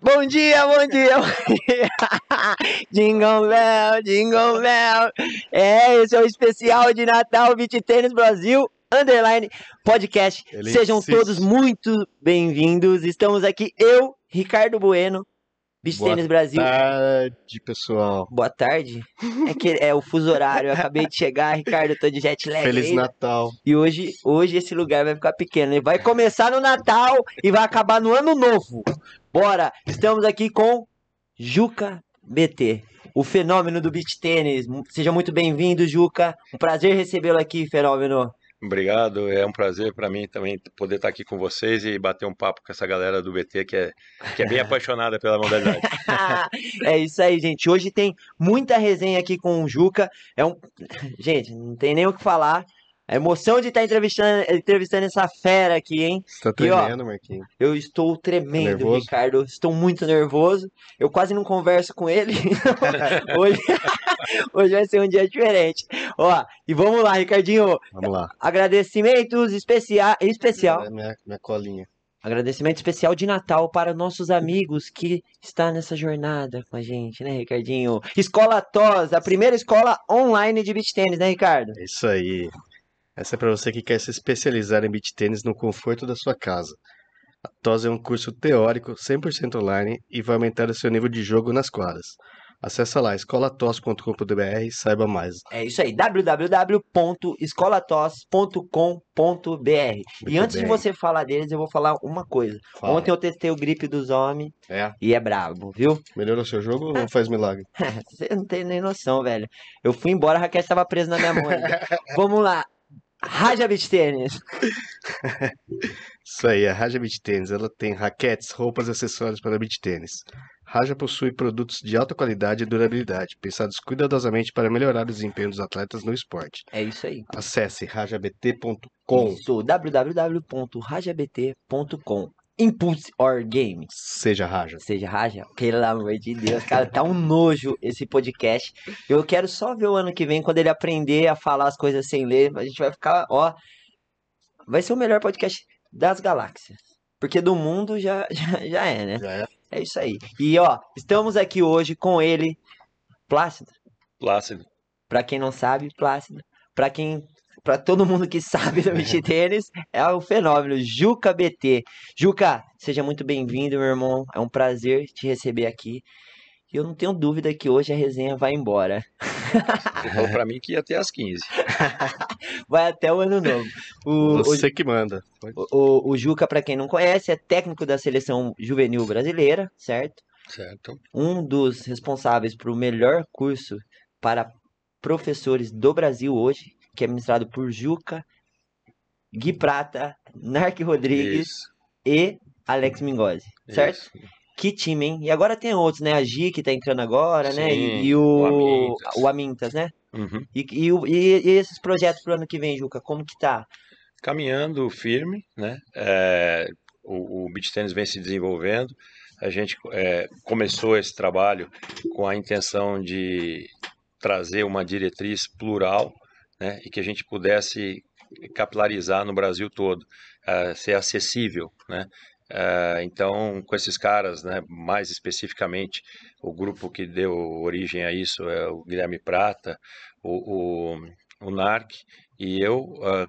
Bom dia, bom dia, bom dia. Jingle Bell, Jingle Bell. É, esse é o especial de Natal Beat Tênis Brasil, underline podcast. Ele Sejam insiste. todos muito bem-vindos. Estamos aqui, eu, Ricardo Bueno, Beach Tênis Brasil. Boa tarde, pessoal. Boa tarde. É que é o fuso horário. Eu acabei de chegar, Ricardo, eu tô de jet lag. Feliz ainda. Natal. E hoje, hoje esse lugar vai ficar pequeno. Ele vai começar no Natal e vai acabar no Ano Novo. Bora! Estamos aqui com Juca BT, o fenômeno do beach tênis. Seja muito bem-vindo, Juca. Um prazer recebê-lo aqui, fenômeno. Obrigado, é um prazer para mim também poder estar tá aqui com vocês e bater um papo com essa galera do BT que é, que é bem apaixonada pela modalidade. é isso aí, gente. Hoje tem muita resenha aqui com o Juca. É um... Gente, não tem nem o que falar. A emoção de estar tá entrevistando, entrevistando essa fera aqui, hein? Estou tremendo, tá e, ó, Marquinhos. Eu estou tremendo, Ricardo. Estou muito nervoso. Eu quase não converso com ele. Hoje... Hoje vai ser um dia diferente. Ó, e vamos lá, Ricardinho. Vamos lá. Agradecimentos especial, especial. É minha, minha colinha. Agradecimento especial de Natal para nossos amigos que está nessa jornada com a gente, né, Ricardinho? Escola TOS, a primeira escola online de beach tênis, né, Ricardo? É isso aí. Essa é para você que quer se especializar em beach tênis no conforto da sua casa. A TOS é um curso teórico 100% online e vai aumentar o seu nível de jogo nas quadras. Acesse lá escolatos.com.br e saiba mais. É isso aí, www.escolatos.com.br. E antes bem. de você falar deles, eu vou falar uma coisa. Fala. Ontem eu testei o gripe dos homens é. e é brabo, viu? Melhorou seu jogo ou faz milagre? você não tem nem noção, velho. Eu fui embora, a Raquel estava presa na minha mão. Vamos lá. Raja Beach Tênis. Isso aí, a Raja Beach Tênis. Ela tem raquetes, roupas e acessórios para beach tênis. Raja possui produtos de alta qualidade e durabilidade, pensados cuidadosamente para melhorar o desempenho dos atletas no esporte. É isso aí. Acesse rajabt.com. Isso, www.rajabt.com. Impulse or Game. Seja Raja. Seja Raja. Pelo amor de Deus, cara, tá um nojo esse podcast. Eu quero só ver o ano que vem, quando ele aprender a falar as coisas sem ler. A gente vai ficar, ó. Vai ser o melhor podcast das galáxias. Porque do mundo já, já, já é, né? Já é. É isso aí. E ó, estamos aqui hoje com ele, Plácido. Plácido. Pra quem não sabe, Plácido. Pra quem. Pra todo mundo que sabe do beach tênis, é o fenômeno, Juca BT. Juca, seja muito bem-vindo, meu irmão. É um prazer te receber aqui. E eu não tenho dúvida que hoje a resenha vai embora. Falou pra mim que ia até as 15. vai até o ano novo. O, Você o, que manda. O, o, Juca, para quem não conhece, é técnico da seleção juvenil brasileira, certo? Certo. Um dos responsáveis para o melhor curso para professores do Brasil hoje, que é ministrado por Juca, Gui Prata, Narc Rodrigues Isso. e Alex Mingozzi, certo? Isso. Que time, hein? E agora tem outros, né? A Gi, que tá entrando agora, Sim, né? E, e, o, o Amintas, né? Uhum. E, e, e, esses projetos pro ano que vem, Juca, como que tá? Caminhando firme, né? É, o, o beach tênis vem se desenvolvendo. A gente é, começou esse trabalho com a intenção de trazer uma diretriz plural, né? E que a gente pudesse capilarizar no Brasil todo, uh, ser acessível, né? Ah, então, com esses caras, né, mais especificamente, o grupo que deu origem a isso é o Guilherme Prata, o, o, o NARC e eu, uh,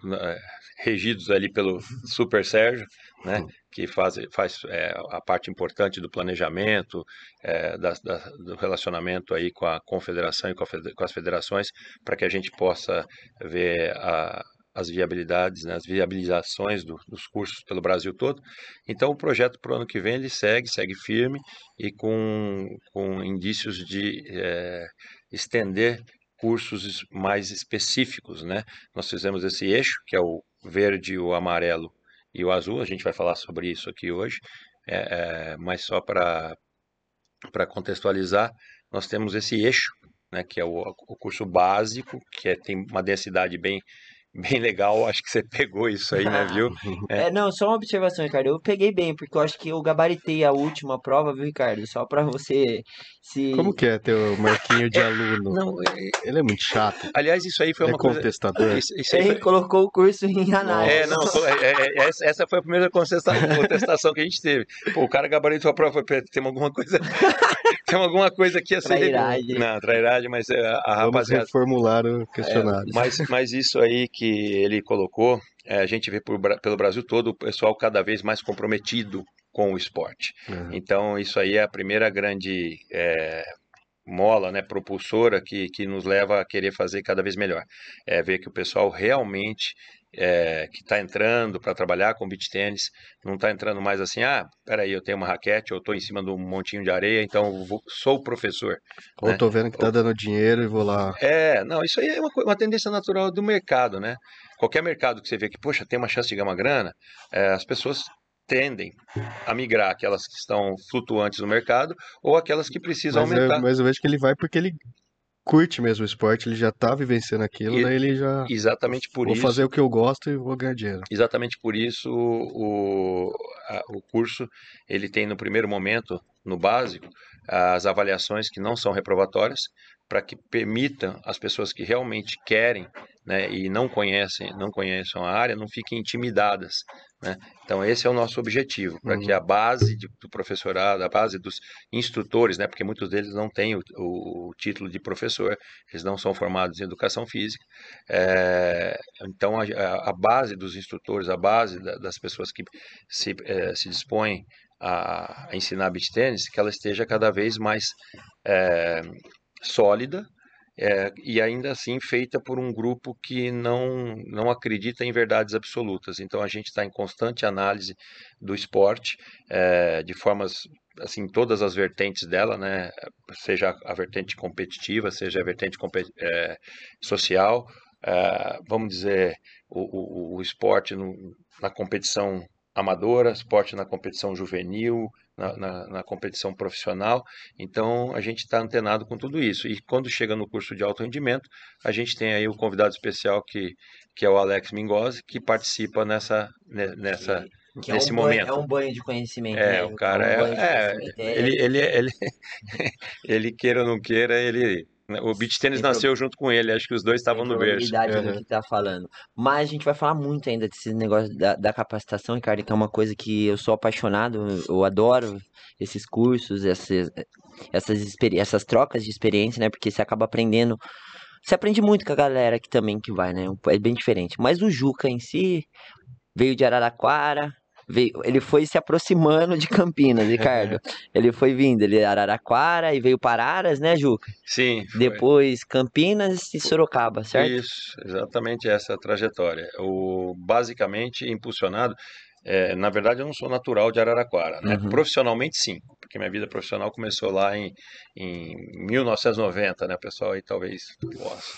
regidos ali pelo uhum. Super Sérgio, né, que faz, faz é, a parte importante do planejamento, é, eh, da, da, do relacionamento aí com a confederação e com, a, com as federações, para que a gente possa ver a, as viabilidades, né, as viabilizações do, dos cursos pelo Brasil todo. Então, o projeto para o ano que vem ele segue, segue firme e com, com indícios de é, estender cursos mais específicos. Né? Nós fizemos esse eixo, que é o verde, o amarelo e o azul, a gente vai falar sobre isso aqui hoje, é, é, mas só para contextualizar, nós temos esse eixo, né, que é o, o curso básico, que é, tem uma densidade bem bem legal. Acho que você pegou isso aí, né, viu? É. é. não, só uma observação, Ricardo. Eu peguei bem, porque eu acho que eu gabaritei a última prova, viu, Ricardo? Só para você se. Como que é teu marquinho de é, aluno? Não, é, ele é muito chato. Aliás, isso aí foi ele uma é coisa. Isso, isso ele foi... colocou o curso em análise. É, não, é, é, essa foi a primeira contestação que a gente teve. Pô, o cara gabaritou a prova, tem alguma coisa tem alguma coisa que a ser. Trairagem. Não, trairagem, mas é, a, a rapaziada. reformular o questionário. É, mas, mas isso aí que ele colocou, é, a gente vê por, pelo Brasil todo o pessoal cada vez mais comprometido com o esporte. Uhum. Então, isso aí é a primeira grande. É, mola, né, propulsora que, que nos leva a querer fazer cada vez melhor. É ver que o pessoal realmente é, que está entrando para trabalhar com beach tênis, não está entrando mais assim, ah, peraí, eu tenho uma raquete, eu estou em cima de um montinho de areia, então vou, sou o professor. Ou estou né? vendo que está dando dinheiro e vou lá. É, não, isso aí é uma, uma tendência natural do mercado, né? Qualquer mercado que você vê que, poxa, tem uma chance de ganhar uma grana, é, as pessoas tendem a migrar, aquelas que estão flutuantes no mercado ou aquelas que precisam mas aumentar. Eu, mas eu vejo que ele vai porque ele curte mesmo o esporte, ele já tá vivenciando aquilo, e, Ele já. Exatamente por vou isso. Vou fazer o que eu gosto e vou ganhar dinheiro. Exatamente por isso o, a, o curso ele tem no primeiro momento, no básico, as avaliações que não são reprovatórias, para que permita as pessoas que realmente querem né, e não conhecem, não conheçam a área, não fiquem intimidadas né? Então, esse é o nosso objetivo, para uhum. que a base do professorado, a base dos instrutores, né? porque muitos deles não têm o, o, título de professor, eles não são formados em educação física. É, então, a, a, base dos instrutores, a base da, das pessoas que se, é, se dispõem a, a ensinar beach tênis, que ela esteja cada vez mais é, sólida, é, e ainda assim feita por um grupo que não, não acredita em verdades absolutas. Então a gente está em constante análise do esporte é, de formas assim todas as vertentes dela, né? Seja a vertente competitiva, seja a vertente é, social, eh, vamos dizer o, o, o esporte no, na competição amadora, esporte na competição juvenil, na, na, na competição profissional. Então, a gente está antenado com tudo isso. E quando chega no curso de alto rendimento, a gente tem aí o convidado especial que, que é o Alex Mingozzi, que participa nessa, né, nessa, que é nesse é um momento. Banho, é um banho de conhecimento. É, mesmo. Né? o cara é. Um é, é, é ele, ele, ele, ele, queira ou não queira, ele né? O beach tênis nasceu junto com ele, acho que os dois estavam no berço. Uhum. do que tá falando. Mas a gente vai falar muito ainda desse negócio da, da, capacitação, Ricardo, que é uma coisa que eu sou apaixonado, eu adoro esses cursos, essas, essas, essas trocas de experiência, né? Porque você acaba aprendendo. Você aprende muito com a galera que também que vai, né? É bem diferente. Mas o Juca em si veio de Araraquara, Veio, ele foi se aproximando de Campinas, é Ricardo. ele foi vindo, ele é Araraquara e veio para Araras, né, Juca? Sim. Foi. Depois Campinas e Sorocaba, certo? Isso, exatamente essa trajetória. O basicamente impulsionado é, na verdade, eu não sou natural de Araraquara, né? Uhum. Profissionalmente, sim, porque minha vida profissional começou lá em, em 1990, né? O pessoal aí talvez goste.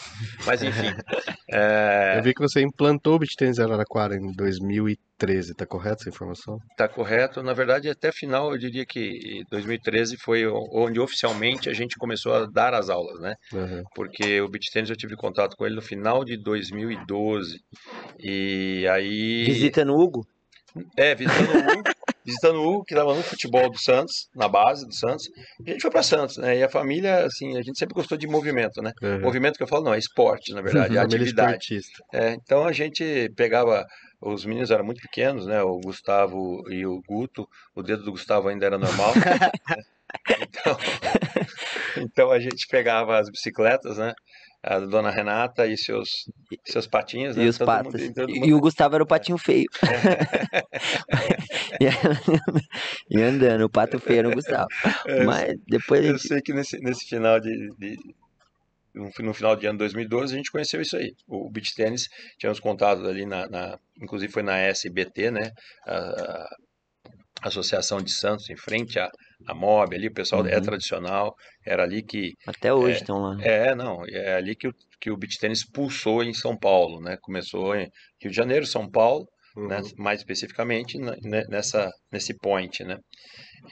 Mas, enfim. é... Eu vi que você implantou o beat Tennis Araraquara em 2013, tá correto essa informação? Tá correto. Na verdade, até final, eu diria que 2013 foi onde oficialmente a gente começou a dar as aulas, né? Uhum. Porque o beat Tennis eu tive contato com ele no final de 2012. E aí. Visita no Hugo? É, visitando o Hugo, visitando o Hugo que estava no futebol do Santos, na base do Santos. E a gente foi para Santos, né? E a família, assim, a gente sempre gostou de movimento, né? Uhum. Movimento que eu falo não, é esporte, na verdade, é atividade. É, então a gente pegava os meninos eram muito pequenos, né? O Gustavo e o Guto, o dedo do Gustavo ainda era normal. então, então a gente pegava as bicicletas, né? a dona Renata e seus, seus patinhos, né? E os todo patos. Mundo, todo mundo... E o Gustavo era o patinho é. feio. e andando, o pato feio era o Gustavo. É, Mas depois. Eu sei que nesse, nesse final de, de. no final de ano 2012, a gente conheceu isso aí. O beach tennis, tínhamos contato ali na, na, Inclusive foi na SBT, né? A, Associação de Santos, em frente à, à MOB, ali o pessoal é uhum. é tradicional, era ali que... Até hoje é, estão lá. É, não, é ali que o, que o beach tênis pulsou em São Paulo, né? Começou em Rio de Janeiro, São Paulo, né, uhum. né? mais especificamente né? nessa, nesse point, né?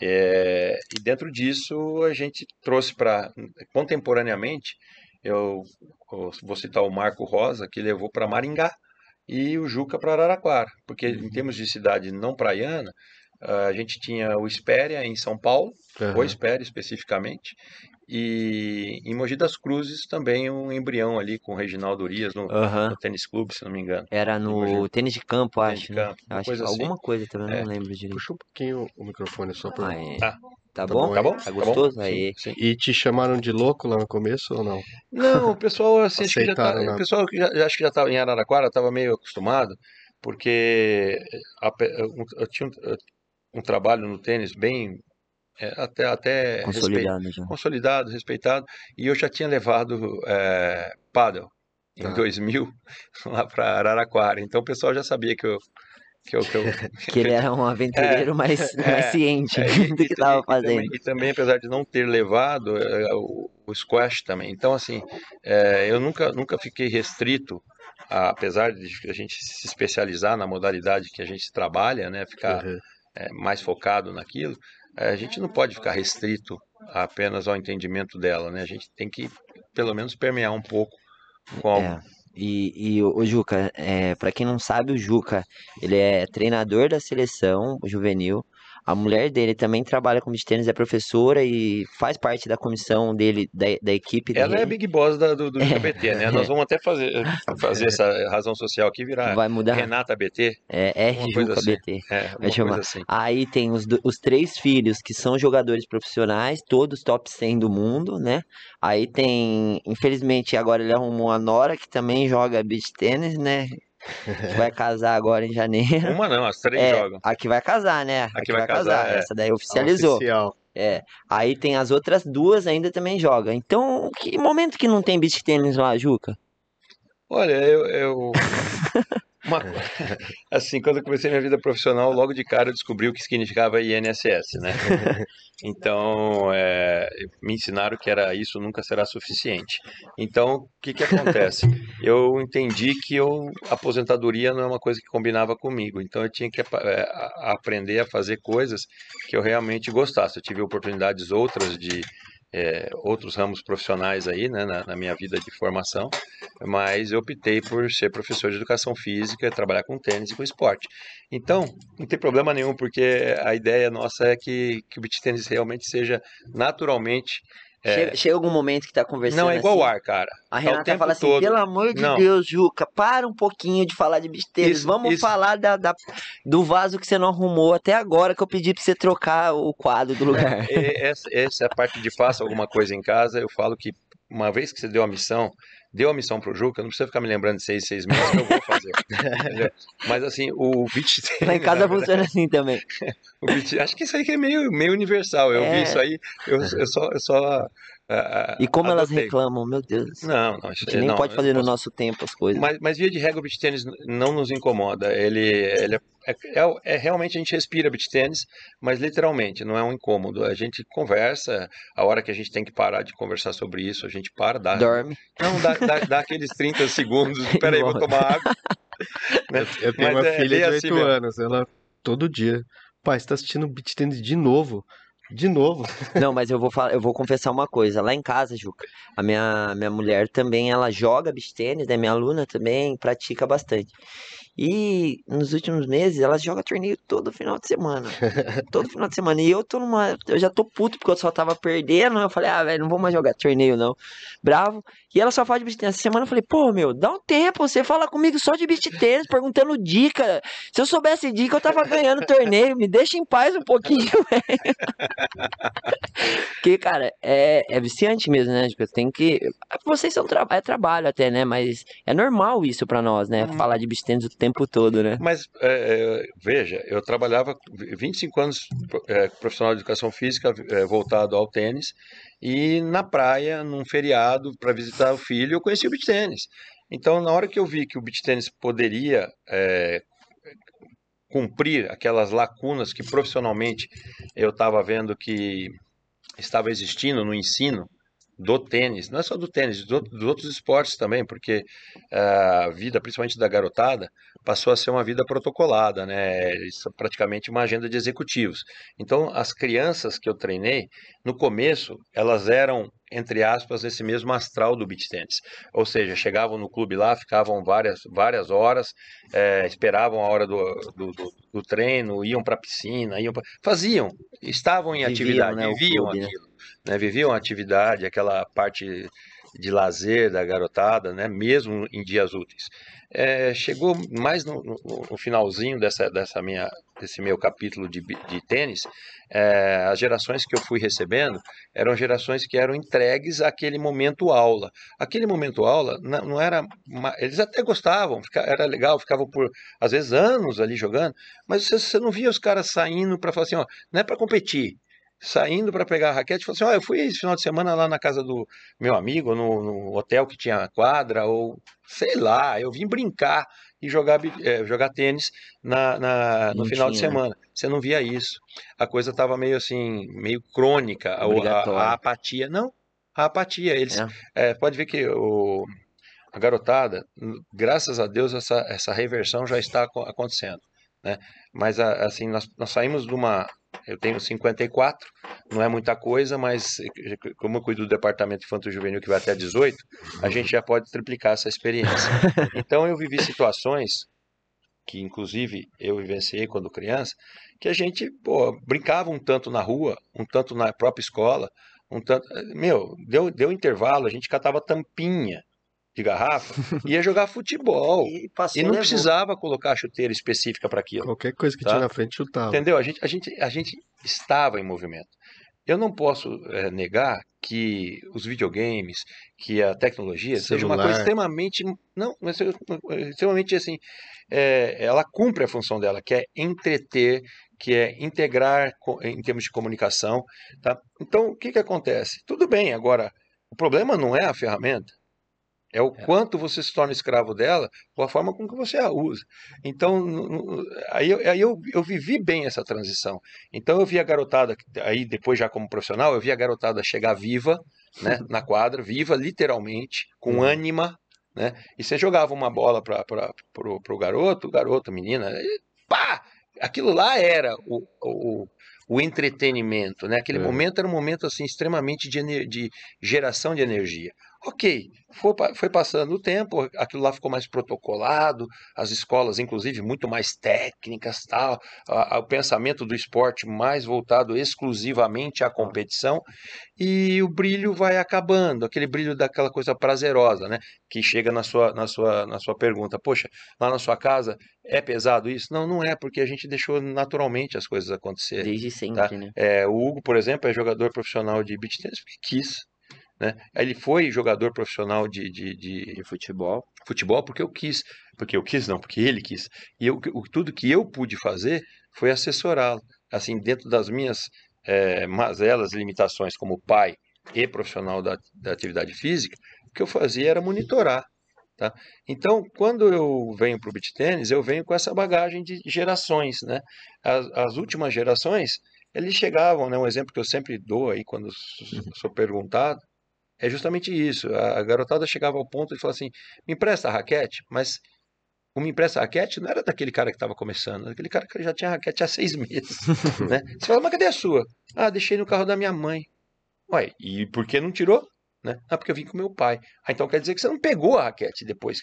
É, e dentro disso, a gente trouxe para... Contemporaneamente, eu, eu vou citar o Marco Rosa, que levou para Maringá, e o Juca para Araraquara, porque em uhum. termos de cidade não praiana, ah, a gente tinha o Espéria em São Paulo, uhum. o Espéria especificamente, e em Mogi das Cruzes também um embrião ali com o Reginaldo Urias no, uhum. no tênis clube, se não me engano. Era no tênis de campo, tênis acho. De né? campo, né? acho coisa assim. Alguma coisa também, é. não lembro direito. Puxa um pouquinho o microfone só para. Ah, é. ah, Tá, tá bom? Tá, é? tá, tá bom? Tá gostoso? Tá bom? Aí. Sim, sim. E te chamaram de louco lá no começo ou não? Não, o pessoal assim, acho que já tá, né? o pessoal que já, acho que já estava em Araraquara, estava meio acostumado, porque a, eu, eu, tinha, eu um trabalho no tênis bem é, até, até consolidado, respe... Né? consolidado, respeitado. E eu já tinha levado é, paddle em 2000 tá. lá para Araraquara. Então o pessoal já sabia que eu. Que, eu, que, eu... que ele era um é, aventureiro é, mais, mais ciente é, do que estava fazendo. E também, e também, apesar de não ter levado, é, o, o squash também. Então, assim, eu nunca, nunca fiquei restrito apesar de a gente se especializar na modalidade que a gente trabalha, né, ficar uhum é, mais focado naquilo, é, a gente não pode ficar restrito apenas ao entendimento dela, né? A gente tem que, pelo menos, permear um pouco com É. E, e o Juca, é, para quem não sabe, o Juca, ele é treinador da seleção juvenil, a mulher dele também trabalha com beach tênis, é professora e faz parte da comissão dele, da, da equipe Ela é a big boss da, do, do é. né? Nós vamos até fazer, fazer essa razão social aqui virar Vai mudar. Renata BT. É, R. Juca assim. BT. É, Vai chamar. Assim. Aí tem os, os três filhos que são jogadores profissionais, todos top 100 do mundo, né? Aí tem, infelizmente, agora ele arrumou a Nora, que também joga beach tênis, né? que vai casar agora em janeiro. Uma não, as três é, jogam. A que vai casar, né? A, a que, vai, vai casar. casar. É. Essa daí é oficializou. oficial. É. Aí tem as outras duas ainda também joga. Então, que momento que não tem beach tênis lá, Juca? Olha, eu, eu uma... assim, quando eu comecei minha vida profissional, logo de cara eu descobri o que significava INSS, né? Então, é... me ensinaram que era isso nunca será suficiente. Então, o que que acontece? Eu entendi que eu aposentadoria não é uma coisa que combinava comigo, então eu tinha que é, aprender a fazer coisas que eu realmente gostasse. Eu tive oportunidades outras de é, outros ramos profissionais aí né, na, na, minha vida de formação, mas eu optei por ser professor de educação física, trabalhar com tênis e com esporte. Então, não tem problema nenhum, porque a ideia nossa é que, que o beach tênis realmente seja naturalmente é... Chega, algum momento que tá conversando. Não, é igual assim, ar, cara. A tá Renata tá fala assim: todo. pelo amor de não. Deus, Juca, para um pouquinho de falar de besteiras. Vamos isso. falar da, da, do vaso que você não arrumou até agora que eu pedi pra você trocar o quadro do lugar. É, essa, essa é a parte de faça alguma coisa em casa. Eu falo que uma vez que você deu a missão, deu a missão pro Juca, não precisa ficar me lembrando de seis, seis meses que eu vou fazer. Mas assim, o beat tênis. Lá em casa funciona assim também. o acho que isso aí é meio, meio universal. Eu é. vi isso aí, eu, eu, só, eu só e como elas reclamam, meu Deus. Não, não, a gente não, nem pode fazer no nosso tempo as coisas. Mas, mas, via de regra, o beat tênis não nos incomoda. Ele, ele é, é, é, é realmente a gente respira beat tênis, mas literalmente não é um incômodo. A gente conversa, a hora que a gente tem que parar de conversar sobre isso, a gente para, dá. Dorme. Não, dá, dá, dá aqueles 30 segundos. Peraí, vou tomar água. Né? Eu tenho mas uma é, filha de 8 assim anos, mesmo. ela todo dia. Pai, você tá assistindo beat tênis de novo? De novo. Não, mas eu vou falar, eu vou confessar uma coisa. Lá em casa, Juca, a minha, minha mulher também, ela joga beach tênis, né? Minha aluna também pratica bastante. E nos últimos meses ela joga torneio todo final de semana. todo final de semana. E eu tô numa. Eu já tô puto porque eu só tava perdendo. Né? Eu falei, ah, velho, não vou mais jogar torneio, não. Bravo. E ela só fala de beat tênis. Essa semana eu falei, pô, meu, dá um tempo. Você fala comigo só de beat tênis, perguntando dica. Se eu soubesse dica, eu tava ganhando torneio. Me deixa em paz um pouquinho, velho. porque, cara, é, é viciante mesmo, né? Tipo, tem que. Vocês são é trabalho até, né? Mas é normal isso pra nós, né? É. Falar de beat tênis o tempo tempo todo, né? Mas, é, é veja, eu trabalhava 25 anos é, profissional de educação física é, voltado ao tênis e na praia, num feriado, para visitar o filho, eu conheci o beach tênis. Então, na hora que eu vi que o beach tênis poderia é, cumprir aquelas lacunas que profissionalmente eu estava vendo que estava existindo no ensino, do tênis, não é só do tênis, dos outros esportes também, porque ah, a vida, principalmente da garotada, passou a ser uma vida protocolada, né? Isso é praticamente uma agenda de executivos. Então, as crianças que eu treinei, no começo, elas eram entre aspas, esse mesmo astral do beach tennis. Ou seja, chegavam no clube lá, ficavam várias, várias horas, é, esperavam a hora do, do, do, do treino, iam para a piscina, iam pra... faziam, estavam em viviam, atividade, né, viviam clube, né? aquilo. Né? né, viviam a atividade, aquela parte de lazer da garotada, né, mesmo em dias úteis. É, chegou mais no, no, no, finalzinho dessa, dessa minha, desse meu capítulo de, de tênis, é, as gerações que eu fui recebendo eram gerações que eram entregues àquele momento aula. Aquele momento aula não, não era. Uma, eles até gostavam, fica, era legal, ficavam por, às vezes, anos ali jogando, mas você, você não via os caras saindo para falar assim: ó, não é para competir, saindo para pegar a raquete, falou assim: oh, eu fui esse final de semana lá na casa do meu amigo, no, no hotel que tinha quadra, ou sei lá, eu vim brincar e jogar, é, jogar tênis na, na no final de semana. Você não via isso. A coisa estava meio assim, meio crônica, a, a, apatia. Não, a apatia. Eles, é. É, pode ver que o, a garotada, graças a Deus, essa, essa reversão já está acontecendo. Né? Mas assim, nós, nós saímos de uma, eu tenho 54, não é muita coisa, mas como eu cuido do departamento infantil juvenil que vai até 18, a gente já pode triplicar essa experiência. Então eu vivi situações que inclusive eu vivenciei quando criança, que a gente pô, brincava um tanto na rua, um tanto na própria escola, um tanto, meu, deu, deu intervalo, a gente catava tampinha de garrafa, ia jogar futebol. E, e não precisava colocar chuteira específica para aquilo. Qualquer coisa que tá? tinha na frente chutava. Entendeu? A gente, a, gente, a gente estava em movimento. Eu não posso é, negar que os videogames, que a tecnologia Celular. seja uma coisa extremamente, não, extremamente assim, é, ela cumpre a função dela, que é entreter, que é integrar em termos de comunicação, tá? Então, o que que acontece? Tudo bem, agora o problema não é a ferramenta, é o é. quanto você se torna escravo dela ou a forma com que você a usa. Então, aí, eu, aí eu, eu vivi bem essa transição. Então, eu vi a garotada, aí depois já como profissional, eu vi a garotada chegar viva, né, na quadra, viva literalmente, com uhum. ânima, né? E você jogava uma bola para o garoto, garoto, menina, e pá! Aquilo lá era o, o, o entretenimento, né? Aquele é. momento era um momento assim extremamente de, de geração de energia. Ok, foi, foi, passando o tempo, aquilo lá ficou mais protocolado, as escolas, inclusive, muito mais técnicas, tal, a, a, o pensamento do esporte mais voltado exclusivamente à competição, e o brilho vai acabando, aquele brilho daquela coisa prazerosa, né? Que chega na sua, na sua, na sua pergunta, poxa, lá na sua casa é pesado isso? Não, não é, porque a gente deixou naturalmente as coisas acontecerem. Desde tá? sempre, tá? né? É, o Hugo, por exemplo, é jogador profissional de beat tennis porque quis. Né? Ele foi jogador profissional de, de, de, de futebol. futebol porque eu quis, porque eu quis não, porque ele quis. E eu, tudo que eu pude fazer foi assessorá-lo, assim dentro das minhas é, mazelas, limitações como pai e profissional da, da atividade física, o que eu fazia era monitorar. Tá? Então, quando eu venho para o beat tênis, eu venho com essa bagagem de gerações. Né? As, as, últimas gerações, eles chegavam, né? um exemplo que eu sempre dou aí quando sou uhum. perguntado, é justamente isso. A garotada chegava ao ponto de falar assim: me empresta a raquete, mas o me empresta a raquete não era daquele cara que estava começando, era daquele cara que já tinha raquete há seis meses. né? Você fala, mas cadê a sua? Ah, deixei no carro da minha mãe. Ué, e por que não tirou? Né? Ah, porque eu vim com meu pai. Ah, então quer dizer que você não pegou a raquete depois.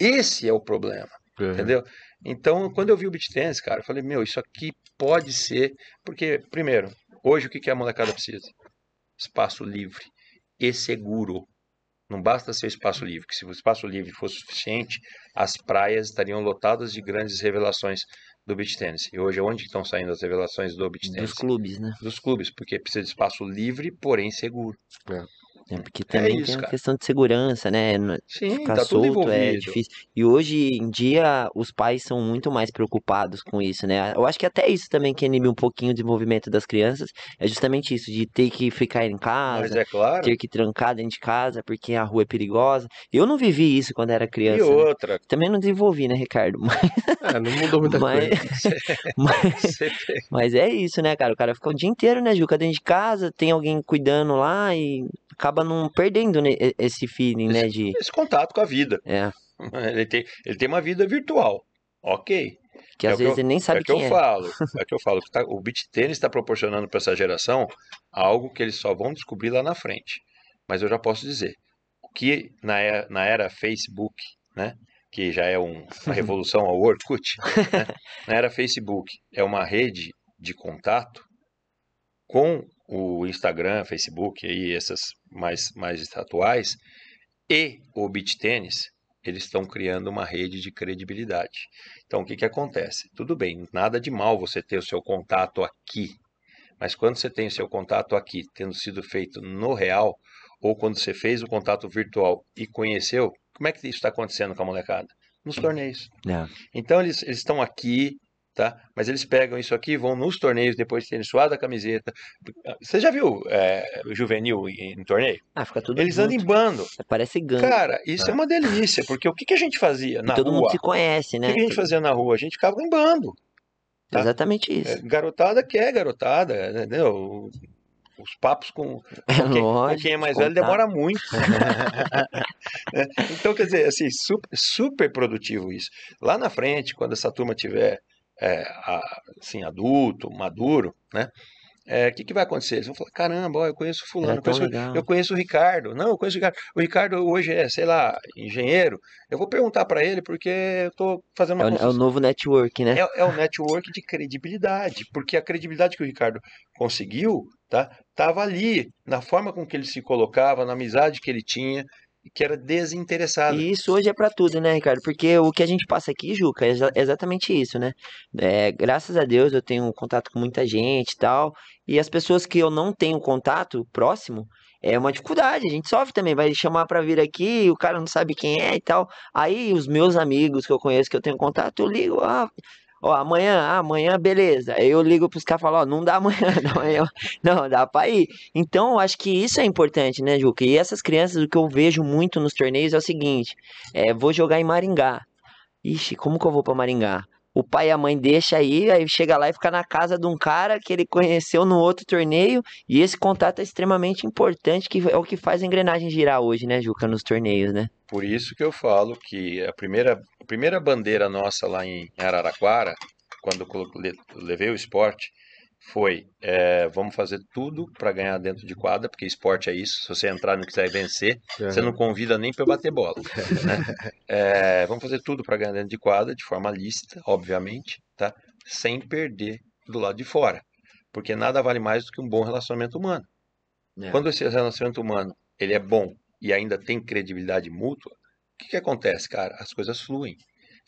Esse é o problema. É. Entendeu? Então, quando eu vi o beat tennis, cara, eu falei, meu, isso aqui pode ser. Porque, primeiro, hoje o que, que a molecada precisa? Espaço livre e seguro. Não basta ser espaço livre, que se o espaço livre fosse suficiente, as praias estariam lotadas de grandes revelações do beach tennis. E hoje, onde estão saindo as revelações do beach tennis? Dos clubes, né? Dos clubes, porque precisa de espaço livre, porém seguro. É. É, hum, porque é também é isso, tem a cara. questão de segurança, né? Sim, Ficar tá solto é difícil. E hoje em dia os pais são muito mais preocupados com isso, né? Eu acho que até isso também que anime um pouquinho o desenvolvimento das crianças é justamente isso, de ter que ficar em casa, é claro. ter que trancar dentro de casa porque a rua é perigosa. Eu não vivi isso quando era criança. E né. outra. Né? Também não desenvolvi, né, Ricardo? Mas... É, não mudou muita mas... coisa. mas... mas é isso, né, cara? O cara fica o dia inteiro, né, Juca, dentro de casa, tem alguém cuidando lá e acaba não perdendo né, esse feeling, né, esse, né? De... Esse contato com a vida. É. é. Ele tem, ele tem uma vida virtual. Ok. Que é às vezes que eu, ele nem sabe é que eu é. Falo, é que eu falo. Que tá, o beat tênis está proporcionando para essa geração algo que eles só vão descobrir lá na frente. Mas eu já posso dizer que na era, é, na era Facebook, né? Que já é um, uma revolução ao Orkut. Né, na era Facebook é uma rede de contato com o Instagram, Facebook e essas mais, mais atuais, e o beach tênis, eles estão criando uma rede de credibilidade. Então, o que, que acontece? Tudo bem, nada de mal você ter o seu contato aqui, mas quando você tem o seu contato aqui, tendo sido feito no real, ou quando você fez o contato virtual e conheceu, como é que isso está acontecendo com a molecada? Nos hum. torneios. É. Então, eles estão aqui, tá? Mas eles pegam isso aqui, vão nos torneios depois de terem suado a camiseta. Você já viu é, juvenil em, torneio? Ah, fica tudo Eles junto. andam em bando. Parece gangue. Cara, isso é ah. é uma delícia, porque o que, que a gente fazia na e todo rua? Todo mundo se conhece, né? O que, que a gente fazia na rua? A gente ficava em bando. Tá? Exatamente isso. É, garotada que é garotada, entendeu? os papos com, é com, quem, Lógico, com quem é mais velho demora muito. então, quer dizer, assim, super, super produtivo isso. Lá na frente, quando essa turma tiver é, assim, adulto, maduro, né? O é, que, que vai acontecer? Eles vão falar: caramba, ó, eu conheço Fulano, é eu conheço, eu conheço, o Ricardo. Não, eu conheço o Ricardo. O Ricardo hoje é, sei lá, engenheiro. Eu vou perguntar para ele porque eu tô fazendo uma. É, o, é o novo network, né? É, é o network de credibilidade, porque a credibilidade que o Ricardo conseguiu tá, tava ali, na forma com que ele se colocava, na amizade que ele tinha, que era desinteressado. E isso hoje é para tudo, né, Ricardo? Porque o que a gente passa aqui, Juca, é, é exatamente isso, né? É, graças a Deus eu tenho contato com muita gente e tal. E as pessoas que eu não tenho contato próximo, é uma dificuldade, a gente sofre também, vai chamar para vir aqui, o cara não sabe quem é e tal. Aí os meus amigos que eu conheço, que eu tenho contato, eu ligo, ah, Ó, amanhã, amanhã, beleza. Eu ligo pros caras e falo, ó, não dá amanhã, não, eu, não, dá pra ir. Então, eu acho que isso é importante, né, Juca? E essas crianças, o que eu vejo muito nos torneios é o seguinte: é, vou jogar em Maringá. Ixi, como que eu vou pra Maringá? o pai e a mãe deixa aí, aí chega lá e fica na casa de um cara que ele conheceu no outro torneio, e esse contato é extremamente importante, que é o que faz a engrenagem girar hoje, né, Juca, nos torneios, né? Por isso que eu falo que a primeira, a primeira bandeira nossa lá em Araraquara, quando eu levei o esporte, foi é, vamos fazer tudo para ganhar dentro de quadra, porque esporte é isso. Se você entrar e não quiser vencer, uhum. você não convida nem para bater bola. Né? É, vamos fazer tudo para ganhar dentro de quadra, de forma lícita, obviamente, tá? sem perder do lado de fora. Porque nada vale mais do que um bom relacionamento humano. É. Quando esse relacionamento humano ele é bom e ainda tem credibilidade mútua, o que, que acontece, cara? As coisas fluem,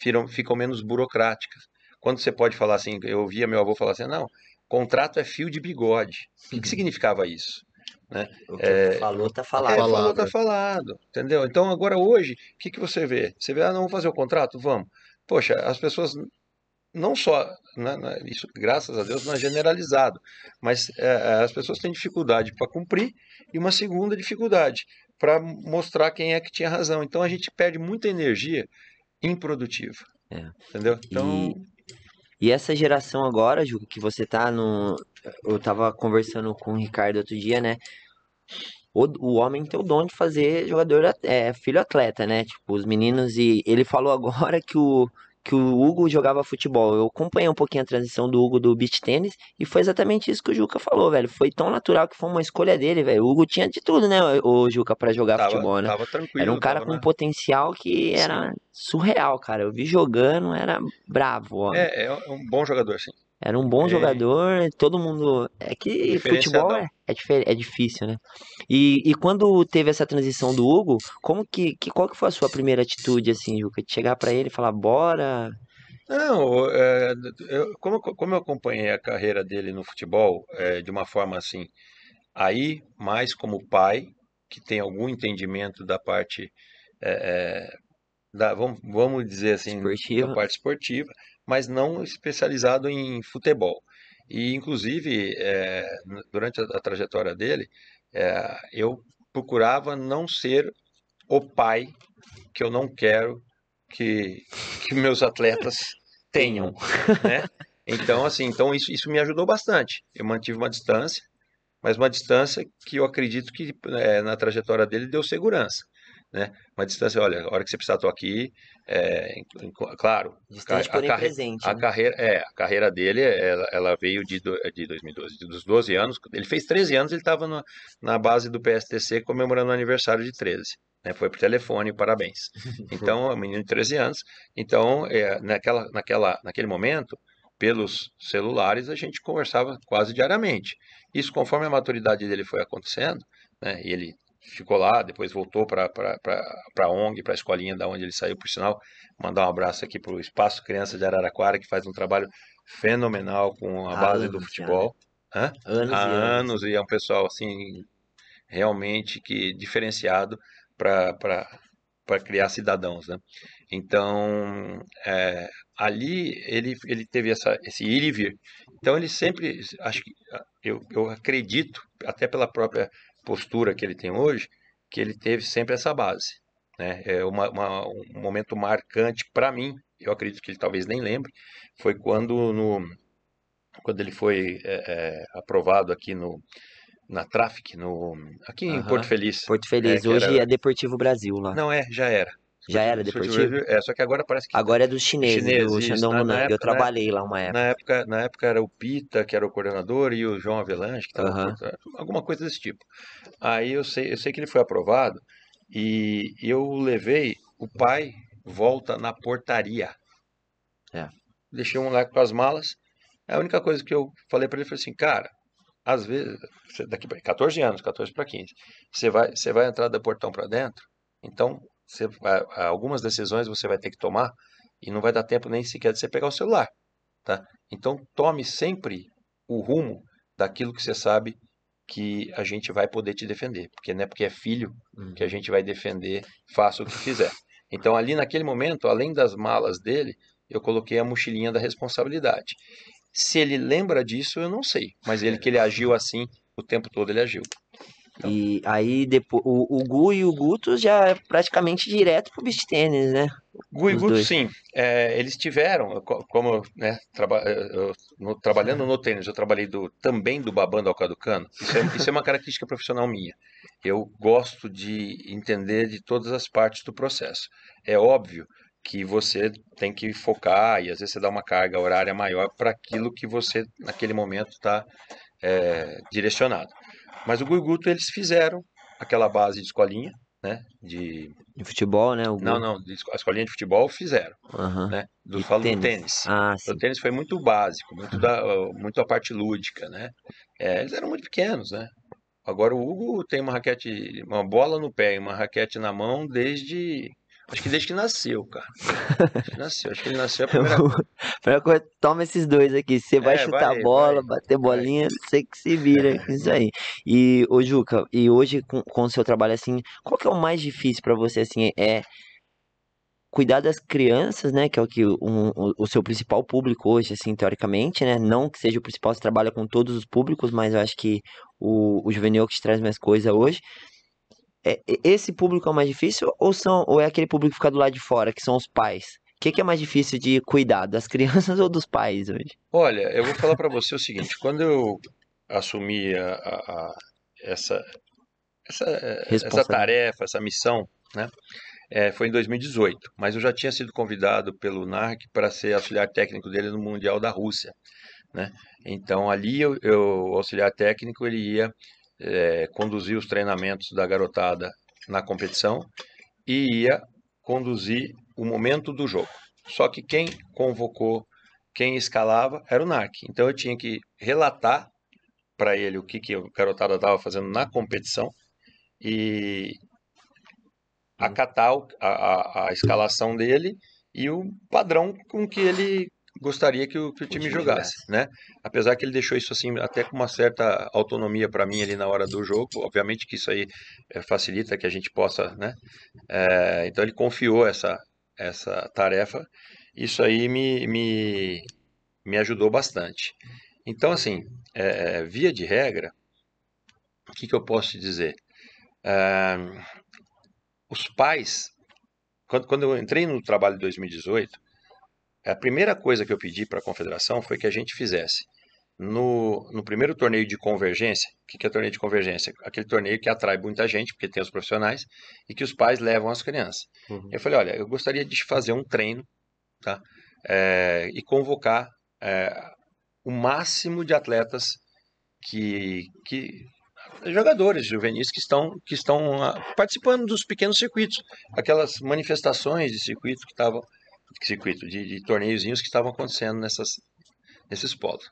ficam, ficam menos burocráticas. Quando você pode falar assim, eu ouvia meu avô falar assim, não, Contrato é fio de bigode. O que, que uhum. significava isso? Né? É, falou, está falado. É, falou, está falado. Entendeu? Então, agora hoje, o que, que você vê? Você vê, ah, não, vamos fazer o contrato? Vamos. Poxa, as pessoas, não só, né, né isso, graças a Deus, não é generalizado, mas é, é as pessoas têm dificuldade para cumprir e uma segunda dificuldade para mostrar quem é que tinha razão. Então, a gente perde muita energia improdutiva. É. Entendeu? Então. E e essa geração agora, que você tá no. Eu tava conversando com o Ricardo outro dia, né? O, o homem tem o dom de fazer jogador, é, filho atleta, né? Tipo, os meninos e. Ele falou agora que o que o Hugo jogava futebol. Eu acompanhei um pouquinho a transição do Hugo do beach tênis e foi exatamente isso que o Juca falou, velho. Foi tão natural que foi uma escolha dele, velho. O Hugo tinha de tudo, né, o Juca, para jogar tava, futebol, né? Tava tranquilo. Era um cara tava, com um potencial que era sim. surreal, cara. Eu vi jogando, era bravo, ó. É, é um bom jogador, sim. Era um bom é. jogador, todo mundo. É que futebol é, é, é difícil, né? E, e quando teve essa transição do Hugo, como que, que qual que foi a sua primeira atitude, assim, Juca? De chegar para ele e falar, bora? Não, é, eu, como, como eu acompanhei a carreira dele no futebol, é, de uma forma assim, aí mais como pai, que tem algum entendimento da parte. É, é da, vamos, vamos dizer assim, esportiva. da parte esportiva, mas não especializado em futebol. E, inclusive, é, durante a, a, trajetória dele, é, eu procurava não ser o pai que eu não quero que, que meus atletas tenham, né? Então, assim, então isso, isso me ajudou bastante. Eu mantive uma distância, mas uma distância que eu acredito que é, na trajetória dele deu segurança né? Uma distância, olha, a hora que você precisar, estou aqui. É, claro. Distante, a, porém a presente. A né? carreira, é, a carreira dele, ela, ela veio de, do, de 2012. Dos 12 anos, ele fez 13 anos, ele estava na base do PSTC comemorando o aniversário de 13. Né? Foi por telefone, parabéns. Então, é um menino de 13 anos. Então, é, naquela, naquela, naquele momento, pelos celulares, a gente conversava quase diariamente. Isso, conforme a maturidade dele foi acontecendo, né, e ele ficou lá, depois voltou para a ONG, para a escolinha da onde ele saiu, por sinal. Mandar um abraço aqui para o Espaço Criança de Araraquara, que faz um trabalho fenomenal com a ah, base do futebol. Anos Há anos. anos, e é um pessoal assim realmente que diferenciado para criar cidadãos, né? Então é, ali ele, ele teve essa, esse ir e vir. Então ele sempre acho que eu, eu acredito até pela própria postura que ele tem hoje, que ele teve sempre essa base. Né? É uma, uma, um momento marcante para mim, eu acredito que ele talvez nem lembre, foi quando, no, quando ele foi é, é, aprovado aqui no, na Traffic, no, aqui em Porto Feliz. Porto Feliz, é, hoje era... é Deportivo Brasil lá. Não é, já era. Já era deportivo? É, só que agora parece que. Agora é dos chineses, chineses do Shandong tá? Eu época, né, trabalhei lá uma época. Na, época. na época era o Pita, que era o coordenador, e o João Avelanche, que estava. Uhum. Alguma coisa desse tipo. Aí eu sei, eu sei que ele foi aprovado e eu levei o pai volta na portaria. É. Deixei um moleque com as malas. A única coisa que eu falei para ele foi assim, cara, às vezes, daqui 14 anos, 14 para 15, você vai, você vai entrar do portão para dentro, então você, algumas decisões você vai ter que tomar e não vai dar tempo nem sequer de você pegar o celular. Tá? Então, tome sempre o rumo daquilo que você sabe que a gente vai poder te defender. Porque não é porque é filho uhum. que a gente vai defender, faça o que fizer. Então, ali naquele momento, além das malas dele, eu coloquei a mochilinha da responsabilidade. Se ele lembra disso, eu não sei. Mas ele que ele agiu assim, o tempo todo ele agiu. Então. E aí depois o, o Gu e o Guto já é praticamente direto pro beach tênis, né? Gu e Guto, dois. sim. É, eles tiveram, como né, traba, eu, no, trabalhando no tênis, eu trabalhei do, também do babando ao caducano. Isso é, isso é uma característica profissional minha. Eu gosto de entender de todas as partes do processo. É óbvio que você tem que focar e às vezes você dá uma carga horária maior para aquilo que você naquele momento está é, direcionado. Mas o Guiguto eles fizeram aquela base de escolinha, né? De, de futebol, né? O... Não, não, de, a escolinha de futebol fizeram, uhum. né? Do, falo tênis. do tênis. Ah, O tênis foi muito básico, muito uhum. da, muito a parte lúdica, né? É, eles eram muito pequenos, né? Agora o Hugo tem uma raquete, uma bola no pé e uma raquete na mão desde Acho que desde que nasceu, cara. que nasceu, acho que ele nasceu a primeira coisa. Toma esses dois aqui. Você é, vai é, chutar vai, bola, vai, bater vai. bolinha, é. você que se vira, é. isso aí. E, ô Juca, e hoje com, com o seu trabalho assim, qual que é o mais difícil para você, assim, é cuidar das crianças, né, que é o que um, o, o seu principal público hoje, assim, teoricamente, né, não que seja o principal, você trabalha com todos os públicos, mas eu acho que o, o juvenil é que te traz mais coisa hoje, é, esse público é o mais difícil ou, são, ou é aquele público que fica do lado de fora, que são os pais? O que, que, é mais difícil de cuidar, das crianças ou dos pais hoje? Olha, eu vou falar para você o seguinte: quando eu assumi a, a, a essa, essa, é, essa tarefa, essa missão, né? É, foi em 2018, mas eu já tinha sido convidado pelo NARC para ser auxiliar técnico dele no Mundial da Rússia. Né? Então ali eu, o auxiliar técnico ele ia é, conduzir os treinamentos da garotada na competição e ia conduzir o momento do jogo. Só que quem convocou, quem escalava era o NARC. Então eu tinha que relatar para ele o que, que a garotada estava fazendo na competição e uhum. acatar a, a, a escalação dele e o padrão com que ele gostaria que o, que o, time, o time jogasse, jogasse, né? Apesar que ele deixou isso assim até com uma certa autonomia para mim ali na hora do jogo, obviamente que isso aí eh, facilita que a gente possa, né? É, então ele confiou essa essa tarefa, isso aí me me, me ajudou bastante. Então assim, é, via de regra, o que, que eu posso te dizer? os pais, quando, quando eu entrei no trabalho de 2018 a primeira coisa que eu pedi para a confederação foi que a gente fizesse no, no primeiro torneio de convergência. O que, que é torneio de convergência? Aquele torneio que atrai muita gente, porque tem os profissionais, e que os pais levam as crianças. Uhum. Eu falei: olha, eu gostaria de fazer um treino tá? É, e convocar é, o máximo de atletas que, que jogadores juvenis que estão, que estão ah, participando dos pequenos circuitos, aquelas manifestações de circuito que estavam circuito de, de torneiozinhos que estavam acontecendo nessas, nesses polos.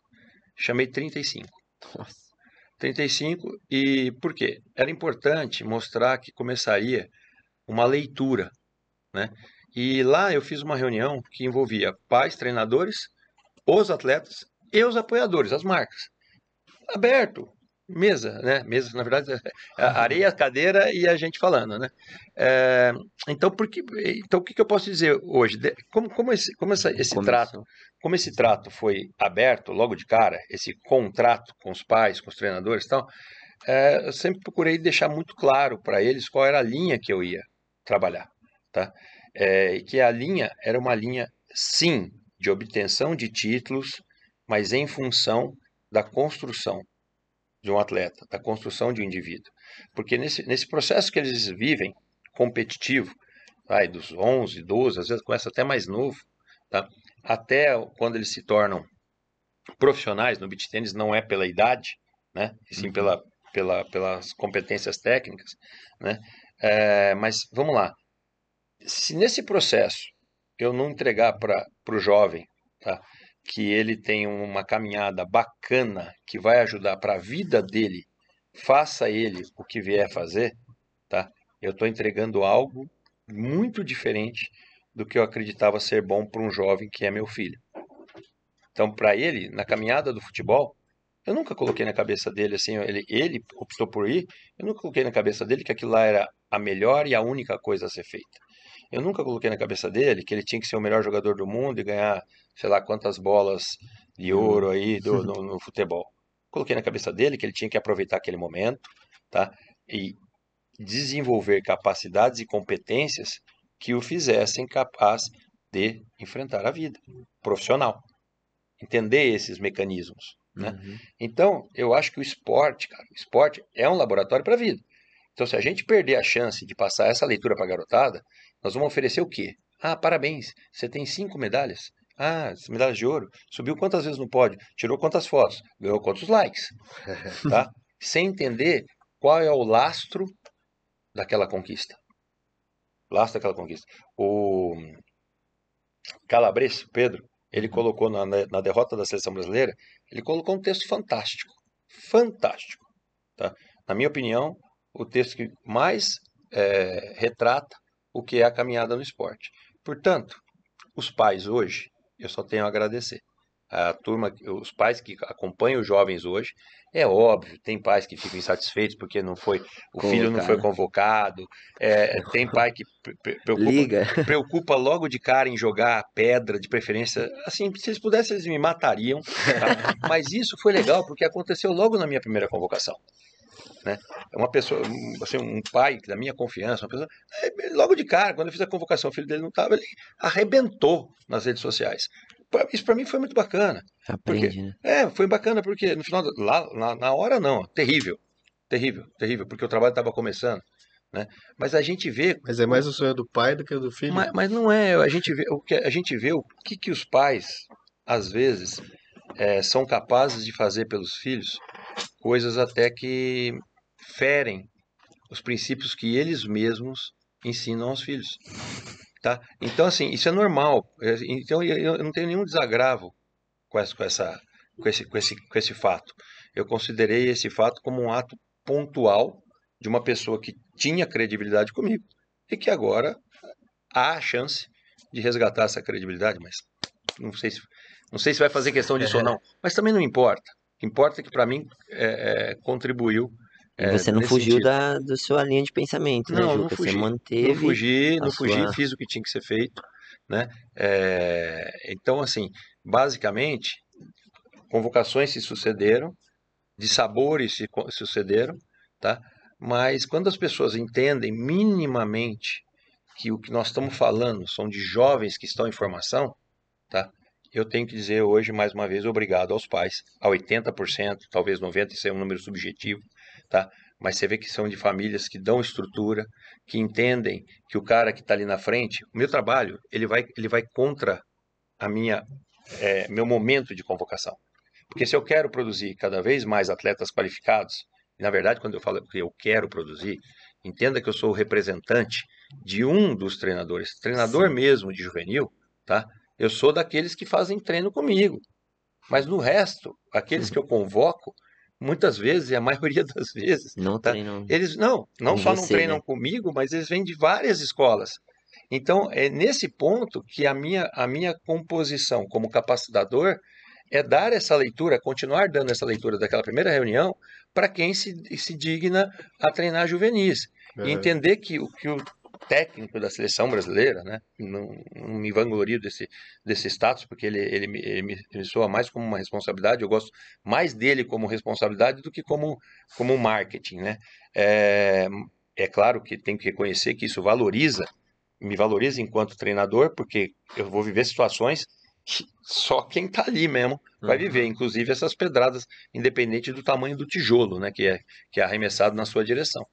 Chamei 35. Nossa. 35 e por quê? Era importante mostrar que começaria uma leitura, né? E lá eu fiz uma reunião que envolvia pais, treinadores, os atletas e os apoiadores, as marcas. Aberto, mesa, né? Mesa, na verdade, é, é areia, cadeira e a gente falando, né? É, então, porque, então, o que, eu posso dizer hoje? Como, como esse, como essa, esse trato, como esse trato foi aberto logo de cara, esse contrato com os pais, com os treinadores, então, é, eu sempre procurei deixar muito claro para eles qual era a linha que eu ia trabalhar, tá? É, que a linha era uma linha, sim, de obtenção de títulos, mas em função da construção de um atleta, da construção de um indivíduo. Porque nesse, nesse processo que eles vivem, competitivo, vai, dos 11, 12, às vezes começa até mais novo, tá? até quando eles se tornam profissionais no beach tênis, não é pela idade, né? e sim uhum. pela, pela, pelas competências técnicas. Né? É, mas vamos lá. Se nesse processo eu não entregar para o jovem tá? que ele tem uma caminhada bacana que vai ajudar para a vida dele, faça ele o que vier fazer, tá? Eu estou entregando algo muito diferente do que eu acreditava ser bom para um jovem que é meu filho. Então, para ele, na caminhada do futebol, eu nunca coloquei na cabeça dele assim, ele, ele optou por ir, eu nunca coloquei na cabeça dele que aquilo lá era a melhor e a única coisa a ser feita. Eu nunca coloquei na cabeça dele que ele tinha que ser o melhor jogador do mundo e ganhar, sei lá, quantas bolas de uhum. ouro aí do, no, no futebol. Coloquei na cabeça dele que ele tinha que aproveitar aquele momento, tá? E desenvolver capacidades e competências que o fizessem capaz de enfrentar a vida profissional. Entender esses mecanismos. Né? Uhum. Então, eu acho que o esporte, cara, o esporte é um laboratório para a vida. Então, se a gente perder a chance de passar essa leitura para a garotada, nós vamos oferecer o quê? Ah, parabéns, você tem cinco medalhas. Ah, medalhas de ouro. Subiu quantas vezes no pódio? Tirou quantas fotos? Ganhou quantos likes? Tá? Sem entender qual é o lastro daquela conquista. Lastro daquela conquista. O Calabres, Pedro, ele colocou na, né, na derrota da seleção brasileira, ele colocou um texto fantástico. Fantástico. Tá? Na minha opinião, o texto que mais é, retrata o que é a caminhada no esporte. Portanto, os pais hoje, eu só tenho a agradecer. A turma, os pais que acompanham os jovens hoje, é óbvio, tem pais que ficam insatisfeitos porque não foi, o filho não foi convocado, é, tem pai que preocupa, Liga. preocupa logo de cara em jogar pedra, de preferência. Assim, se eles pudessem, eles me matariam. Tá? Mas isso foi legal porque aconteceu logo na minha primeira convocação né? É uma pessoa, assim, um pai da minha confiança, uma pessoa, é, logo de cara, quando eu fiz a convocação, o filho dele não estava, ele arrebentou nas redes sociais. Isso para mim foi muito bacana. Aprende, porque, né? É, foi bacana porque no final lá na, na hora não, terrível, terrível, terrível, porque o trabalho estava começando. Né? Mas a gente vê. Mas é mais o sonho do pai do que o do filho. Mas, mas, não é. A gente vê o que a gente vê o que, que os pais às vezes é, são capazes de fazer pelos filhos, coisas até que ferem os princípios que eles mesmos ensinam aos filhos. Tá? Então, assim, isso é normal. É, então, eu não tenho nenhum desagravo com, essa, com, essa, com, esse, com, esse, com esse fato. Eu considerei esse fato como um ato pontual de uma pessoa que tinha credibilidade comigo e que agora há a chance de resgatar essa credibilidade, mas não sei se, não sei se vai fazer questão disso é. ou não. Mas também não importa. O que importa é que, para mim, é, é, contribuiu é, você não fugiu sentido. da, do sua linha de pensamento, né, não, né, Juca? Não fugi, você manteve. Não fugi, não fugi, fiz o que tinha que ser feito. Né? É, então, assim, basicamente, convocações se sucederam, de sabores se sucederam, tá? mas quando as pessoas entendem minimamente que o que nós estamos falando são de jovens que estão em formação, tá? eu tenho que dizer hoje, mais uma vez, obrigado aos pais, a 80%, talvez 90%, isso é um número subjetivo, tá? Mas você vê que são de famílias que dão estrutura, que entendem que o cara que está ali na frente, o meu trabalho, ele vai, ele vai contra a minha, é, meu momento de convocação. Porque se eu quero produzir cada vez mais atletas qualificados, e na verdade, quando eu falo que eu quero produzir, entenda que eu sou o representante de um dos treinadores, treinador Sim. mesmo de juvenil, tá? Eu sou daqueles que fazem treino comigo. Mas no resto, aqueles que eu convoco, muitas vezes, e a maioria das vezes, não tá, treinam. Eles não, não só não você, treinam né? comigo, mas eles vêm de várias escolas. Então, é nesse ponto que a minha, a minha composição como capacitador é dar essa leitura, continuar dando essa leitura daquela primeira reunião para quem se, se digna a treinar juvenis. É. E entender que, que o, técnico da seleção brasileira, né? Não, não me vanglorio desse, desse status, porque ele, ele, me, ele me soa mais como uma responsabilidade, eu gosto mais dele como responsabilidade do que como, como marketing, né? É, é claro que tem que reconhecer que isso valoriza, me valoriza enquanto treinador, porque eu vou viver situações que só quem tá ali mesmo vai viver, uhum. inclusive essas pedradas, independente do tamanho do tijolo, né, que é, que é arremessado na sua direção.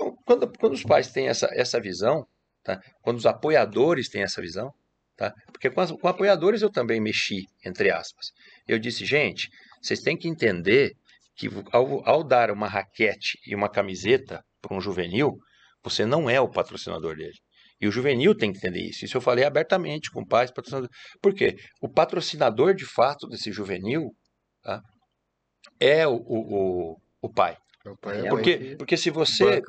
Então, quando, quando os pais têm essa, essa visão, tá? quando os apoiadores têm essa visão, tá? porque com, as, com apoiadores eu também mexi, entre aspas. Eu disse, gente, vocês têm que entender que ao, ao dar uma raquete e uma camiseta para um juvenil, você não é o patrocinador dele. E o juvenil tem que entender isso. Isso eu falei abertamente com pais, patrocinadores. Por quê? O patrocinador de fato desse juvenil tá? é o, o, o, o pai. Campanha é é, porque, porque se você,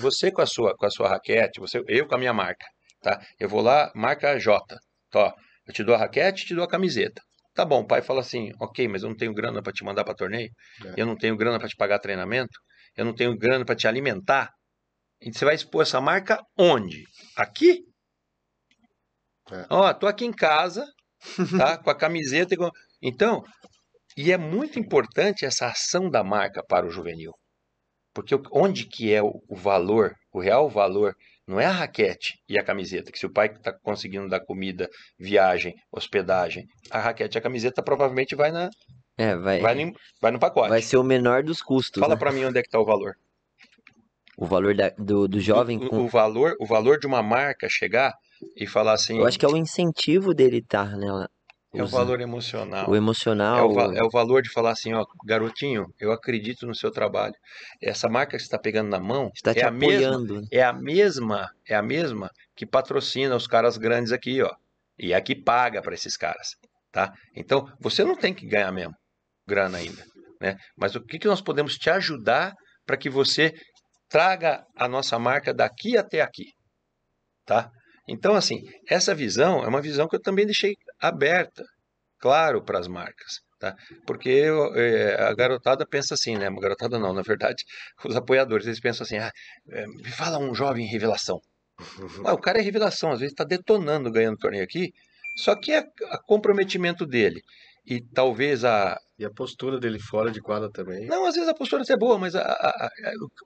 você com a sua, com a sua raquete, você, eu com a minha marca, tá? Eu vou lá, marca J, tá? Eu te dou a raquete, te dou a camiseta. Tá bom, o pai fala assim, ok, mas eu não tenho grana para te mandar para torneio, é. eu não tenho grana para te pagar treinamento, eu não tenho grana para te alimentar. E você vai expor essa marca onde? Aqui? É. Ó, tô aqui em casa, tá? com a camiseta. E com... Então, e é muito importante essa ação da marca para o juvenil. Porque onde que é o valor, o real valor, não é a raquete e a camiseta, que se o pai está conseguindo dar comida, viagem, hospedagem, a raquete e a camiseta provavelmente vai na... É, vai... Vai no, vai no pacote. Vai ser o menor dos custos. Fala né? para mim onde é que está o valor. O valor da, do, do jovem... O, com... o, valor, o valor de uma marca chegar e falar assim... Eu acho que é o incentivo dele estar tá nela né, é o valor emocional. O emocional. É o, é o, valor de falar assim, ó, garotinho, eu acredito no seu trabalho. Essa marca que você está pegando na mão está é a apoiando. Mesma, né? é a mesma, é a mesma que patrocina os caras grandes aqui, ó. E é a que paga para esses caras, tá? Então, você não tem que ganhar mesmo grana ainda, né? Mas o que, que nós podemos te ajudar para que você traga a nossa marca daqui até aqui, tá? Então, assim, essa visão é uma visão que eu também deixei aberta, claro, para as marcas. Tá? Porque eu, eh, a garotada pensa assim, né? A garotada não, na verdade, os apoiadores, eles pensam assim, ah, eh, me fala um jovem revelação. ah, o cara é revelação, às vezes está detonando ganhando torneio aqui, só que é a comprometimento dele e talvez a. E a postura dele fora de quadra também. Não, às vezes a postura é boa, mas a, a,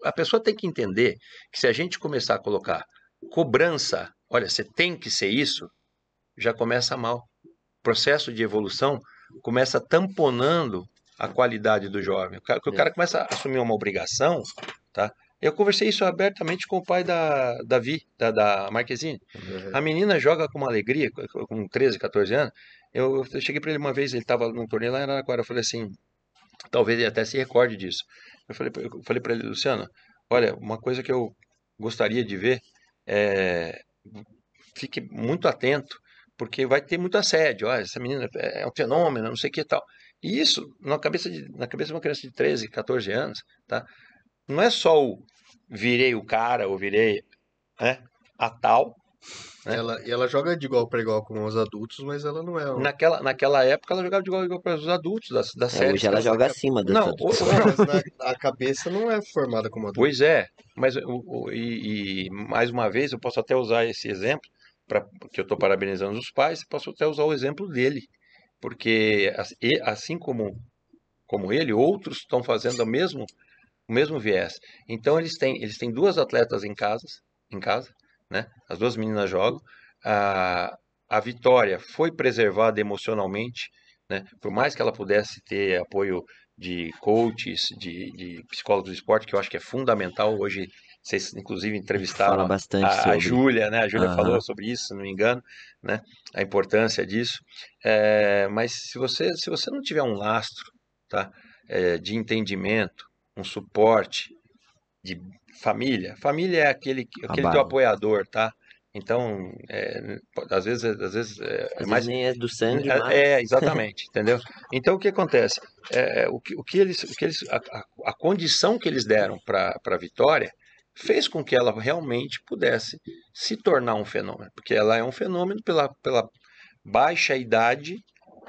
a, pessoa tem que entender que se a gente começar a colocar cobrança, olha, você tem que ser isso, já começa mal processo de evolução começa tamponando a qualidade do jovem. O cara, o cara é. começa a assumir uma obrigação, tá? Eu conversei isso abertamente com o pai da, da Vi, da, da Marquezine. Uhum. A menina joga com uma alegria, com 13, 14 anos. Eu, eu cheguei para ele uma vez, ele estava num torneio lá em Araraquara. Eu falei assim, talvez ele até se recorde disso. Eu falei, eu falei para ele, Luciano, olha, uma coisa que eu gostaria de ver é. Fique muito atento porque vai ter muito assédio. olha, ah, essa menina é, é um fenômeno, não sei o que e tal. E isso, na cabeça de, na cabeça de uma criança de 13, 14 anos, tá? não é só o virei o cara ou virei né, a tal. Né? Ela, ela joga de igual para igual com os adultos, mas ela não é. Naquela, naquela época ela jogava de igual para igual para os adultos da, da é, série. Hoje ela joga acima dos não, adultos. na, a cabeça não é formada como adulto. Pois é, mas o, o, e, e mais uma vez eu posso até usar esse exemplo pra, que eu estou parabenizando os pais, posso até usar o exemplo dele, porque assim como, como ele, outros estão fazendo o mesmo, o mesmo viés. Então eles têm, eles têm duas atletas em casa, em casa né? as duas meninas jogam, a, a Vitória foi preservada emocionalmente, né? por mais que ela pudesse ter apoio de coaches, de, de psicólogos do esporte, que eu acho que é fundamental hoje vocês, inclusive, entrevistaram a, a, a Júlia, né? A Júlia uhum. falou sobre isso, se não me engano, né? A importância disso. É, mas se você, se você não tiver um lastro tá? É, de entendimento, um suporte de família, família é aquele, aquele teu apoiador, tá? Então, é, às vezes, às vezes é, é às mais vezes nem é do sangue, é, mas... é, exatamente, entendeu? Então o que acontece? É, é, o, que, o que eles, o que eles, a, a, a condição que eles deram para a vitória fez com que ela realmente pudesse se tornar um fenômeno, porque ela é um fenômeno pela, pela baixa idade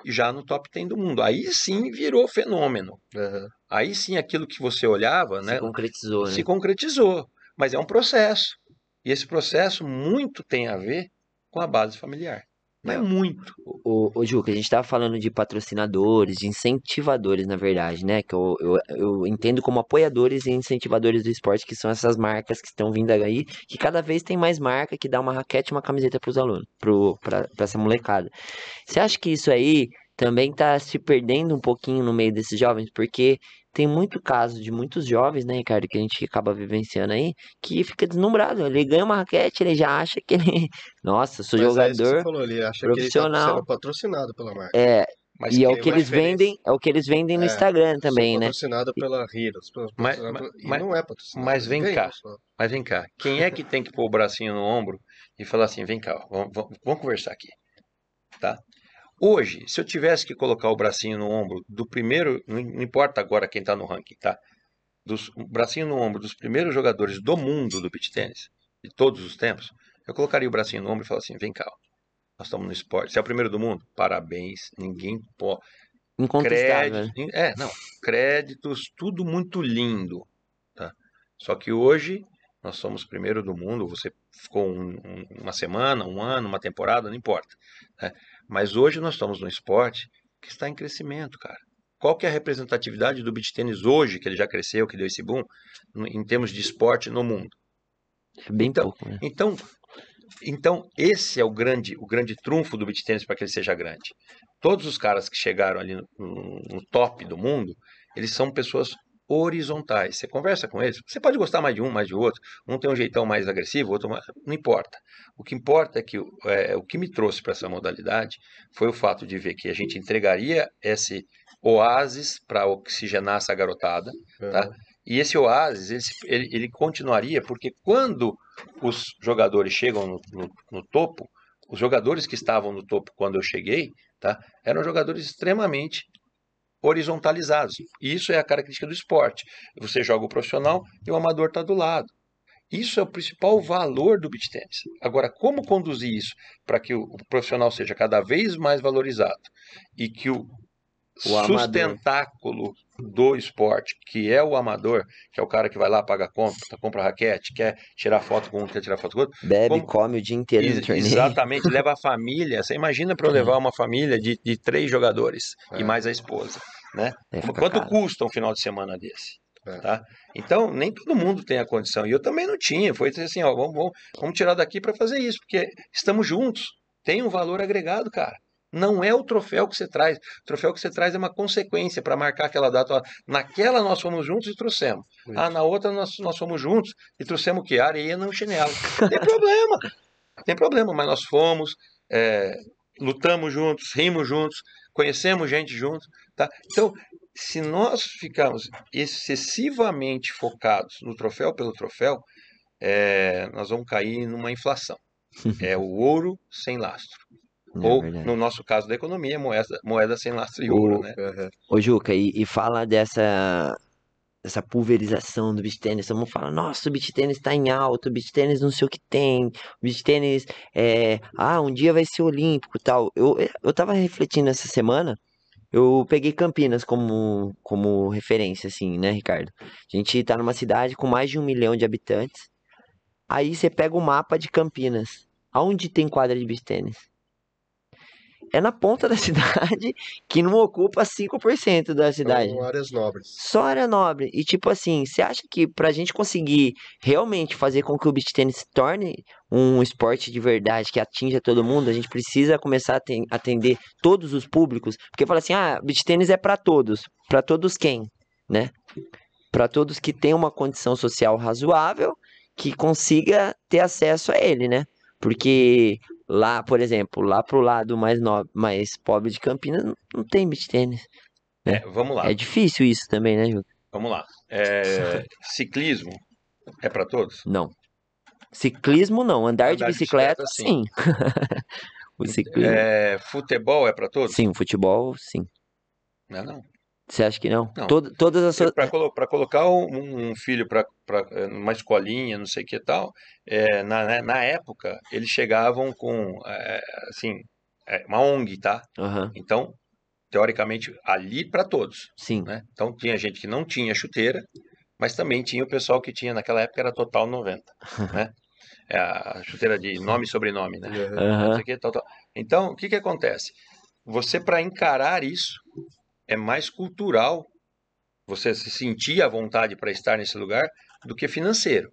já no top 10 do mundo. Aí sim virou fenômeno. Uhum. Aí sim aquilo que você olhava, se né? Concretizou, né? se né? concretizou. Mas é um processo. E esse processo muito tem a ver com a base familiar. Não é muito. O, o, o a gente estava tá falando de patrocinadores, de incentivadores, na verdade, né? Que eu, eu, eu, entendo como apoiadores e incentivadores do esporte, que são essas marcas que estão vindo aí, que cada vez tem mais marca que dá uma raquete e uma camiseta para os alunos, para essa molecada. Você acha que isso aí também está se perdendo um pouquinho no meio desses jovens? Porque tem muito caso de muitos jovens, né, Ricardo, que a gente acaba vivenciando aí, que fica deslumbrado. Ele ganha uma raquete, ele já acha que ele. Nossa, sou Mas é, jogador. É falou, ele acha profissional. que ele tá patrocinado pela marca. É, mas e é o que eles referência. vendem, é o que eles vendem no é, Instagram também, né? Patrocinado pela Heroes, mas, mas, não é patrocinado. Mas vem cá, mas vem cá. Quem é que tem que pôr o bracinho no ombro e falar assim, vem cá, vamos, vamos, vamos, conversar aqui, tá? Hoje, se eu tivesse que colocar o bracinho no ombro do primeiro, não importa agora quem está no ranking, tá? Dos, o bracinho no ombro dos primeiros jogadores do mundo do beat tênis, de todos os tempos, eu colocaria o bracinho no ombro e falaria assim: vem cá, nós estamos no esporte. Você é o primeiro do mundo? Parabéns, ninguém pode. Créditos, né? é, não, créditos, tudo muito lindo, tá? Só que hoje nós somos primeiro do mundo, você ficou um, um, uma semana, um ano, uma temporada, não importa. Né? Mas hoje nós estamos num esporte que está em crescimento, cara. Qual que é a representatividade do beach tênis hoje, que ele já cresceu, que deu esse boom, em termos de esporte no mundo? É bem então, pouco, né? Então, então esse é o grande, o grande trunfo do beach tênis para que ele seja grande. Todos os caras que chegaram ali no, no top do mundo, eles são pessoas horizontais. Você conversa com eles, você pode gostar mais de um, mais de outro. Um tem um jeitão mais agressivo, outro mais... não importa. O que importa é que é, o que me trouxe para essa modalidade foi o fato de ver que a gente entregaria esse oásis para oxigenar essa garotada, uhum. tá? E esse oásis, ele, ele, continuaria, porque quando os jogadores chegam no, no, no topo, os jogadores que estavam no topo quando eu cheguei, tá? Eram jogadores extremamente horizontalizados. E isso é a característica do esporte. Você joga o profissional e o amador está do lado. Isso é o principal valor do beach tennis. Agora, como conduzir isso para que o profissional seja cada vez mais valorizado e que o, o sustentáculo amador do esporte, que é o amador, que é o cara que vai lá, paga a conta, compra tá, raquete, quer tirar foto com um, quer tirar foto com outro. Bebe, como... come o dia inteiro Ex Exatamente, leva a família. Você imagina para eu é. levar uma família de, de três jogadores é. e mais a esposa, né? É quanto caro. custa um final de semana desse? É. Tá? Então, nem todo mundo tem a condição. E eu também não tinha. Foi assim, ó, vamos, vamos, vamos tirar daqui para fazer isso, porque estamos juntos. Tem um valor agregado, cara. Não é o troféu que você traz. O troféu que você traz é uma consequência para marcar aquela data. Naquela nós fomos juntos e trouxemos. Isso. Ah, na outra nós, nós fomos juntos e trouxemos o quê? Areia não chinelo. Não tem problema. Não tem problema, mas nós fomos, é, lutamos juntos, rimos juntos, conhecemos gente juntos. Tá? Então, se nós ficarmos excessivamente focados no troféu pelo troféu, é, nós vamos cair numa inflação. é o ouro sem lastro. É Ou, no nosso caso da economia, moeda, moeda sem lastro e ouro, né? Ô, Juca, e, e fala dessa essa pulverização do beach tênis. Todo mundo fala, nossa, o beach tênis tá em alta, o beach tênis não sei o que tem, o beach tênis é. Ah, um dia vai ser olímpico tal. Eu, eu tava refletindo essa semana, eu peguei Campinas como, como referência, assim, né, Ricardo? A gente tá numa cidade com mais de um milhão de habitantes. Aí você pega o mapa de Campinas. Aonde tem quadra de beach tênis? é na ponta da cidade que não ocupa 5% da cidade. São áreas nobres. Só área nobre. E tipo assim, você acha que pra gente conseguir realmente fazer com que o beach tênis se torne um esporte de verdade que atinja todo mundo, a gente precisa começar a atender todos os públicos? Porque fala assim: "Ah, beach tênis é para todos". Para todos quem, né? Para todos que têm uma condição social razoável, que consiga ter acesso a ele, né? Porque Lá, por exemplo, lá pro lado mais, nobre, mais pobre de Campinas, não tem beach tênis. Né? É, vamos lá. É difícil isso também, né, Júlio? Vamos lá. É, ciclismo é para todos? Não. Ciclismo não. Andar, Andar de bicicleta, bicicleta sim. sim. o ciclismo. É, futebol é para todos? Sim, futebol, sim. Não, é não. Você acha que não? não. Toda, todas as suas... Para colo colocar um, um filho para é, uma escolinha, não sei o que tal, é, na, né, na época eles chegavam com, é, assim, é, uma ONG, tá? Uhum. Então, teoricamente, ali para todos. Sim. Né? Então tinha gente que não tinha chuteira, mas também tinha o pessoal que tinha, naquela época era total 90, né? É a chuteira de nome e sobrenome, né? Uhum. Então, o que, que acontece? Você, para encarar isso, é mais cultural você se sentir à vontade para estar nesse lugar do que financeiro.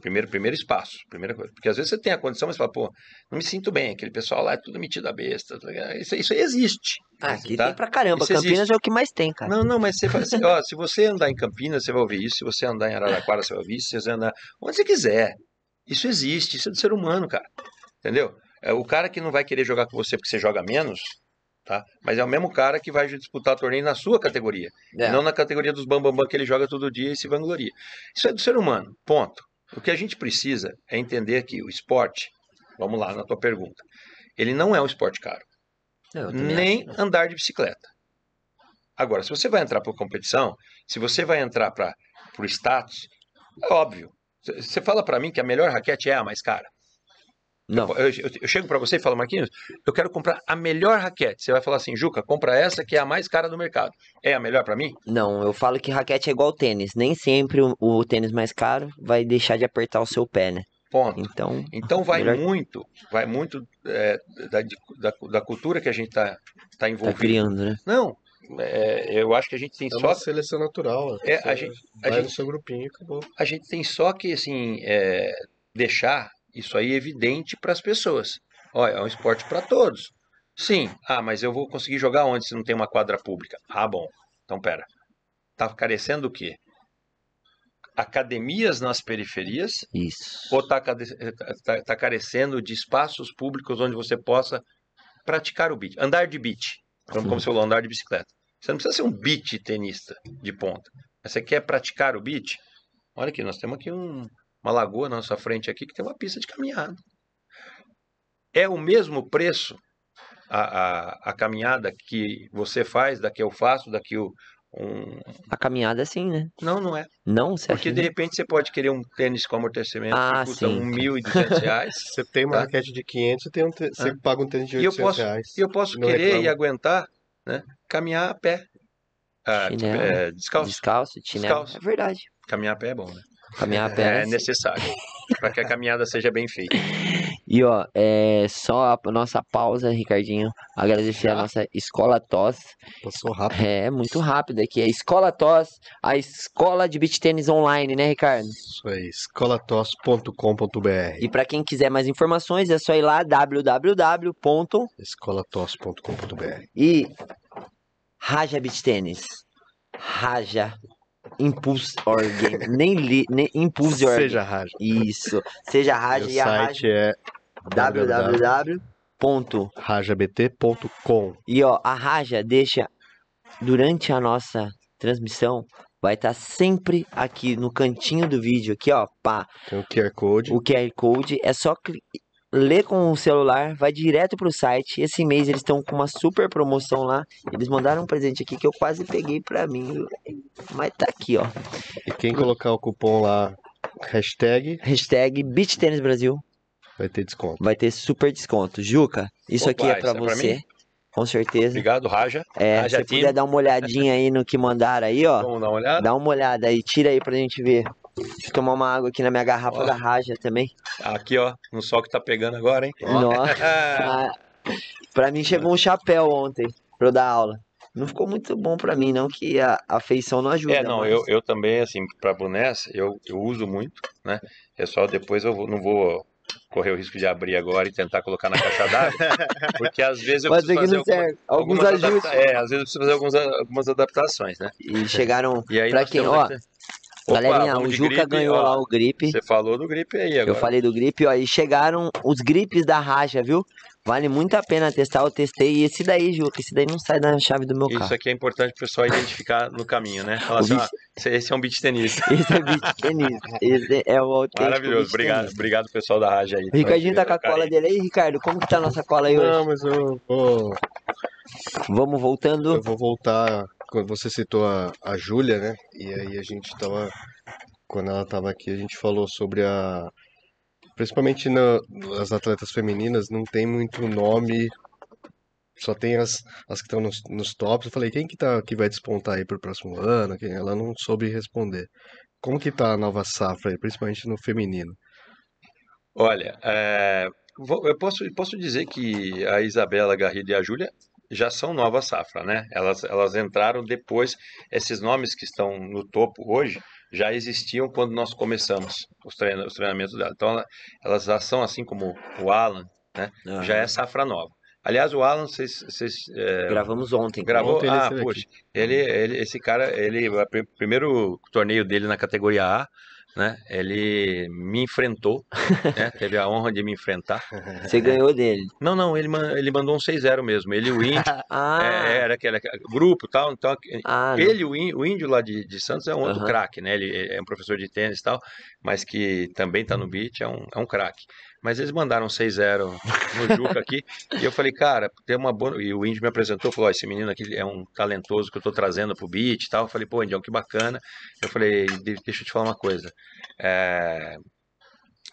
Primeiro, primeiro espaço, primeira coisa. Porque às vezes você tem a condição, mas fala, pô, não me sinto bem, aquele pessoal lá é tudo metido a besta. Isso, isso existe. Ah, aqui tá? tem pra caramba, isso Campinas existe. é o que mais tem, cara. Não, não, mas você fala assim, ó, se você andar em Campinas, você vai ouvir isso, se você andar em Araraquara, você vai ouvir isso, se você andar onde você quiser. Isso existe, isso é do ser humano, cara. Entendeu? É, o cara que não vai querer jogar com você porque você joga menos, Tá? Mas é o mesmo cara que vai disputar o torneio na sua categoria, é. não na categoria dos bambambam bam, bam, que ele joga todo dia e se vangloria. Isso é do ser humano, ponto. O que a gente precisa é entender que o esporte, vamos lá na tua pergunta, ele não é um esporte caro, nem acho, né? andar de bicicleta. Agora, se você vai entrar para competição, se você vai entrar para o status, é óbvio. Você fala para mim que a melhor raquete é a mais cara. Não. Eu, eu, eu chego para você e falo, Marquinhos, eu quero comprar a melhor raquete. Você vai falar assim, Juca, compra essa que é a mais cara do mercado. É a melhor para mim? Não, eu falo que raquete é igual tênis. Nem sempre o, o tênis mais caro vai deixar de apertar o seu pé, né? Ponto. Então, então vai melhor... muito, vai muito é, da, da, da, cultura que a gente tá, tá, tá envolvido. Tá criando, né? Não, é, eu acho que a gente tem é só uma seleção natural. Né? É, a gente, vai a gente, no seu grupinho, acabou. A gente tem só que assim é, deixar isso aí é evidente para as pessoas. Olha, é um esporte para todos. Sim, ah, mas eu vou conseguir jogar onde se não tem uma quadra pública? Ah, bom. Então pera. Tá carecendo o quê? Academias nas periferias? Isso. Ou tá, eh, tá, tá carecendo de espaços públicos onde você possa praticar o beat, andar de beat, então, como, como se falou, andar de bicicleta. Você não precisa ser um beat tenista de ponta. Mas você quer praticar o beat? Olha aqui, nós temos aqui um, uma lagoa na nossa frente aqui que tem uma pista de caminhada. É o mesmo preço a, a, a caminhada que você faz, da que eu faço, da que o. Um... A caminhada é sim, né? Não, não é. Não, você é Porque de assim? repente você pode querer um tênis com amortecimento ah, que custa R$ reais. você tem uma tá? raquete de 500, você, tem um você ah. paga um tênis de 800 eu posso, reais. E eu posso querer reclamo. e aguentar né, caminhar a pé. Ah, chinelo, é, descalço. Descalço, chinelo. Descalço. É verdade. Caminhar a pé é bom, né? Caminhar a pé. É, é necessário. para que a caminhada seja bem feita. E ó, é só a nossa pausa, Ricardinho. Agradecer a tá. nossa Escola Tos. Passou rápido. É, muito rápido aqui. É Escola Tos, a escola de beach tênis online, né, Ricardo? Isso aí, escolatos.com.br. E para quem quiser mais informações, é só ir lá www.escolatos.com.br. E Raja Beach Tênis. Raja Impulse Org. nem li. Nem, Impulse Seja Rádio. Isso. Seja Rádio e a site Raja. é www.rajabt.com. E ó, a Raja deixa durante a nossa transmissão vai estar tá sempre aqui no cantinho do vídeo aqui, ó, pá. Tem o QR Code. O QR Code é só clicar lê com o celular, vai direto pro site. Esse mês eles estão com uma super promoção lá. Eles mandaram um presente aqui que eu quase peguei pra mim. Mas tá aqui, ó. E quem colocar o cupom lá, hashtag. Hashtag Tênis Brasil. Vai ter desconto. Vai ter super desconto. Juca, isso Opa, aqui é, é pra você. É pra com certeza. Obrigado, Raja. É, Raja se puder dar uma olhadinha aí no que mandaram aí, ó. Vamos dar uma olhada. Dá uma olhada aí, tira aí pra gente ver. Deixa eu tomar uma água aqui na minha garrafa ó. da Raja também. Aqui, ó, no sol que tá pegando agora, hein? Nossa. Ah, pra mim chegou um chapéu ontem pra eu dar aula. Não ficou muito bom para mim, não, que a, a feição não ajuda. É, não, mas... eu, eu também, assim, pra bonés, eu, eu uso muito, né? É só depois eu vou, não vou correr o risco de abrir agora e tentar colocar na caixa d'água, porque às vezes eu Mas preciso é fazer alguma, alguns ajustes. É, às vezes eu preciso fazer algumas, algumas adaptações, né? E chegaram para quem, ó, Galerinha, o Juca gripe, ganhou ó, lá o gripe. Você falou do gripe aí agora. Eu falei do gripe, ó. E chegaram os gripes da racha, viu? Vale muito a pena testar, eu testei. E esse daí, Juca, esse daí não sai da chave do meu carro. Isso aqui é importante pro pessoal identificar no caminho, né? Falar assim, esse é um beat tenis. Esse é beat tenista. Esse é o autêntico Maravilhoso, obrigado. Obrigado, pessoal da Raja aí. Ricardinho tá com a cola dele aí, Ricardo. Como que tá a nossa cola aí hoje? Não, mas eu vou... Vamos voltando. Eu vou voltar você citou a, a Júlia, né? E aí a gente estava quando ela estava aqui, a gente falou sobre a principalmente nas as atletas femininas não tem muito nome só tem as, as que estão nos, nos tops. Eu falei, quem que, tá, que vai despontar aí pro próximo ano? Quem? Ela não soube responder. Como que tá a nova safra aí, principalmente no feminino? Olha, é, eu posso, posso dizer que a Isabela Garrido e a Júlia já são nova safra, né? Elas, elas entraram depois. Esses nomes que estão no topo hoje já existiam quando nós começamos os, treinos os treinamentos dela. Então, elas já são assim como o Alan, né? Uhum. Já é safra nova. Aliás, o Alan, vocês. é... Gravamos ontem. Gravou? Ontem ah, poxa. Ele, ele, esse cara, ele, o primeiro torneio dele na categoria A né? Ele me enfrentou, né? teve a honra de me enfrentar. Você ganhou dele? Não, não, ele, ele mandou um 6-0 mesmo. Ele e o índio, ah. É, é, era aquele grupo tal. Então, ah, ele, o o índio, lá de, de Santos, é um outro craque, né? Ele é um professor de tênis e tal, mas que também está no beat, é um, é um craque. Mas eles mandaram 6-0 no Juca aqui. e eu falei, cara, tem uma boa. E o Índio me apresentou, falou: esse menino aqui é um talentoso que eu tô trazendo pro beat e tal. Eu falei, pô, Indião, que bacana. Eu falei, deixa eu te falar uma coisa. É...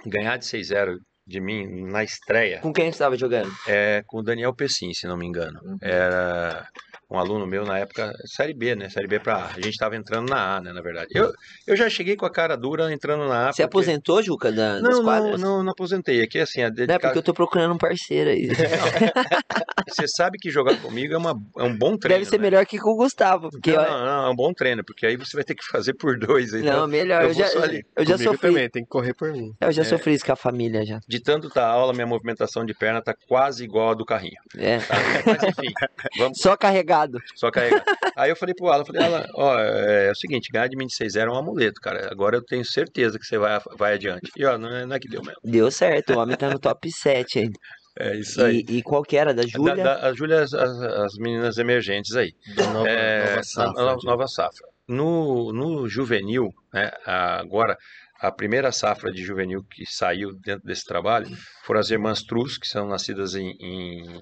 Ganhar de 6-0 de mim na estreia. Com quem estava jogando? É, com o Daniel Pessin, se não me engano. Uhum. Era um aluno meu na época, Série B, né? Série B pra. A gente estava entrando na A, né? Na verdade. Eu, eu já cheguei com a cara dura entrando na A. Você porque... aposentou, Juca, da, não, não, não, não, aposentei. Aqui, assim, a é dedica... Não, é porque eu tô procurando um parceiro aí. Você sabe que jogar comigo é, uma, é um bom treino. Deve ser né? melhor que com o Gustavo. Porque não, eu... não, não, é um bom treino, porque aí você vai ter que fazer por dois. Então não, melhor. Eu, eu já, eu, eu já sofri. também, tem que correr por mim. Eu já é... sofri isso com a família já. De tanto tá aula, minha movimentação de perna tá quase igual a do carrinho. É. Tá? Mas enfim, vamos... Só carregar carregado. Só carregado. Aí eu falei pro Alan, falei, Alan, ó, é, é o seguinte, ganhar de 26 era é um amuleto, cara. Agora eu tenho certeza que você vai, vai adiante. E ó, não é, não é que deu mesmo. Deu certo, o homem tá no top 7 ainda. É isso aí. E, e qual que era? Da Júlia? Da, da, a Júlia, as, as, meninas emergentes aí. Nova, é, nova, safra. nova safra. No, no juvenil, né, agora, a primeira safra de juvenil que saiu dentro desse trabalho foram as irmãs Trus, que são nascidas em, em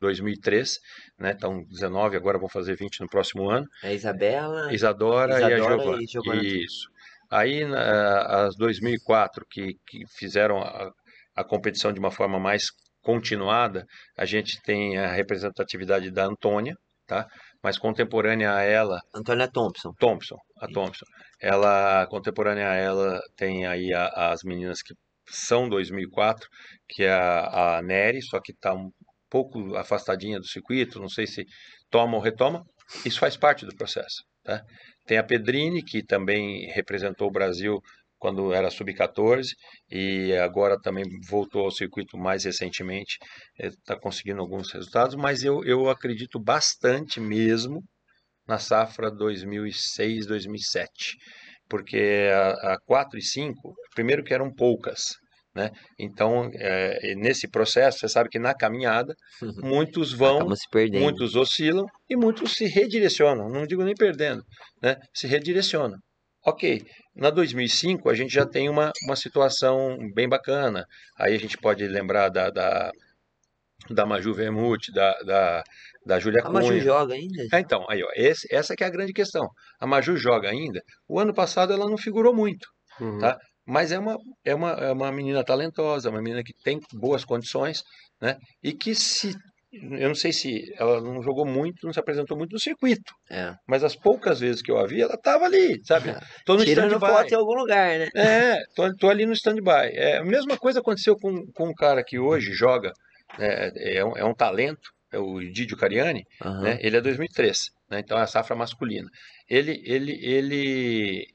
2003, né? Então, 19, agora vão fazer 20 no próximo ano. É a Isabela, Isadora, Isadora e a Giovana. E Giovana. Isso. Aí, na, as 2004, que, que fizeram a, a competição de uma forma mais continuada, a gente tem a representatividade da Antônia, tá? Mas contemporânea a ela... Antônia Thompson. Thompson, a Thompson. Ela, contemporânea a ela, tem aí a, as meninas que são 2004, que é a, a Nery, só que está um pouco afastadinha do circuito, não sei se toma ou retoma, isso faz parte do processo. Tá? Tem a Pedrini, que também representou o Brasil quando era sub-14 e agora também voltou ao circuito mais recentemente, está eh, conseguindo alguns resultados, mas eu, eu acredito bastante mesmo na safra 2006, 2007, porque a, a 4 e 5, primeiro que eram poucas, né? Então, é, nesse processo, você sabe que na caminhada, uhum. muitos vão, muitos oscilam e muitos se redirecionam. Não digo nem perdendo, né? se redirecionam. Ok, na 2005 a gente já tem uma, uma situação bem bacana. Aí a gente pode lembrar da, da, da Maju Vermute, da, da, da Júlia Cunha. A Maju joga ainda? É, então, aí, ó, esse, essa que é a grande questão. A Maju joga ainda. O ano passado ela não figurou muito. Uhum. Tá? Mas é uma, é, uma, é uma menina talentosa, uma menina que tem boas condições, né? E que se eu não sei se ela não jogou muito, não se apresentou muito no circuito. É. Mas as poucas vezes que eu a vi, ela estava ali, sabe? É. Tô no Tirando foto em algum lugar, né? É, tô, tô ali no stand-by. É, a mesma coisa aconteceu com, com um cara que hoje joga, né? é, é, um, é um talento, é o Didio Cariani, uhum. né? ele é 2003, né? então é a safra masculina. Ele, ele, ele,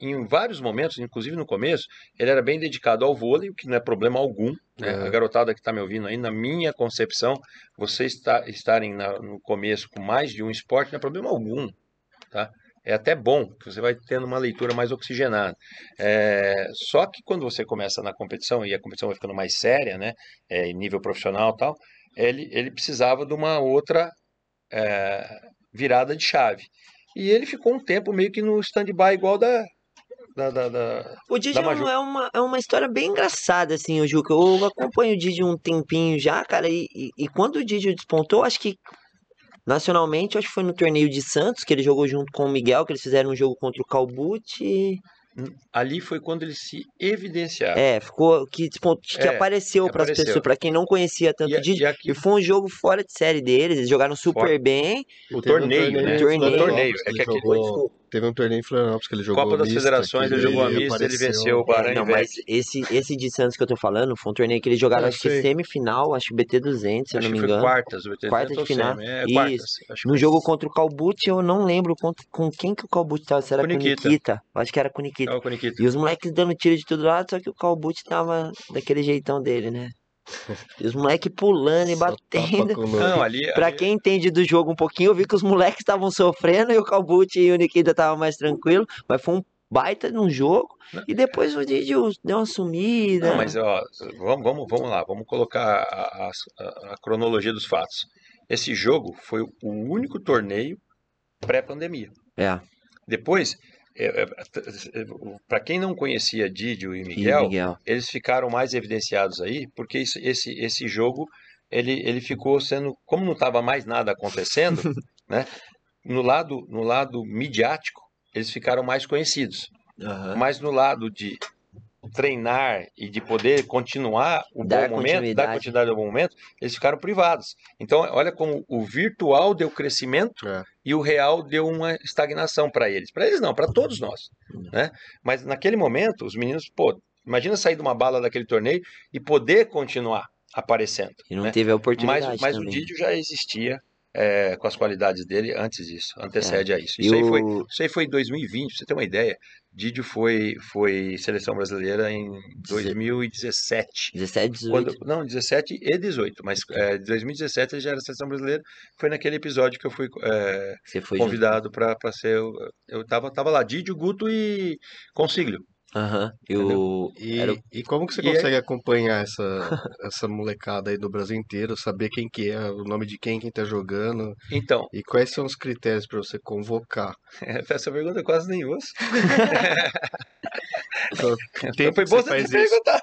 em vários momentos, inclusive no começo, ele era bem dedicado ao vôlei, o que não é problema algum. Né? Uhum. A garotada que está me ouvindo aí, na minha concepção, vocês está, estarem na, no começo com mais de um esporte não é problema algum. Tá? É até bom, que você vai tendo uma leitura mais oxigenada. É, só que quando você começa na competição, e a competição vai ficando mais séria, né? É, em nível profissional e tal, ele, ele precisava de uma outra é, virada de chave. E ele ficou um tempo meio que no stand-by igual da, da, da, da o Didi da é, uma, é, é uma história bem engraçada, assim, o Juca. Eu acompanho o Didi um tempinho já, cara, e, e, e quando o Didi despontou, acho que nacionalmente, acho que foi no torneio de Santos, que ele jogou junto com o Miguel, que eles fizeram um jogo contra o Calbute. Ali foi quando ele se evidenciaram. É, ficou que, que é, apareceu para as pessoas, para quem não conhecia tanto e, Didi. E, aqui... e, foi um jogo fora de série deles, eles jogaram super fora. bem. O torneio, torneio, né? torneio. O torneio. É que aqui, jogou... Teve um torneio em Florianópolis que ele jogou Copa das mista, Federações, ele, jogou a mista, apareceu. ele venceu o Guarani. É, não, mas esse, esse de Santos que eu tô falando foi um torneio que eles jogaram, acho que semifinal, acho que BT200, se eu não me engano. quartas, BT200. Quartas de final. é, quartas, no jogo contra o Calbut, eu não lembro com quem que o Calbut tava, se era o Nikita. Acho que era é o Nikita. E os moleques dando tiro de todo lado, só que o Calbut tava daquele jeitão dele, né? os moleques pulando e Só batendo. Não, ali, pra ali... quem entende do jogo um pouquinho, eu vi que os moleques estavam sofrendo e o Calbut e o Nikita estavam mais tranquilo, mas foi um baita num jogo não, e depois o Didi deu uma sumida. Não, mas ó, vamos, vamos, vamos lá, vamos colocar a, a, a cronologia dos fatos. Esse jogo foi o único torneio pré-pandemia. É. Depois, é, é, é, para quem não conhecia Didio e Miguel, e Miguel, eles ficaram mais evidenciados aí, porque isso, esse, esse jogo ele, ele ficou sendo, como não estava mais nada acontecendo, né? No lado, no lado midiático, eles ficaram mais conhecidos. Uhum. Mas no lado de treinar e de poder continuar o dar bom momento, dar continuidade ao bom momento, eles ficaram privados. Então, olha como o virtual deu crescimento é. e o real deu uma estagnação para eles. Para eles não, para todos nós. Né? Mas naquele momento, os meninos, pô, imagina sair de uma bala daquele torneio e poder continuar aparecendo. E não né? teve a oportunidade. Mas, mas o Didio já existia, é, com as qualidades dele antes disso, antecede é. a isso. Isso, aí foi, isso aí foi em 2020, pra você ter uma ideia. Didi foi, foi seleção brasileira em 2017. 17, 18? Quando, não, 17 e 18, mas é, 2017 ele já era seleção brasileira. Foi naquele episódio que eu fui é, convidado para ser. Eu, eu tava, tava lá, Didi, Guto e Consiglio. Aham, E, Era... e como que você e é consegue é... acompanhar essa, essa molecada aí do Brasil inteiro, saber quem que é, o nome de quem, quem tá jogando? Então... E quais são os critérios para você convocar? Essa pergunta quase nem Tempo foi bom você, você perguntar.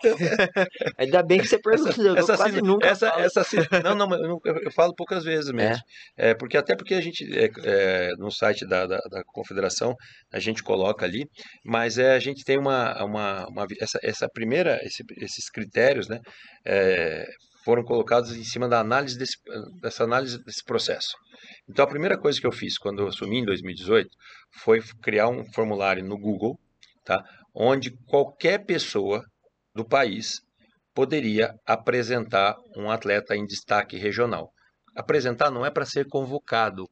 Ainda bem que você perguntou. Essa, essa, nunca essa, essa, não, não, eu, eu, falo poucas vezes é. mesmo. É. é porque até porque a gente é, é, no site da, da, da, confederação a gente coloca ali, mas é, a gente tem uma, uma, uma essa, essa primeira esse, esses critérios, né? É, foram colocados em cima da análise desse, dessa análise desse processo. Então a primeira coisa que eu fiz quando eu assumi em 2018 foi criar um formulário no Google, tá? onde qualquer pessoa do país poderia apresentar um atleta em destaque regional. Apresentar não é para ser convocado,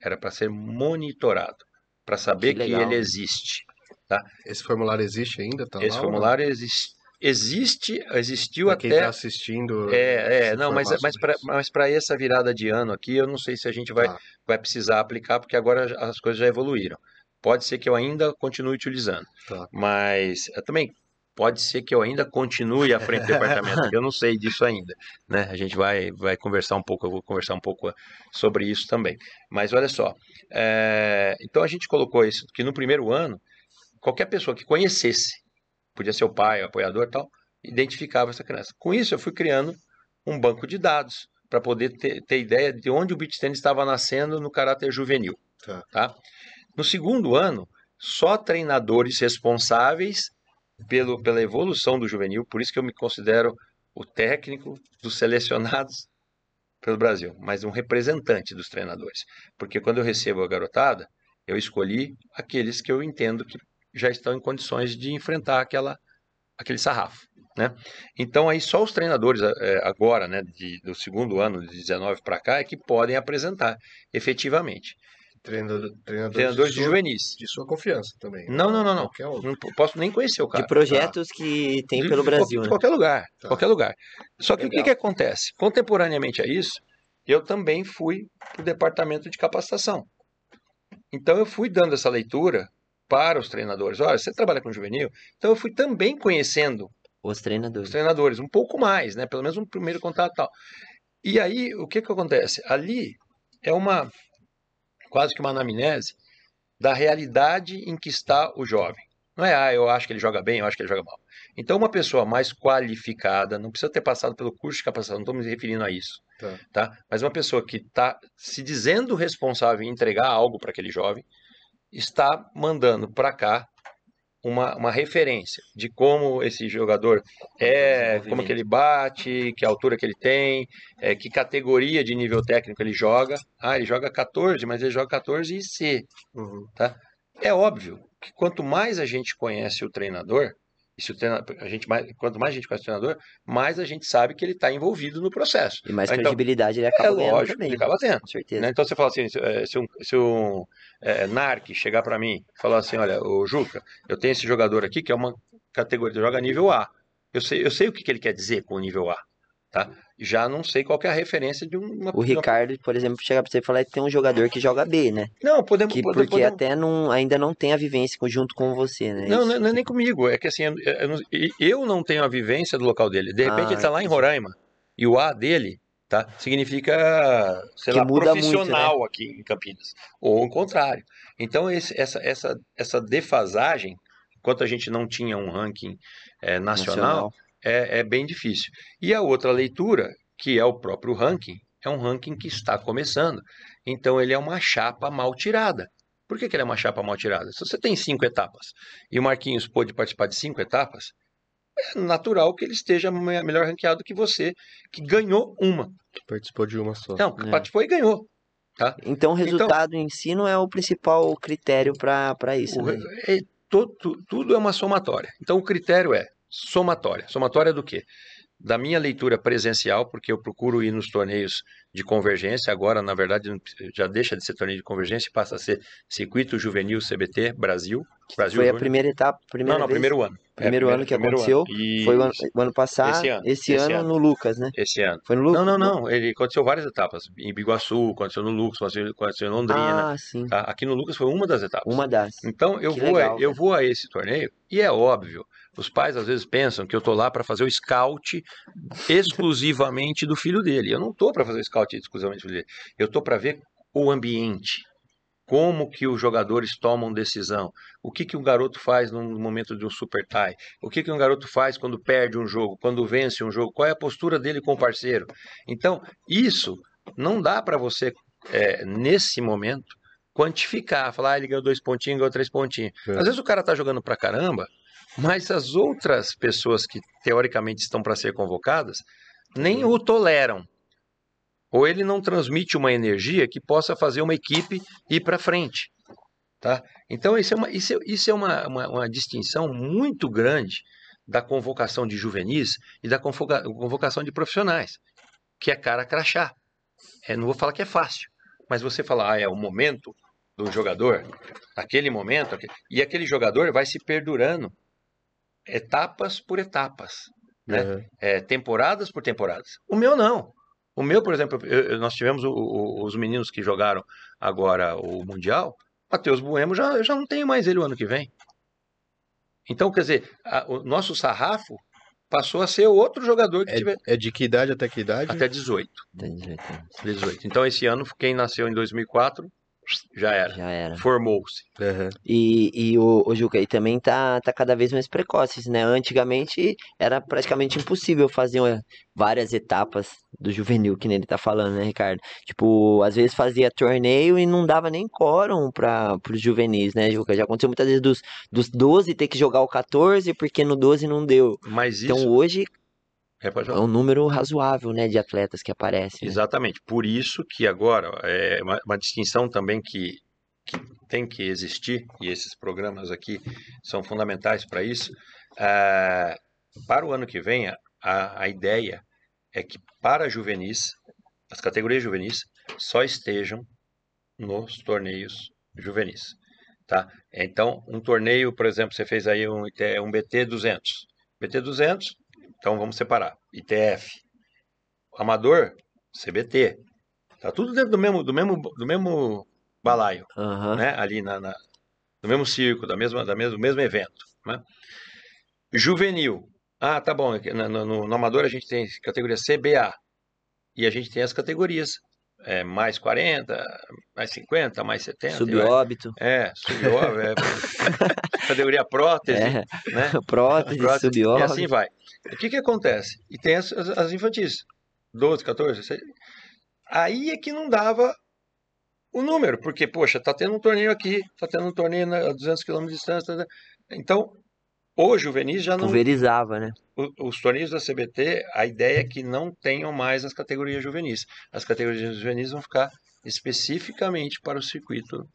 era para ser monitorado, para saber que, que, ele existe. Tá? Esse formulário existe ainda? Tá Esse lá, formulário existe existe, existiu quem até. Quem está assistindo. É, é não, mas, é, mas para essa virada de ano aqui, eu não sei se a gente vai, ah. vai precisar aplicar, porque agora as coisas já evoluíram pode ser que eu ainda continue utilizando. Tá. Mas eh, também pode ser que eu ainda continue à frente do departamento, eu não sei disso ainda, né? A gente vai, vai conversar um pouco, eu vou conversar um pouco eh, sobre isso também. Mas olha só, é, então a gente colocou isso, que no primeiro ano, qualquer pessoa que conhecesse, podia ser o pai, o apoiador tal, identificava essa criança. Com isso, eu fui criando um banco de dados para poder ter, ter, ideia de onde o beach tennis estava nascendo no caráter juvenil, tá? tá? No segundo ano, só treinadores responsáveis pelo, pela evolução do juvenil, por isso que eu me considero o técnico dos selecionados pelo Brasil, mas um representante dos treinadores. Porque quando eu recebo a garotada, eu escolhi aqueles que eu entendo que já estão em condições de enfrentar aquela, aquele sarrafo. Né? Então, aí só os treinadores é, agora, né, de, do segundo ano, de 19 para cá, é que podem apresentar efetivamente. Treinador, treinador, treinador de, de juvenis. De sua confiança também. Né? Não, não, não, não. Não posso nem conhecer o cara. De projetos tá. que tem de, pelo Brasil. De né? qualquer né? lugar. Tá. Qualquer lugar. Só que Legal. o que, que acontece? Contemporaneamente a isso, eu também fui para o departamento de capacitação. Então eu fui dando essa leitura para os treinadores. Olha, você trabalha com juvenil, então eu fui também conhecendo os treinadores. Os treinadores, um pouco mais, né? Pelo menos um primeiro contato tal. E aí, o que que acontece? Ali é uma quase que uma anamnese da realidade em que está o jovem. Não é, ah, eu acho que ele joga bem, eu acho que ele joga mal. Então, uma pessoa mais qualificada, não precisa ter passado pelo curso de capacitação, não estou me referindo a isso, tá. tá? Mas uma pessoa que está se dizendo responsável em entregar algo para aquele jovem, está mandando para cá uma, uma referência de como esse jogador é, como é que ele bate, que altura que ele tem, é, que categoria de nível técnico ele joga. Ah, ele joga 14, mas ele joga 14 e C. Uhum. Tá? É óbvio que quanto mais a gente conhece o treinador, e se o treinador, a gente mais, quanto mais a gente conhece o treinador, mais a gente sabe que ele está envolvido no processo. E mais ah, então, credibilidade ele acaba é, tendo. Lógico, também. ele acaba tendo. Né? Com certeza. Né? Então você fala assim: se eh, um, se um é, NARC chegar para mim e falar assim: olha, o Juca, eu tenho esse jogador aqui que é uma categoria, joga nível A. Eu sei, eu sei o que, que ele quer dizer com o nível A tá? Já não sei qual é a referência de uma... O Ricardo, por exemplo, chegar para você e falar que é, tem um jogador que joga B, né? Não, podemos... Que, porque podemos... até não, ainda não tem a vivência junto com você, né? Não, não, não é nem comigo. É que assim, eu, eu, não, eu não tenho a vivência do local dele. De repente ah, ele está lá em Roraima e o A dele tá? Significa, sei que muda profissional muito, né? aqui em Campinas, ou o contrário. Então, esse, essa, essa, essa defasagem, enquanto a gente não tinha um ranking é, nacional, nacional, é, é bem difícil. E a outra leitura, que é o próprio ranking, é um ranking que está começando. Então ele é uma chapa mal tirada. Por que, que ele é uma chapa mal tirada? Se você tem cinco etapas e o Marquinhos pôde participar de cinco etapas, é natural que ele esteja melhor ranqueado que você, que ganhou uma. Participou de uma só. Não, é. participou e ganhou. Tá? Então o então resultado então, em si não é o principal critério para isso. O, né? é, tudo é uma somatória. Então o critério é somatória. Somatória do quê? Da minha leitura presencial, porque eu procuro ir nos torneios de convergência, agora, na verdade, já deixa de ser torneio de convergência e passa a ser Circuito Juvenil CBT Brasil, Brasil foi Júnior. a primeira etapa. Primeira não, não, vez, primeiro ano. É, primeiro, é, primeiro ano que primeiro aconteceu. Ano. E... Foi o ano, o ano passado. Esse ano. Esse, esse ano, ano, no Lucas, né? Esse ano. Foi no Lucas? Não, não, não. Ele aconteceu várias etapas. Em Biguaçu, aconteceu no Lucas, aconteceu em Londrina. Ah, sim. Tá? Aqui no Lucas foi uma das etapas. Uma das. Então eu vou, legal, a, eu vou a esse torneio e é óbvio. Os pais às vezes pensam que eu tô lá para fazer o scout exclusivamente do filho dele. Eu não tô para fazer o scout exclusivamente do filho dele. Eu tô para ver o ambiente como que os jogadores tomam decisão, o que, que um garoto faz no momento de um super tie, o que, que um garoto faz quando perde um jogo, quando vence um jogo, qual é a postura dele com o parceiro. Então, isso não dá para você, é, nesse momento, quantificar, falar, ah, ele ganhou dois pontinhos, ganhou três pontinhos. É. Às vezes o cara tá jogando para caramba, mas as outras pessoas que teoricamente estão para ser convocadas nem o toleram ou ele não transmite uma energia que possa fazer uma equipe ir para frente. Tá? Então, isso é, uma, isso é, isso é uma, uma, uma distinção muito grande da convocação de juvenis e da convoca, convocação de profissionais, que é cara crachá. É, não vou falar que é fácil, mas você falar, ah, é o momento do jogador, aquele momento, e aquele jogador vai se perdurando etapas por etapas, né? Uhum. É, temporadas por temporadas. O meu não. O meu, por exemplo, eu, nós tivemos o, o, os meninos que jogaram agora o Mundial. Matheus Buemo já, já não tenho mais ele o ano que vem. Então, quer dizer, a, o nosso sarrafo passou a ser outro jogador que é, tiver. É de que idade até que idade? Até 18. Até 18. 18. Então, esse ano, quem nasceu em 2004 já era. Já era. Formou-se. Uhum. E, e o, o Juca, e também tá, tá cada vez mais precoce, né? Antigamente era praticamente impossível fazer eh, várias etapas do juvenil, que nem ele tá falando, né, Ricardo? Tipo, às vezes fazia torneio e não dava nem quórum para os juvenis, né, Juca? Já aconteceu muitas vezes dos, dos 12 ter que jogar o 14 porque no 12 não deu. Mas então, isso... Então hoje é, é, um número razoável né, de atletas que aparecem. Né? Exatamente. Né? Por isso que agora é uma, uma distinção também que, que, tem que existir, e esses programas aqui são fundamentais para isso. Ah, para o ano que vem, a, a ideia é que para juvenis, as categorias juvenis só estejam nos torneios juvenis. Tá? Então, um torneio, por exemplo, você fez aí um, é, um BT 200. BT 200 então vamos separar. ITF, amador, CBT. Tá tudo dentro do mesmo, do mesmo, do mesmo balaio, uhum. né? Ali na, na, no mesmo circo, da mesma, da mesmo, mesmo evento, né? Juvenil. Ah, tá bom. É no, no, no amador a gente tem categoria CBA e a gente tem as categorias é, mais 40, mais 50, mais 70. Subóbito. É, subóbito. É, categoria prótese. É, né? prótese, prótese, subóbito. E assim vai. O que, que acontece? E tem as, as infantis, 12, 14, 6. Aí é que não dava o número, porque, poxa, tá tendo um torneio aqui, tá tendo um torneio a 200 km de distância. Tá então, Hoje o verniz já não. Pulverizava, né? Os torneios da CBT, a ideia é que não tenham mais as categorias juvenis. As categorias juvenis vão ficar especificamente para o circuito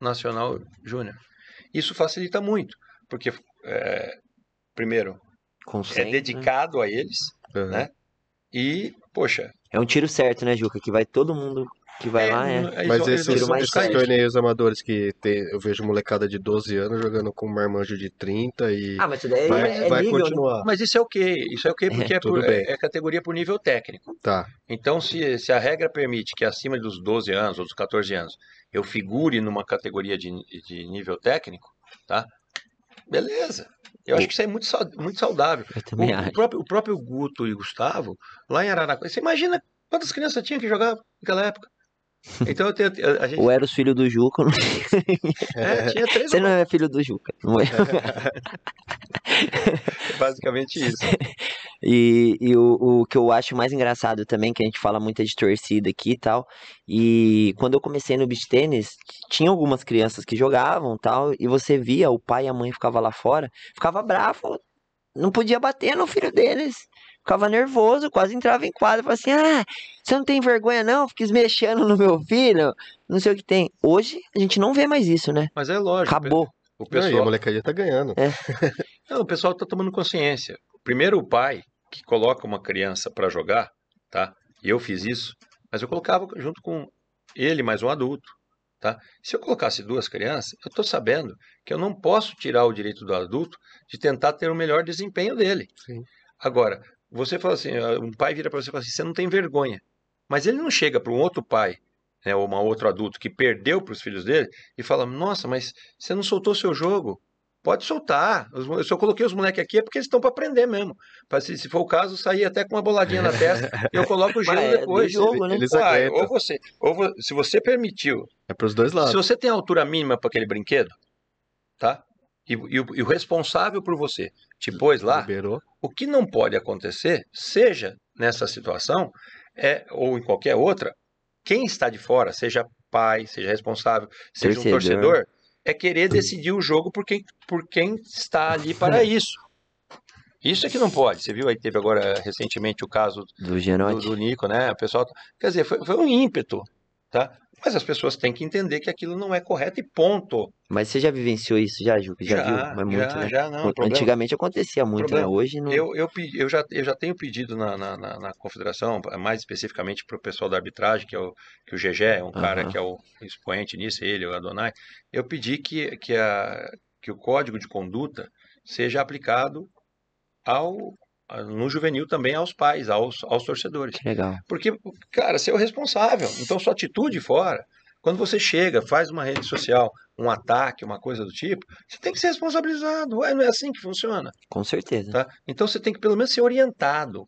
nacional júnior. Isso facilita muito, porque, é, primeiro, Consente, é né? dedicado né? a eles, uhum. né? E, poxa. É um tiro certo, né, Juca? Que vai todo mundo que vai é, lá, é. é mas é esses, mais esses torneios amadores que tem, eu vejo molecada de 12 anos jogando com um marmanjo de 30 e. Ah, mas daí vai, é, vai nível, né? continuar. Mas isso é o okay, Isso é o okay é, porque é, por, é, categoria por nível técnico. Tá. Então, se, se a regra permite que acima dos 12 anos ou dos 14 anos eu figure numa categoria de, de nível técnico, tá? Beleza. Eu acho que isso é muito, muito saudável. O, o, próprio, o próprio Guto e Gustavo, lá em Araraquara, você imagina quantas crianças tinham que jogar naquela época? Então eu tenho. A gente... Ou era os filhos do Juca. Não... É, tinha três. Você não é filho do Juca. Não é? Basicamente isso. E, e o, o, que eu acho mais engraçado também, que a gente fala muito é de torcida aqui e tal. E quando eu comecei no beach tênis, tinha algumas crianças que jogavam tal. E você via o pai e a mãe ficava lá fora, ficava bravo, não podia bater no filho deles ficava nervoso, quase entrava em quadro, falava assim, ah, você não tem vergonha não? Fiquei mexendo no meu filho, não sei o que tem. Hoje a gente não vê mais isso, né? Mas é lógico. Acabou. Né? O pessoal... Não, a molecadinha tá ganhando. É. não, o pessoal tá tomando consciência. Primeiro o pai que coloca uma criança para jogar, tá? E eu fiz isso, mas eu colocava junto com ele mais um adulto. Tá? Se eu colocasse duas crianças, eu estou sabendo que eu não posso tirar o direito do adulto de tentar ter o melhor desempenho dele. Sim. Agora, você fala assim, eh, um pai vira para você e fala assim, você não tem vergonha. Mas ele não chega para um outro pai, né, ou um outro adulto que perdeu para os filhos dele e fala, nossa, mas você não soltou seu jogo. Pode soltar. Eu só coloquei os moleques aqui é porque eles estão para aprender mesmo. Pra, se, se for o caso, sair até com uma boladinha na testa e eu coloco o gelo é, depois. Jogo, né? Ah, ou você, ou se você permitiu. É para os dois lados. Se você tem a altura mínima para aquele brinquedo, tá? e, e, o, e, o, responsável por você te pôs lá, Liberou. o que não pode acontecer, seja nessa situação é ou em qualquer outra, quem está de fora, seja pai, seja responsável, seja torcedor. um torcedor, é querer decidir o jogo por quem, por quem está ali para isso. Isso é que não pode. Você viu aí, teve agora recentemente o caso do, do, do Nico, né? O pessoal. Quer dizer, foi, foi um ímpeto. Tá? Mas as pessoas têm que entender que aquilo não é correto e ponto. Mas você já vivenciou isso já, Ju? Já, já viu? Mas muito, né? já não. Antigamente acontecia muito, né? problema. né? Hoje não. Eu, eu, eu, já, eu já tenho pedido na, na, na, na confederação, mais especificamente para o pessoal da arbitragem, que é o, que o GG, é um uhum. cara que é o expoente nisso, ele, o Adonai. Eu pedi que, que, a, que o código de conduta seja aplicado ao no juvenil também aos pais, aos, aos torcedores. Que legal. Porque, cara, você é o responsável. Então, sua atitude fora, quando você chega, faz uma rede social, um ataque, uma coisa do tipo, você tem que ser responsabilizado. Ué, não é assim que funciona. Com certeza. Tá? Então, você tem que pelo menos ser orientado.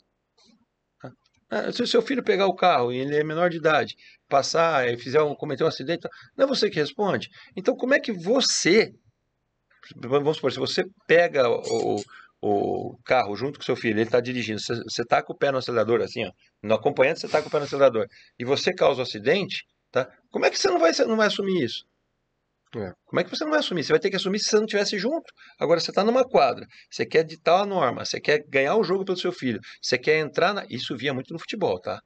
Tá? Ah, se o seu filho pegar o carro e ele é menor de idade, passar e fizer um, cometer um acidente, não é você que responde. Então, como é que você, vamos supor, se você pega o o carro junto com seu filho, ele está dirigindo, você, está taca o pé no acelerador assim, ó, no acompanhante você taca tá o pé no acelerador, e você causa o um acidente, tá? como é que você não vai, não vai assumir isso? É. Como é que você não vai assumir? Você vai ter que assumir se você não estivesse junto. Agora, você está numa quadra, você quer ditar a norma, você quer ganhar o jogo pelo seu filho, você quer entrar na... Isso via muito no futebol, tá?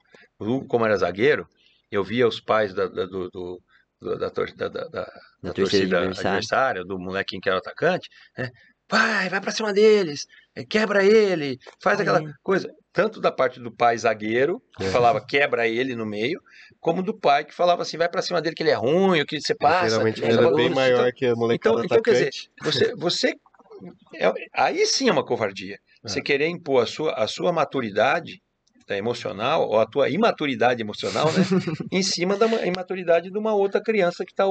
como era zagueiro, eu via os pais da, da do, do da, da, da, da, torcida adversária, do molequinho que era atacante, né? vai, vai para cima deles, eh, quebra ele, faz aquela é. coisa. Tanto da parte do pai zagueiro, que é. falava quebra ele no meio, como do pai que falava assim, vai para cima dele que ele é ruim, o que você é, passa. Geralmente ele era é bem assim. maior então, que a molecada Então, então quer dizer, você, você é, aí sim é uma covardia. Você é. querer impor a sua, a sua maturidade é, emocional, ou a tua imaturidade emocional, né? em cima da imaturidade de uma outra criança que está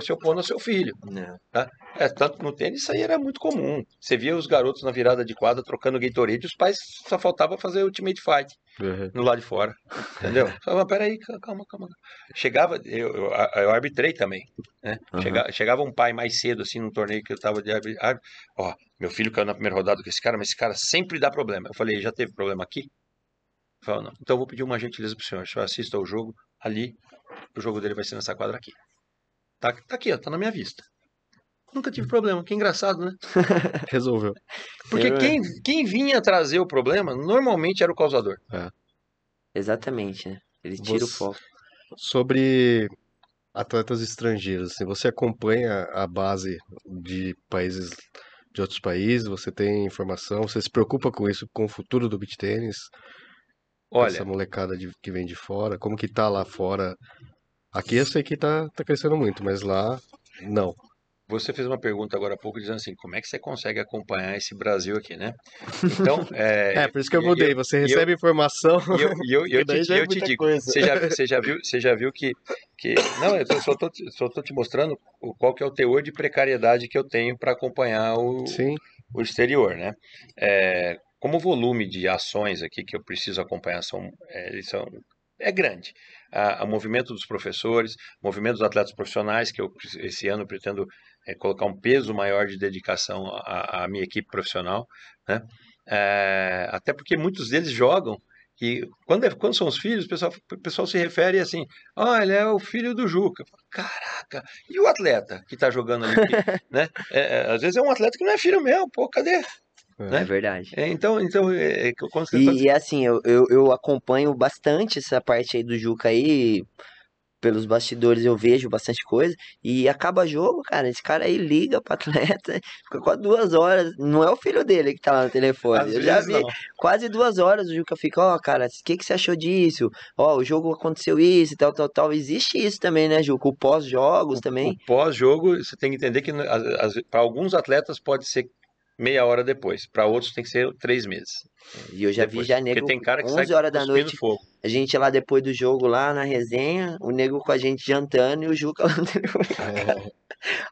se opondo ao seu filho. É. Tá? É, tanto no tênis isso aí era muito comum. Você via os garotos na virada de quadra trocando Gatorade, os pais só faltava fazer Ultimate Fight uhum. no lado de fora. Entendeu? Falava, peraí, calma, calma. Chegava, eu, eu, eu arbitrei também. Né? Uhum. Chegava, chegava, um pai mais cedo, assim, num torneio que eu tava de arbitragem. Ó, meu filho caiu na primeira rodada com esse cara, mas esse cara sempre dá problema. Eu falei, já teve problema aqui? não. Então eu vou pedir uma gentileza pro senhor. O senhor assista ao jogo ali. O jogo dele vai ser nessa quadra aqui. Tá, tá aqui, ó, tá na minha vista. Nunca tive problema. Que engraçado, né? Resolveu. Porque é. quem, quem vinha trazer o problema normalmente era o causador. É. Exatamente, né? Ele tira você... o foco. Sobre atletas estrangeiros, assim, você acompanha a base de países de outros países, você tem informação, você se preocupa com isso, com o futuro do beach tênis? Olha, essa molecada de, que vem de fora, como que tá lá fora? Aqui eu sei que tá, tá crescendo muito, mas lá não. Você fez uma pergunta agora há pouco dizendo assim, como é que você consegue acompanhar esse Brasil aqui, né? Então, é, é por isso que eu mudei. Eu, você recebe eu, informação. E eu, é eu, te, te digo, você já, você já, viu, você já viu que, que não, eu só estou só te mostrando qual que é o teor de precariedade que eu tenho para acompanhar o, Sim. o exterior, né? É, como o volume de ações aqui que eu preciso acompanhar são, é, são é grande. o movimento dos professores, movimento dos atletas profissionais, que eu esse ano pretendo é, colocar um peso maior de dedicação à, à minha equipe profissional, né? É, até porque muitos deles jogam e quando, é, quando são os filhos, o pessoal, o pessoal se refere assim, ah, ele é o filho do Juca. Caraca, e o atleta que está jogando ali? né? É, é, às vezes é um atleta que não é filho meu, pô, cadê? É, né? é verdade. É, então, então é, é, quando você e, faz... e assim, eu, eu, eu, acompanho bastante essa parte aí do Juca aí. Pelos bastidores eu vejo bastante coisa. E acaba jogo, cara. Esse cara aí liga pro atleta, fica quase duas horas. Não é o filho dele que tá lá no telefone. Às eu já vi não. quase duas horas o Juca fica, ó, oh, cara, o que, que você achou disso? Ó, oh, o jogo aconteceu isso e tal, tal, tal. Existe isso também, né, Juca? O pós-jogos também. O pós-jogo, você tem que entender que para alguns atletas pode ser meia hora depois. Para outros tem que ser três meses. E eu já depois. vi já nego tem cara que 11 horas da noite. Fogo. A gente lá depois do jogo lá na resenha, o nego com a gente jantando e o Juca lá no telefone. É.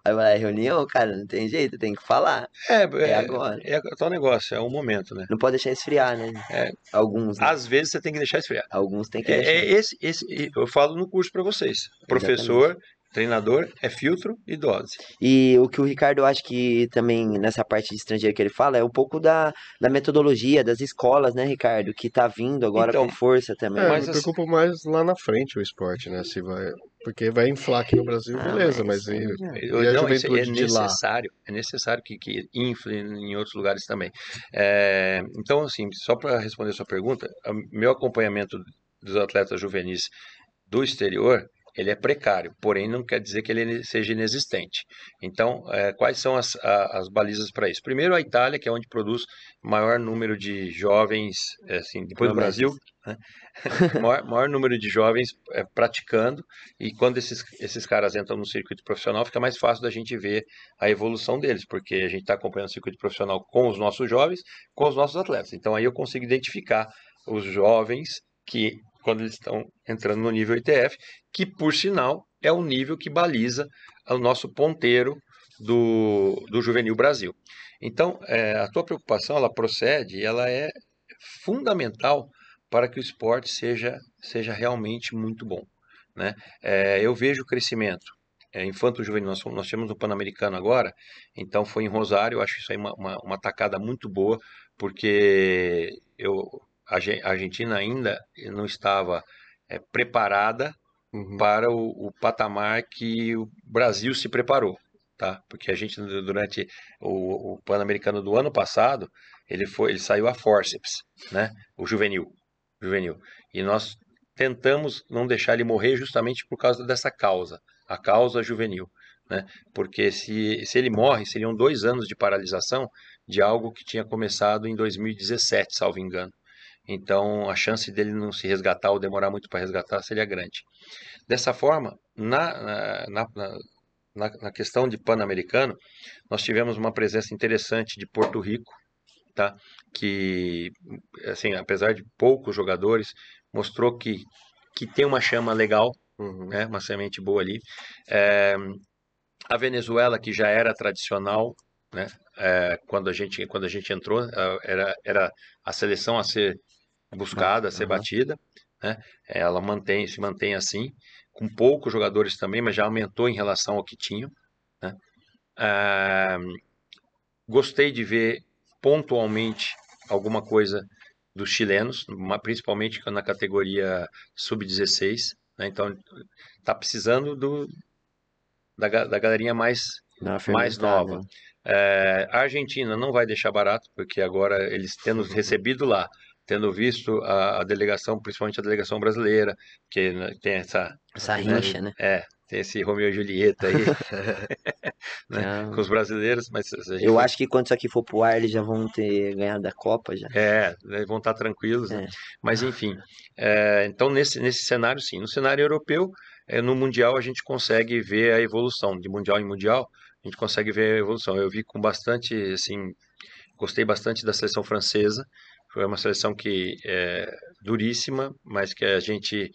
Aí vai ah, é reunião, cara, não tem jeito, tem que falar. É, é, é agora. É, é tal negócio, é o momento, né? Não pode deixar esfriar, né? É, Alguns. Né? Às vezes você tem que deixar esfriar. Alguns tem que é, deixar. É, esse, esse, eu falo no curso para vocês. Exatamente. Professor Treinador é filtro e dose. E o que o Ricardo acha que também nessa parte de estrangeiro que ele fala é um pouco da, da metodologia das escolas, né, Ricardo, que tá vindo agora então, com força também. É, mas me preocupa mais lá na frente o esporte, né, se vai porque vai inflar aqui no Brasil, ah, beleza, mas, mas e, não, e a juventude é necessário, de lá? é necessário que, que infle em outros lugares também. É, então, assim, só para responder a sua pergunta, meu acompanhamento dos atletas juvenis do exterior ele é precário, porém não quer dizer que ele seja inexistente. Então, é, quais são as, a, as balizas para isso? Primeiro, a Itália, que é onde produz maior número de jovens, é, assim, depois do Brasil, né? maior, maior, número de jovens é, praticando, e quando esses, esses caras entram no circuito profissional, fica mais fácil da gente ver a evolução deles, porque a gente está acompanhando o circuito profissional com os nossos jovens, com os nossos atletas. Então, aí eu consigo identificar os jovens que quando eles estão entrando no nível ITF, que por sinal é o nível que baliza o nosso ponteiro do, do Juvenil Brasil. Então, é, a tua preocupação, ela procede, ela é fundamental para que o esporte seja, seja realmente muito bom. Né? É, eu vejo o crescimento. É, infanto juvenil, nós, nós temos um Pan-Americano agora, então foi em Rosário, eu acho isso aí uma, uma, uma tacada muito boa, porque eu a Argentina ainda não estava é, preparada uhum. para o, o, patamar que o Brasil se preparou, tá? Porque a gente durante o, o Pan-Americano do ano passado ele foi, ele saiu a forceps, né? O juvenil, juvenil. E nós tentamos não deixar ele morrer justamente por causa dessa causa, a causa juvenil. Né? Porque se, se ele morre, seriam dois anos de paralisação de algo que tinha começado em 2017, salvo engano. Então, a chance dele não se resgatar ou demorar muito para resgatar seria grande. Dessa forma, na, na, na, na questão de pan-americano, nós tivemos uma presença interessante de Porto Rico, tá? que, assim, apesar de poucos jogadores, mostrou que, que tem uma chama legal, uhum. né? uma semente boa ali. É, a Venezuela, que já era tradicional, né? É, quando, a gente, quando a gente entrou, eh, era, era a seleção a ser buscada, a ser uhum. batida. Né? Ela mantém, se mantém assim, com poucos jogadores também, mas já aumentou em relação ao que tinha Né? Eh, gostei de ver pontualmente alguma coisa dos chilenos, principalmente na categoria sub-16. Né? Então, está precisando do, da, da galerinha mais, mais nova. Né? É, a Argentina não vai deixar barato, porque agora eles tendo recebido lá, tendo visto a, a delegação, principalmente a delegação brasileira, que né, tem essa. Essa né, rincha, né? É, tem esse Romeu e Julieta aí, né? Então, com os brasileiros, mas... Eu acho que quando isso aqui for pro ar, eles já vão ter ganhado a Copa já. É, né, vão estar tá tranquilos, é. né? mas enfim, é, então nesse, nesse cenário sim, no cenário europeu, é, no Mundial a gente consegue ver a evolução, de Mundial em Mundial, a gente consegue ver a evolução. Eu vi com bastante, assim, gostei bastante da seleção francesa. Foi uma seleção que é duríssima, mas que a gente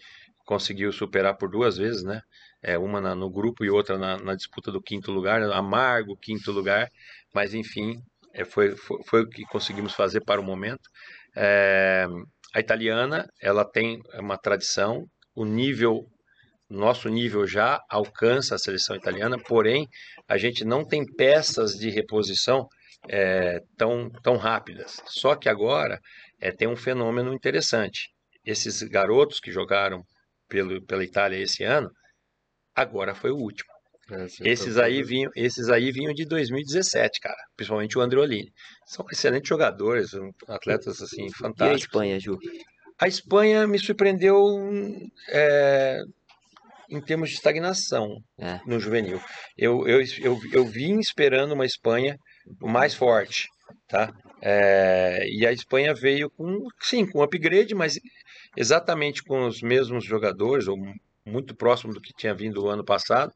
conseguiu superar por duas vezes, né? É, uma na, no grupo e outra na, na, disputa do quinto lugar, amargo quinto lugar, mas enfim, é, foi, foi, foi, o que conseguimos fazer para o momento. É, a italiana, ela tem uma tradição, o nível nosso nível já alcança a seleção italiana, porém a gente não tem peças de reposição é, tão, tão rápidas. Só que agora é, tem um fenômeno interessante. Esses garotos que jogaram pelo, pela Itália esse ano, agora foi o último. É, esses, aí vinham, esses aí vinham de 2017, cara. Principalmente o Andreolini. São excelentes jogadores, atletas assim, fantásticos. E a Espanha, Ju? A Espanha me surpreendeu hum, é, em termos de estagnação é. no juvenil. Eu, eu, eu, eu vim esperando uma Espanha mais forte, tá? É, e a Espanha veio com, sim, com upgrade, mas exatamente com os mesmos jogadores, ou muito próximo do que tinha vindo o ano passado,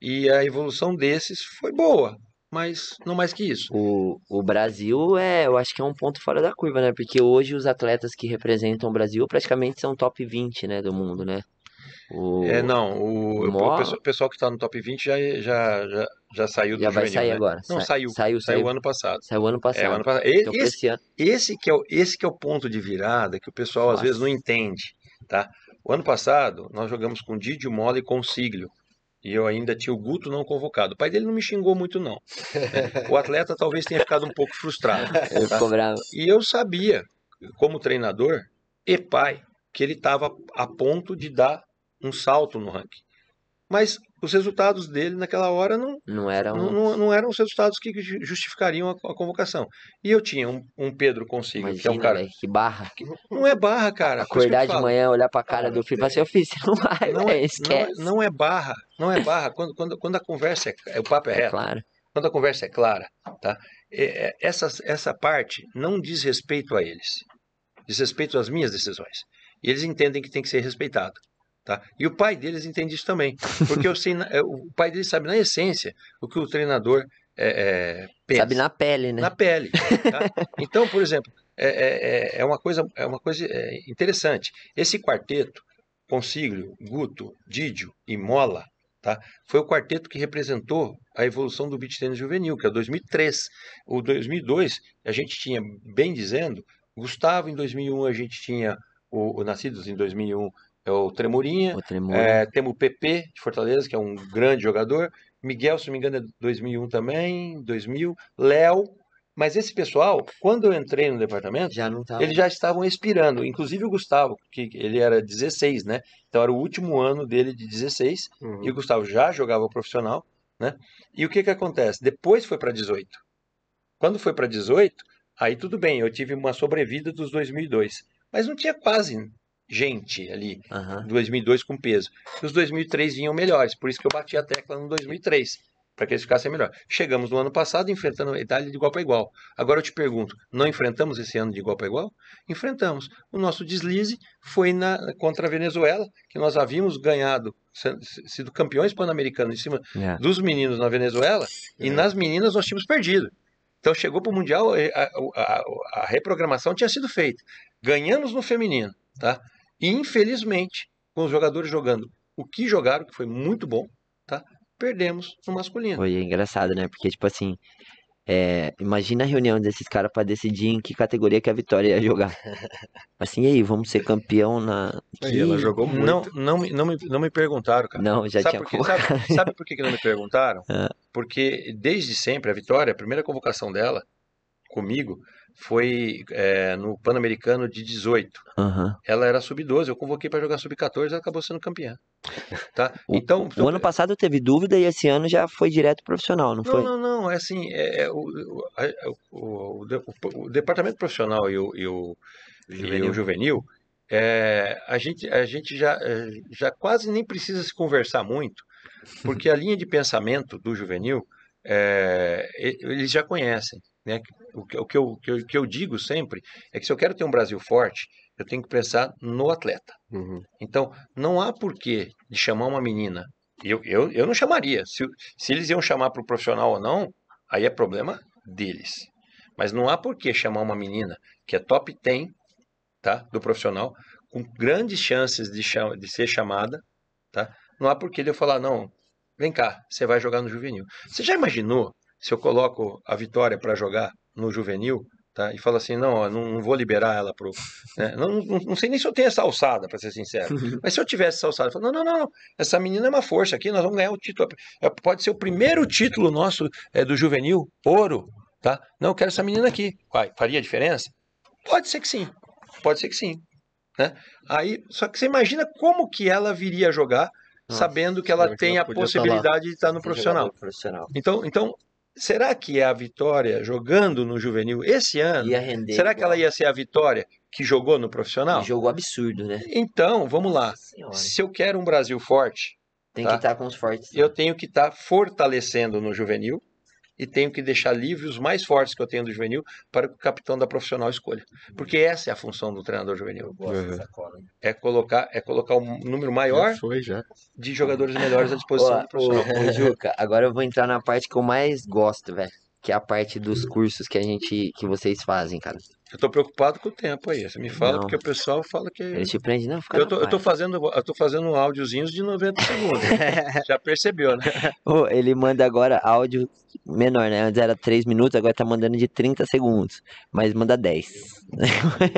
e a evolução desses foi boa, mas não mais que isso. O, o Brasil é, eu acho que é um ponto fora da curva, né? Porque hoje os atletas que representam o Brasil praticamente são top 20, né, do mundo, né? O... É, não, o, Mó... o pessoal que está no top 20 já, já, já, já saiu do já vai sair né? agora. Não, Sa saiu, saiu, saiu. Saiu ano passado. Saiu ano é, passado. É, ano passado. Então, esse, ano... esse, que é o, esse que é o ponto de virada que o pessoal Nossa. às vezes não entende, tá? O ano passado nós jogamos com Didio Mola e com Siglio. E eu ainda tinha o Guto não convocado. O pai dele não me xingou muito, não. o atleta talvez tenha ficado um pouco frustrado. Ele tá? ficou bravo. E eu sabia, como treinador e pai, que ele estava a ponto de dar um salto no ranking. Mas os resultados dele naquela hora não, não, eram... não, não, não eram os resultados que justificariam a, a convocação. E eu tinha um, um Pedro Consigo, Imagina, que é um cara. Véio, né, que barra. Que não é barra, cara. Acordar de manhã, olhar pra cara do filho e falar assim: eu fiz, não vai, não é, véio, é, esquece. Não, não, é barra, não é barra. quando, quando, quando a conversa é. é o papo é, é reto. É claro. Quando a conversa é clara, tá? Essa, essa parte não diz respeito a eles. Diz respeito às minhas decisões. E eles entendem que tem que ser respeitado. Tá? E o pai deles entende isso também. Porque eu sei, eh, o pai deles sabe na essência o que o treinador é, é, pensa. Sabe na pele, né? Na pele. Tá? então, por exemplo, é, é, é, é uma coisa, é uma coisa é, interessante. Esse quarteto, Consiglio, Guto, Didio e Mola, tá? foi o quarteto que representou a evolução do beat tênis juvenil, que é 2003. O 2002, a gente tinha, bem dizendo, Gustavo, em 2001 a gente tinha o, o Nascidos em 2001, é o Tremurinha, o é, temos o PP de Fortaleza, que é um grande jogador, Miguel, se não me engano, é 2001 também, 2000, Léo, mas esse pessoal, quando eu entrei no departamento, já eles já estavam expirando. Inclusive o Gustavo, que ele era 16, né? Então era o último ano dele de 16. Uhum. E o Gustavo já jogava profissional, né? E o que que acontece? Depois foi para 18. Quando foi para 18, aí tudo bem, eu tive uma sobrevida dos 2002. Mas não tinha quase gente ali, uhum. 2002 com peso. E os 2003 vinham melhores, por isso que eu bati a tecla no 2003, para que eles ficassem melhor. Chegamos no ano passado enfrentando a Itália de igual para igual. Agora eu te pergunto, não enfrentamos esse ano de igual para igual? Enfrentamos. O nosso deslize foi na contra a Venezuela, que nós havíamos ganhado sido campeões pan-americanos em cima yeah. É. dos meninos na Venezuela yeah. e é. nas meninas nós tínhamos perdido. Então chegou para o Mundial, a, a, a reprogramação tinha sido feita. Ganhamos no feminino, tá? E infelizmente, com os jogadores jogando o que jogaram, que foi muito bom, tá? Perdemos no masculino. Foi engraçado, né? Porque, tipo assim, é, imagina a reunião desses caras para decidir em que categoria que a Vitória ia jogar. Assim, e aí, vamos ser campeão na. Que... Ela jogou muito. Não, não, não, me, não me perguntaram, cara. Não, já sabe tinha por sabe, sabe, por que não me perguntaram? Ah. Porque desde sempre a Vitória, a primeira convocação dela, comigo, foi é, no Pan-Americano de 18. Uhum. Ela era sub-12, eu convoquei para jogar sub-14, ela acabou sendo campeã. Tá? O, então, o ano passado teve dúvida e esse ano já foi direto profissional, não, não foi? Não, não, não. É assim, é, é o, é, o, o, departamento profissional e o, e o, juvenil, e juvenil é, a gente, a gente já, é, já quase nem precisa se conversar muito, porque a linha de pensamento do juvenil é, eles já conhecem. Né? O, que, o, que eu, o, que, eu, digo sempre é que se eu quero ter um Brasil forte, eu tenho que pensar no atleta. Uhum. Então, não há porquê de chamar uma menina. Eu, eu, eu não chamaria. Se, se eles iam chamar para o profissional ou não, aí é problema deles. Mas não há porquê chamar uma menina que é top 10 tá, do profissional, com grandes chances de, cham de ser chamada, tá? não há porquê de eu falar, não, vem cá, você vai jogar no juvenil. Você já imaginou se eu coloco a Vitória para jogar no juvenil, tá? E falo assim, não, não, não, vou liberar ela pro, né? não, não, não, sei nem se eu tenho essa alçada, para ser sincero. Uhum. Mas se eu tivesse essa alçada, eu falo, não, não, não, essa menina é uma força aqui, nós vamos ganhar o título. É, pode ser o primeiro título nosso é, do juvenil, ouro, tá? Não, eu quero essa menina aqui. Vai, faria diferença? Pode ser que sim. Pode ser que sim, né? Aí, só que você imagina como que ela viria jogar Nossa, sabendo que ela tem a tá possibilidade de tá estar no profissional. profissional. Então, então será que é a Vitória jogando no juvenil esse ano, render, será que ela ia ser a Vitória que jogou no profissional? Um jogo absurdo, né? Então, vamos lá. Se eu quero um Brasil forte, tem tá? que estar tá com os fortes. Né? Eu tenho que estar tá fortalecendo no juvenil e tenho que deixar livre os mais fortes que eu tenho do juvenil para que o capitão da profissional escolha. Porque essa é a função do treinador juvenil. Uhum. É colocar é colocar um número maior já foi, já. de jogadores melhores à disposição do profissional. ô, Juca, agora eu vou entrar na parte que eu mais gosto, velho. Que é a parte dos cursos que a gente. que vocês fazem, cara. Eu tô preocupado com o tempo aí. Você me fala, não. porque o pessoal fala que. Ele te prende, não, fica. Eu tô, eu tô fazendo, eu tô fazendo áudiozinhos de 90 segundos. Já percebeu, né? Oh, ele manda agora áudio menor, né? Antes era 3 minutos, agora tá mandando de 30 segundos. Mas manda 10.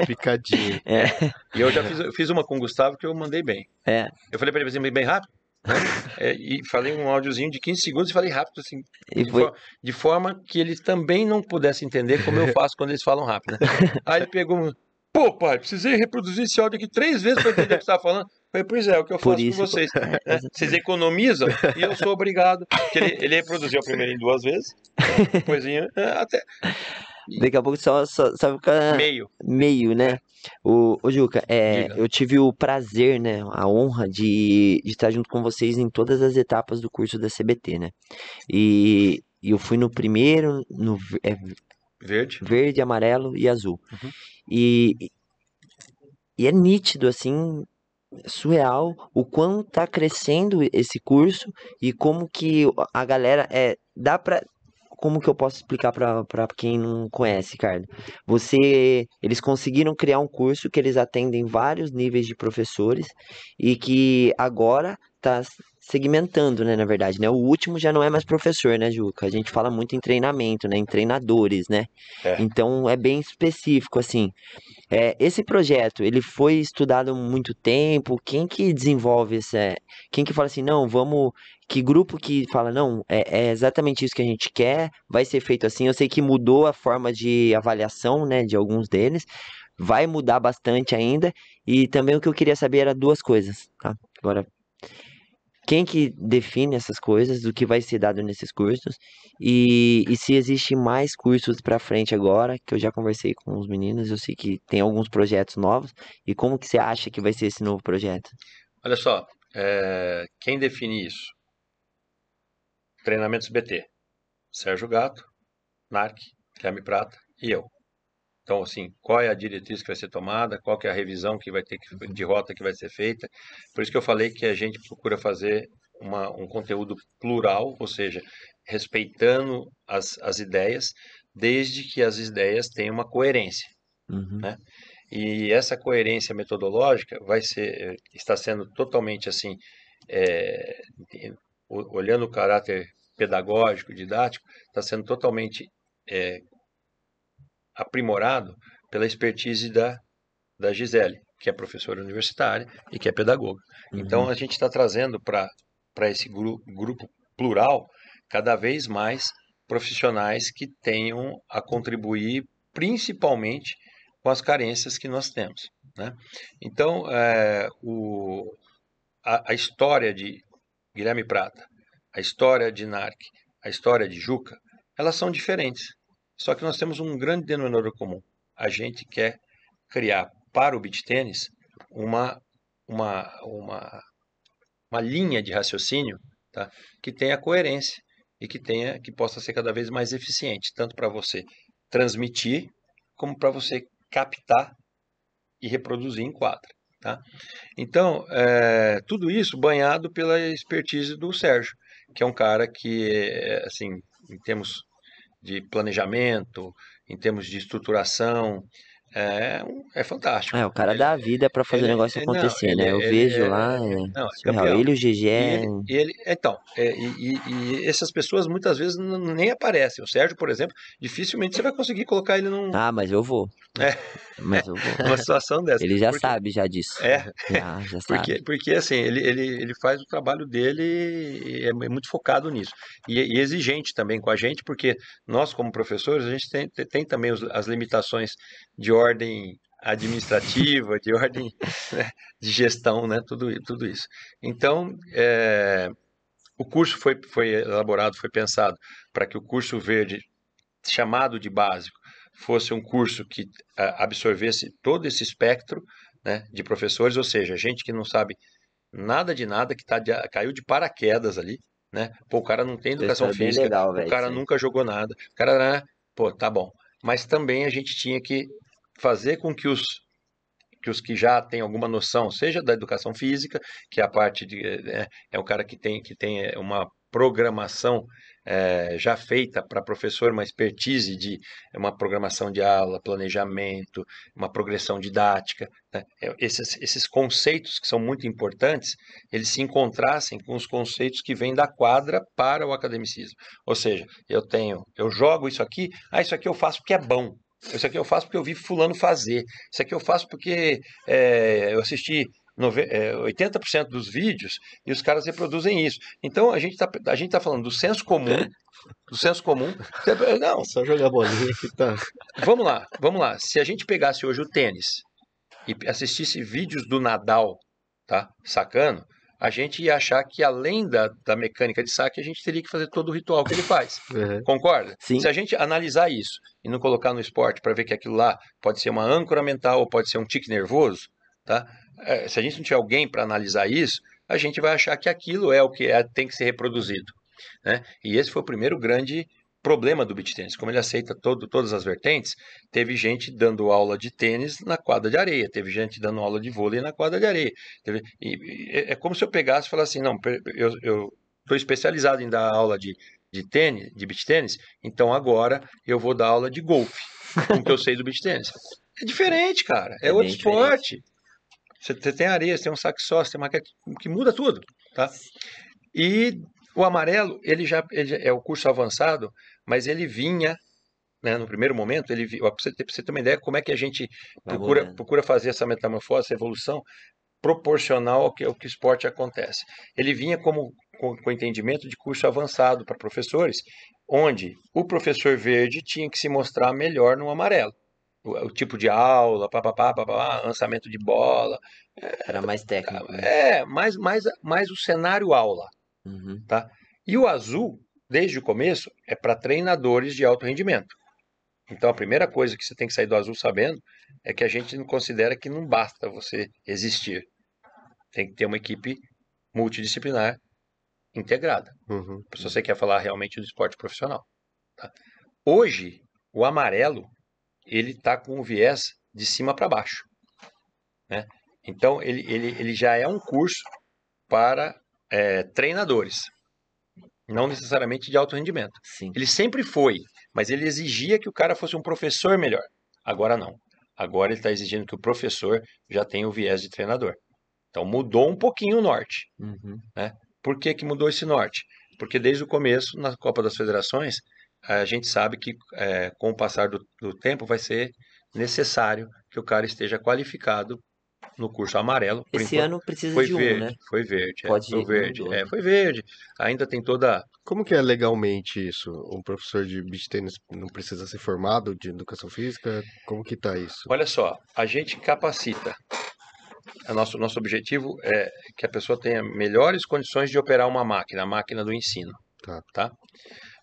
Picadinho. É. E eu já fiz, fiz uma com o Gustavo que eu mandei bem. É. Eu falei pra ele assim, bem rápido. É, e falei um áudiozinho de 15 segundos e falei rápido, assim. De, foi... de, forma que ele também não pudesse entender como eu faço quando eles falam rápido. Né? Aí ele pegou. Pô, pai, precisei reproduzir esse áudio aqui três vezes para entender o que você estava tá falando. Falei, pois é, é, o que eu faço isso, com vocês. Né? Vocês economizam e eu sou obrigado. ele, ele reproduziu a primeira em duas vezes. Coisinha. É, até. Daqui a pouco só, só, só fica. Meio. Meio, né? O, o Juca, é, eu tive o prazer, né? A honra de, de estar junto com vocês em todas as etapas do curso da CBT, né? E, e eu fui no primeiro, no. É, verde. Verde, amarelo e azul. Uhum. E, e é nítido, assim, surreal o quanto tá crescendo esse curso e como que a galera é dá para como que eu posso explicar para quem não conhece, Ricardo? Você, eles conseguiram criar um curso que eles atendem vários níveis de professores e que agora está segmentando, né, na verdade, né? O último já não é mais professor, né, Juca? A gente fala muito em treinamento, né, em treinadores, né? É. Então é bem específico assim. É, esse projeto, ele foi estudado há muito tempo. Quem que desenvolve essa, quem que fala assim, não, vamos que grupo que fala, não, é, é, exatamente isso que a gente quer, vai ser feito assim. Eu sei que mudou a forma de avaliação, né, de alguns deles, vai mudar bastante ainda. E também o que eu queria saber era duas coisas, tá? Agora, quem que define essas coisas, o que vai ser dado nesses cursos e, e se existe mais cursos para frente agora, que eu já conversei com os meninos, eu sei que tem alguns projetos novos e como que você acha que vai ser esse novo projeto? Olha só, é, quem define isso? Treinamentos BT. Sérgio Gato, NARC, Guilherme Prata e eu. Então, assim, qual é a diretriz que vai ser tomada, qual é a revisão que vai ter que, de rota que vai ser feita. Por isso que eu falei que a gente procura fazer uma, um conteúdo plural, ou seja, respeitando as, as ideias, desde que as ideias tenham uma coerência. Uhum. Né? E essa coerência metodológica vai ser, eh, está sendo totalmente assim, é, olhando o caráter pedagógico, didático, está sendo totalmente é, aprimorado pela expertise da, da Gisele, que é professora universitária e que é pedagoga. Uhum. Então, a gente está trazendo para esse gru, grupo plural cada vez mais profissionais que tenham a contribuir principalmente com as carências que nós temos. Né? Então, é, o, a, a, história de, Guilherme Prata, a história de Narc, a história de Juca, elas são diferentes. Só que nós temos um grande denominador comum. A gente quer criar para o beach tênis uma, uma, uma, uma linha de raciocínio tá? que tenha coerência e que tenha que possa ser cada vez mais eficiente, tanto para você transmitir como para você captar e reproduzir em quadra. Tá? Então, é, tudo isso banhado pela expertise do Sérgio, que é um cara que, eh, assim, em termos de planejamento, em termos de estruturação, é, é fantástico. É, o cara ele, dá a vida para fazer o negócio é, acontecer, não, né? Eu é, vejo é, lá. Não, ele, o GG ele, Então, é, e, e, essas pessoas muitas vezes nem aparecem. O Sérgio, por exemplo, dificilmente você vai conseguir colocar ele num. Ah, mas eu vou. É. Mas eu vou. Uma situação dessa. Ele já porque... sabe já disso. É. Já, já sabe. Porque, porque assim, ele, ele, ele faz o trabalho dele é muito focado nisso. E, e, exigente também com a gente, porque nós, como professores, a gente tem, tem também as limitações de ordem administrativa, de ordem né, de gestão, né, tudo, tudo isso. Então, é, o curso foi, foi elaborado, foi pensado para que o curso verde, chamado de básico, fosse um curso que absorvesse todo esse espectro né, de professores, ou seja, gente que não sabe nada de nada, que tá de, caiu de paraquedas ali, né? Pô, o cara não tem educação é física, legal, véio, o cara sim. nunca jogou nada, o cara, né, pô, tá bom. Mas também a gente tinha que fazer com que os que os que já têm alguma noção, seja da educação física, que é a parte de é, é um cara que tem que tem é, uma programação é, já feita para professor, uma expertise de é uma programação de aula, planejamento, uma progressão didática, né? É, esses, esses conceitos que são muito importantes, eles se encontrassem com os conceitos que vêm da quadra para o academicismo. Ou seja, eu tenho, eu jogo isso aqui, ah, isso aqui eu faço porque é bom. Isso aqui eu faço porque eu vi fulano fazer. Isso aqui eu faço porque é, eu assisti 80% é, dos vídeos e os caras reproduzem isso. Então a gente está tá falando do senso comum. Do senso comum. É, não. Só jogar bolinha aqui, tá? Vamos lá, vamos lá. Se a gente pegasse hoje o tênis e assistisse vídeos do Nadal, tá? Sacando, a gente ia achar que além da, da mecânica de saque, a gente teria que fazer todo o ritual que ele faz. Uhum. Concorda? Sim. Se a gente analisar isso e não colocar no esporte para ver que aquilo lá pode ser uma âncora mental ou pode ser um tique nervoso, tá? É, se a gente não tiver alguém para analisar isso, a gente vai achar que aquilo é o que é, tem que ser reproduzido. Né? E esse foi o primeiro grande problema do beach tênis, como ele aceita todo, todas as vertentes, teve gente dando aula de tênis na quadra de areia, teve gente dando aula de vôlei na quadra de areia. Teve, e, e, é, é como se eu pegasse e falasse assim, não, eu estou especializado em dar aula de, de tênis, de beach tênis, então agora eu vou dar aula de golfe, com o que eu sei do beach tênis. É diferente, cara, é, é outro esporte. Você tem areia, você tem um saque você tem uma que muda tudo, tá? E o amarelo, ele já, ele é o curso avançado, mas ele vinha né, no primeiro momento, ele para você, pra você ter uma ideia como é que a gente tá procura, procura fazer essa metamorfose, essa evolução proporcional ao que, ao que o esporte acontece. Ele vinha como com, com entendimento de curso avançado para professores, onde o professor verde tinha que se mostrar melhor no amarelo. O, o tipo de aula, papapá, papapá, lançamento de bola. Era mais técnico. Né? É, mais, mais, mais o cenário aula. Uhum. Tá? E o azul, desde o começo, é para treinadores de alto rendimento. Então, a primeira coisa que você tem que sair do azul sabendo é que a gente considera que não basta você existir. Tem que ter uma equipe multidisciplinar integrada. Uhum. Se você quer falar realmente do esporte profissional. Tá? Hoje, o amarelo, ele está com um viés de cima para baixo. Né? Então, ele, ele, ele já é um curso para é, treinadores, não necessariamente de alto rendimento. Sim. Ele sempre foi, mas ele exigia que o cara fosse um professor melhor. Agora não. Agora ele está exigindo que o professor já tenha o viés de treinador. Então mudou um pouquinho o norte. Uhum. Né? Por que, que mudou esse norte? Porque desde o começo, na Copa das Federações, a gente sabe que é, com o passar do, do tempo vai ser necessário que o cara esteja qualificado no curso amarelo. Esse enquanto, ano precisa foi de um, né? Foi verde, é, Pode ir, verde, é, foi verde. Ainda tem toda... Como que é legalmente isso? Um professor de beach tênis não precisa ser formado de educação física? Como que tá isso? Olha só, a gente capacita. O nosso, nosso objetivo é que a pessoa tenha melhores condições de operar uma máquina, a máquina do ensino. Tá. tá?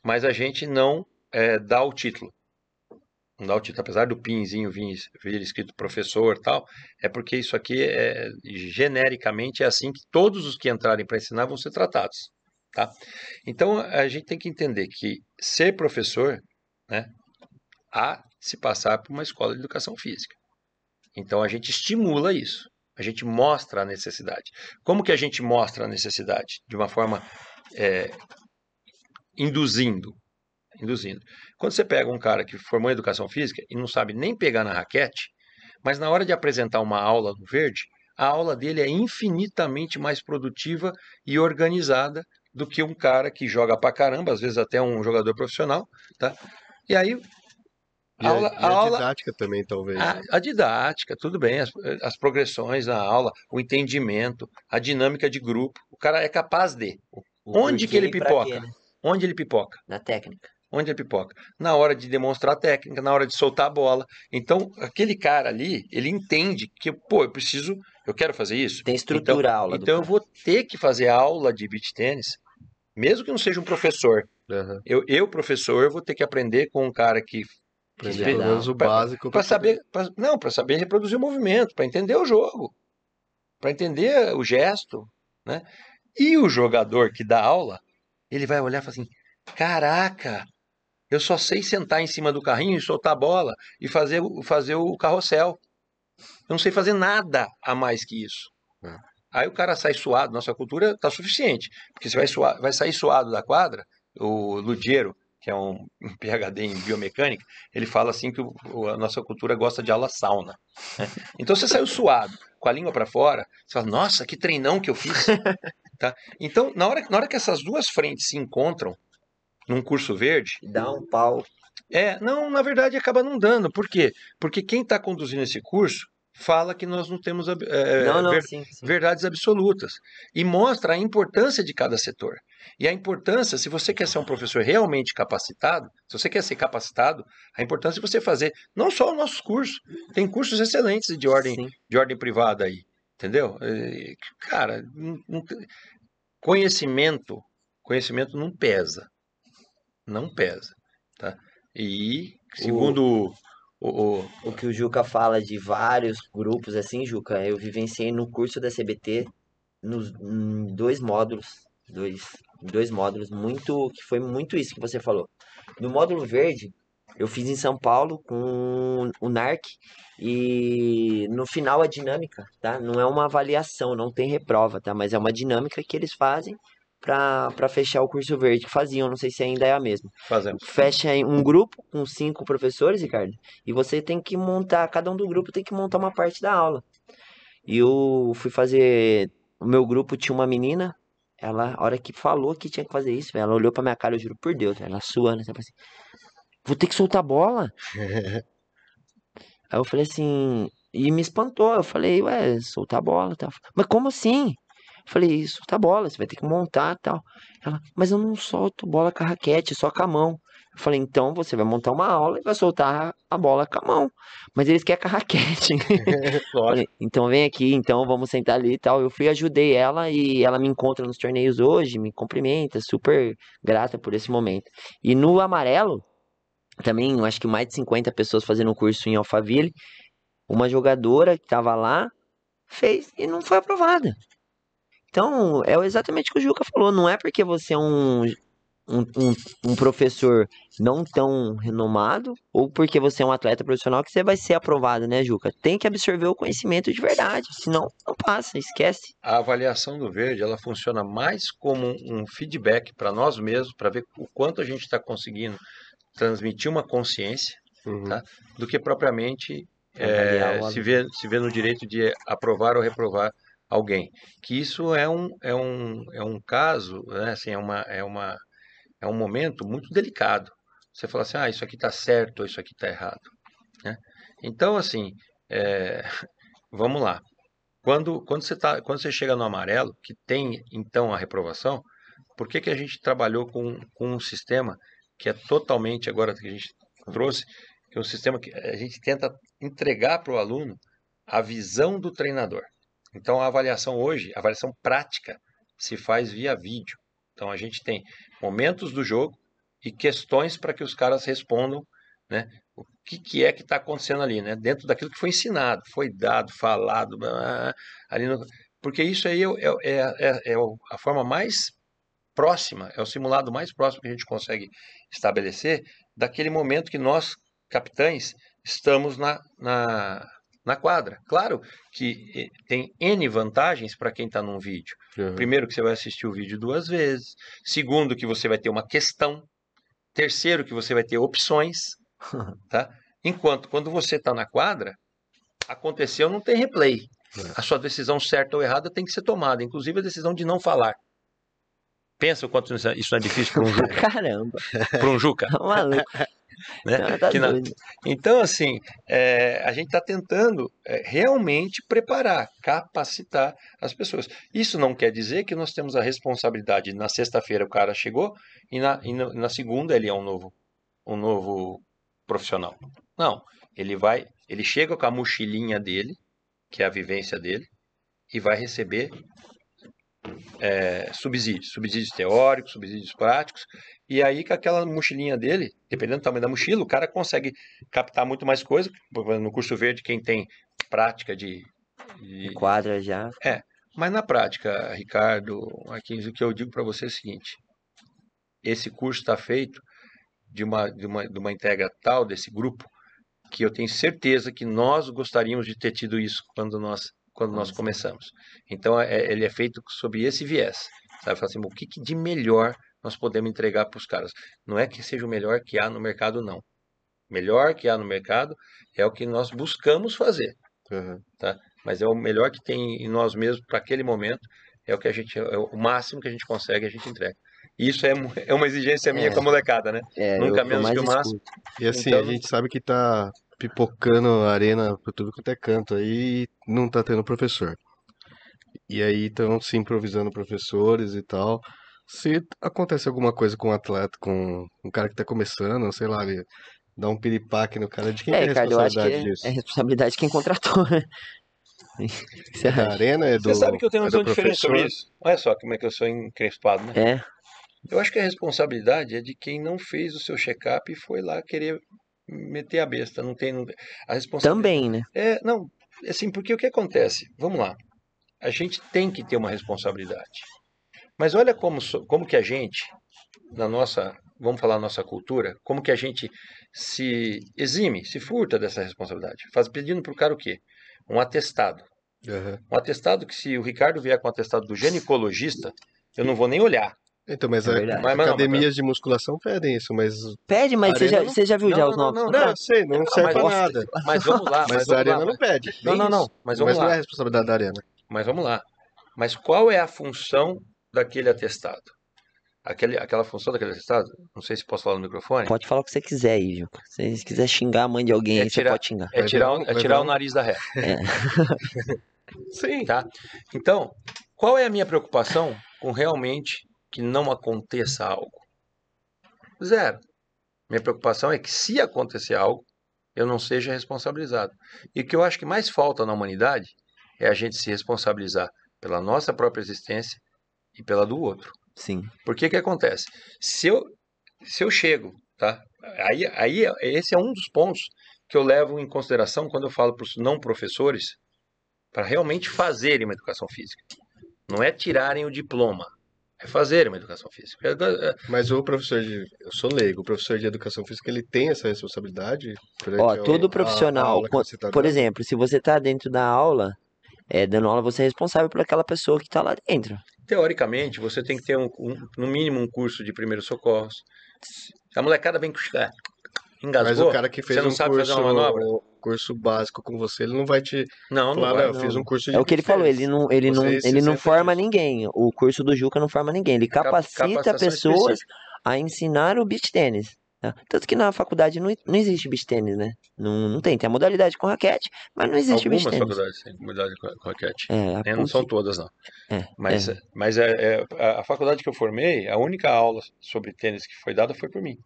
Mas a gente não é, dá o título dá o título, apesar do pinzinho vir, vir escrito professor tal, é porque isso aqui é genericamente é assim que todos os que entrarem para ensinar vão ser tratados, tá? Então a gente tem que entender que ser professor, né, há se passar por uma escola de educação física. Então a gente estimula isso, a gente mostra a necessidade. Como que a gente mostra a necessidade? De uma forma é, induzindo, induzindo. Quando você pega um cara que formou em educação física e não sabe nem pegar na raquete, mas na hora de apresentar uma aula no verde, a aula dele é infinitamente mais produtiva e organizada do que um cara que joga pra caramba, às vezes até um jogador profissional, tá? E aí a, aula, a, a, didática também, talvez. A, né? a, didática, tudo bem, as, as progressões na aula, o entendimento, a dinâmica de grupo. O cara é capaz de. O, Onde que ele pipoca? Quê, né? Onde ele pipoca? Na técnica. Onde é pipoca? Na hora de demonstrar a técnica, na hora de soltar a bola. Então, aquele cara ali, ele entende que, pô, eu preciso, eu quero fazer isso. Tem estrutura então, a aula. Então, eu cara. vou ter que fazer aula de beach tênis, mesmo que não seja um professor. Uhum. Eu, eu, professor, eu vou ter que aprender com um cara que Aprender o básico. Para saber, pra, não, para saber reproduzir o movimento, para entender o jogo, para entender o gesto, né? E o jogador que dá aula, ele vai olhar e falar assim: "Caraca, eu só sei sentar em cima do carrinho e soltar a bola e fazer, fazer o carrossel. Eu não sei fazer nada a mais que isso. É. Aí o cara sai suado, nossa cultura está suficiente. Porque você vai, suar, vai sair suado da quadra, o Ludiero, que é um, PhD em biomecânica, ele fala assim que o, a nossa cultura gosta de aula sauna. Né? Então você saiu suado, com a língua para fora, você fala, nossa, que treinão que eu fiz. tá? Então, na hora, na hora que essas duas frentes se encontram, num curso verde. Dá um pau. É, não, na verdade acaba não dando. Por quê? Porque quem está conduzindo esse curso fala que nós não temos é, é, não, não, ver, sim, sim. verdades absolutas e mostra a importância de cada setor e a importância se você quer ser um professor realmente capacitado se você quer ser capacitado a importância de você fazer não só os nossos cursos tem cursos excelentes de ordem de ordem privada aí entendeu cara conhecimento conhecimento não pesa não pesa, tá? E segundo o... O, o, o, que o Juca fala de vários grupos, assim, Juca, eu vivenciei no curso da CBT nos dois módulos, dois, dois módulos, muito que foi muito isso que você falou. No módulo verde, eu fiz em São Paulo com o NARC e no final a dinâmica, tá? Não é uma avaliação, não tem reprova, tá? Mas é uma dinâmica que eles fazem para fechar o curso verde que faziam, não sei se ainda é a mesma. Fazemos. Fecha um grupo com cinco professores, Ricardo, e você tem que montar, cada um do grupo tem que montar uma parte da aula. E eu fui fazer, o meu grupo tinha uma menina, ela, a hora que falou que tinha que fazer isso, ela olhou pra minha cara, eu juro por Deus, ela suando, sabe assim, assim, vou ter que soltar bola? Aí eu falei assim, e me espantou, eu falei, ué, soltar bola, tá? mas como assim? Falei, isso tá bola, você vai ter que montar tal. Ela, mas eu não solto bola com a raquete, só com a mão. Eu falei, então você vai montar uma aula e vai soltar a bola com a mão. Mas eles querem com a raquete. falei, então vem aqui, então vamos sentar ali e tal. Eu fui, ajudei ela e ela me encontra nos torneios hoje, me cumprimenta, super grata por esse momento. E no amarelo, também, acho que mais de 50 pessoas fazendo um curso em Alphaville. Uma jogadora que estava lá fez e não foi aprovada. Então, é exatamente o que o Juca falou. Não é porque você é um, um, um, um, professor não tão renomado ou porque você é um atleta profissional que você vai ser aprovado, né, Juca? Tem que absorver o conhecimento de verdade, senão não passa, esquece. A avaliação do verde, ela funciona mais como um feedback para nós mesmos, para ver o quanto a gente está conseguindo transmitir uma consciência, uhum. tá? do que propriamente é, se, ver se vê no direito de aprovar ou reprovar alguém. Que isso é um, é um, é um caso, né? assim, é, uma, é, uma, é um momento muito delicado. Você fala assim, ah, isso aqui está certo ou isso aqui está errado. Né? Então, assim, é... vamos lá. Quando, quando, você tá, quando você chega no amarelo, que tem então a reprovação, por que, que a gente trabalhou com, com um sistema que é totalmente, agora que a gente trouxe, que é um sistema que a gente tenta entregar para o aluno a visão do treinador. Então a avaliação hoje, a avaliação prática, se faz via vídeo. Então a gente tem momentos do jogo e questões para que os caras respondam, né? O que, que é que está acontecendo ali, né? Dentro daquilo que foi ensinado, foi dado, falado, blá, blá, ali no... porque isso aí é, é, é, é, é a forma mais próxima, é o simulado mais próximo que a gente consegue estabelecer daquele momento que nós, capitães, estamos na, na, na quadra. Claro que tem N vantagens para quem está num vídeo. Uhum. Primeiro, que você vai assistir o vídeo duas vezes. Segundo, que você vai ter uma questão. Terceiro, que você vai ter opções. tá? Enquanto quando você está na quadra, aconteceu, não tem replay. Uhum. A sua decisão certa ou errada tem que ser tomada, inclusive a decisão de não falar. Pensa o quanto isso é, é difícil para um Juca. Caramba! Para um Juca. Maluco. Né? Tá na... Então, assim, é, a gente está tentando é, realmente preparar, capacitar as pessoas. Isso não quer dizer que nós temos a responsabilidade. Na sexta-feira o cara chegou e na, e no, na segunda ele é um novo, um novo profissional. Não, ele vai, ele chega com a mochilinha dele, que é a vivência dele, e vai receber é, subsídios, subsídios teóricos, subsídios práticos, e aí com aquela mochilinha dele, dependendo do tamanho da mochila, o cara consegue captar muito mais coisa. No curso verde, quem tem prática de. de... É quadra já. É. Mas na prática, Ricardo, Marquinhos, o que eu digo para você é o seguinte: esse curso está feito de uma, de, uma, de uma integra tal desse grupo que eu tenho certeza que nós gostaríamos de ter tido isso quando nós quando nós começamos. Então, é, é, ele é feito sob esse viés. Sabe? Fala assim, o que, que de melhor nós podemos entregar para os caras? Não é que seja o melhor que há no mercado, não. Melhor que há no mercado é o que nós buscamos fazer. Uhum. Tá? Mas é o melhor que tem em nós mesmos para aquele momento, é o que a gente, é o máximo que a gente consegue, a gente entrega. Isso é, é uma exigência minha é. com a molecada, né? É, Nunca menos que o máximo. E assim, então, a gente sabe que está pipocando arena por tudo quanto é canto aí não tá tendo professor. E aí estão se improvisando professores e tal. Se acontece alguma coisa com um atleta, com um cara que tá começando, sei lá, ele dá um piripaque no cara, de quem é, é a cara, responsabilidade é, disso? É, é responsabilidade de quem contratou, né? Você, arena é do, Você sabe que eu tenho uma é visão é diferente sobre isso. Olha só como é que eu sou encrespado, né? É. Eu acho que a responsabilidade é de quem não fez o seu check-up e foi lá querer meter a besta, não tem não, a responsabilidade. Também, né? É, não, assim, porque o que acontece? Vamos lá. A gente tem que ter uma responsabilidade. Mas olha como como que a gente na nossa, vamos falar nossa cultura, como que a gente se exime, se furta dessa responsabilidade. Faz pedindo para o cara o quê? Um atestado. Uhum. Um atestado que se o Ricardo vier com um atestado do ginecologista, eu não vou nem olhar. Então, mas, é a, mas academias não, é. de musculação pedem isso, mas. Pede, mas você já, você já viu não, já os novos? Não, não, não, não, sei, não, serve pra nada. Mas vamos lá. Mas, mas a Arena lá, não pede. Não, não, é não. Mas, vamos mas é lá. não é a responsabilidade da Arena. Mas vamos lá. Mas qual é a função daquele atestado? Aquele, aquela função daquele atestado, não sei se posso falar no microfone. Pode falar o que você quiser, Ivo. Se você quiser xingar a mãe de alguém, é tirar, você pode xingar. É tirar, o, é tirar o nariz da ré. Sim. Tá? Então, qual é a minha preocupação com realmente que não aconteça algo? Zero. Minha preocupação é que se acontecer algo, eu não seja responsabilizado. E o que eu acho que mais falta na humanidade é a gente se responsabilizar pela nossa própria existência e pela do outro. Sim. Por que que acontece? Se eu, se eu chego, tá? Aí, aí esse é um dos pontos que eu levo em consideração quando eu falo para os não professores para realmente fazerem uma educação física. Não é tirarem o diploma, é fazer uma educação física. É, é, Mas o professor de. Eu sou leigo, o professor de educação física ele tem essa responsabilidade? Ó, todo ao, profissional, a, a tá por exemplo, se você está dentro da aula, é, dando aula, você é responsável por aquela pessoa que está lá dentro. Teoricamente, você tem que ter um, um, no mínimo um curso de primeiros socorros. A molecada vem com engasgou. Mas o cara que fez você não um sabe curso, fazer uma manobra? curso básico com você, ele não vai te. Não, falar, vai, não. fiz um curso de. É o que ele falou, ele não, ele não, ele não forma ninguém. O curso do Juca não forma ninguém. Ele capacita é pessoas a ensinar o beach tênis. Tá? Tanto que na faculdade não, não existe beach tênis, né? Não, não tem. Tem a modalidade com raquete, mas não existe Algumas beach tênis. faculdades têm modalidade com raquete. É, é, não são todas, não. É, mas é. mas é, é a faculdade que eu formei, a única aula sobre tênis que foi dada foi por mim.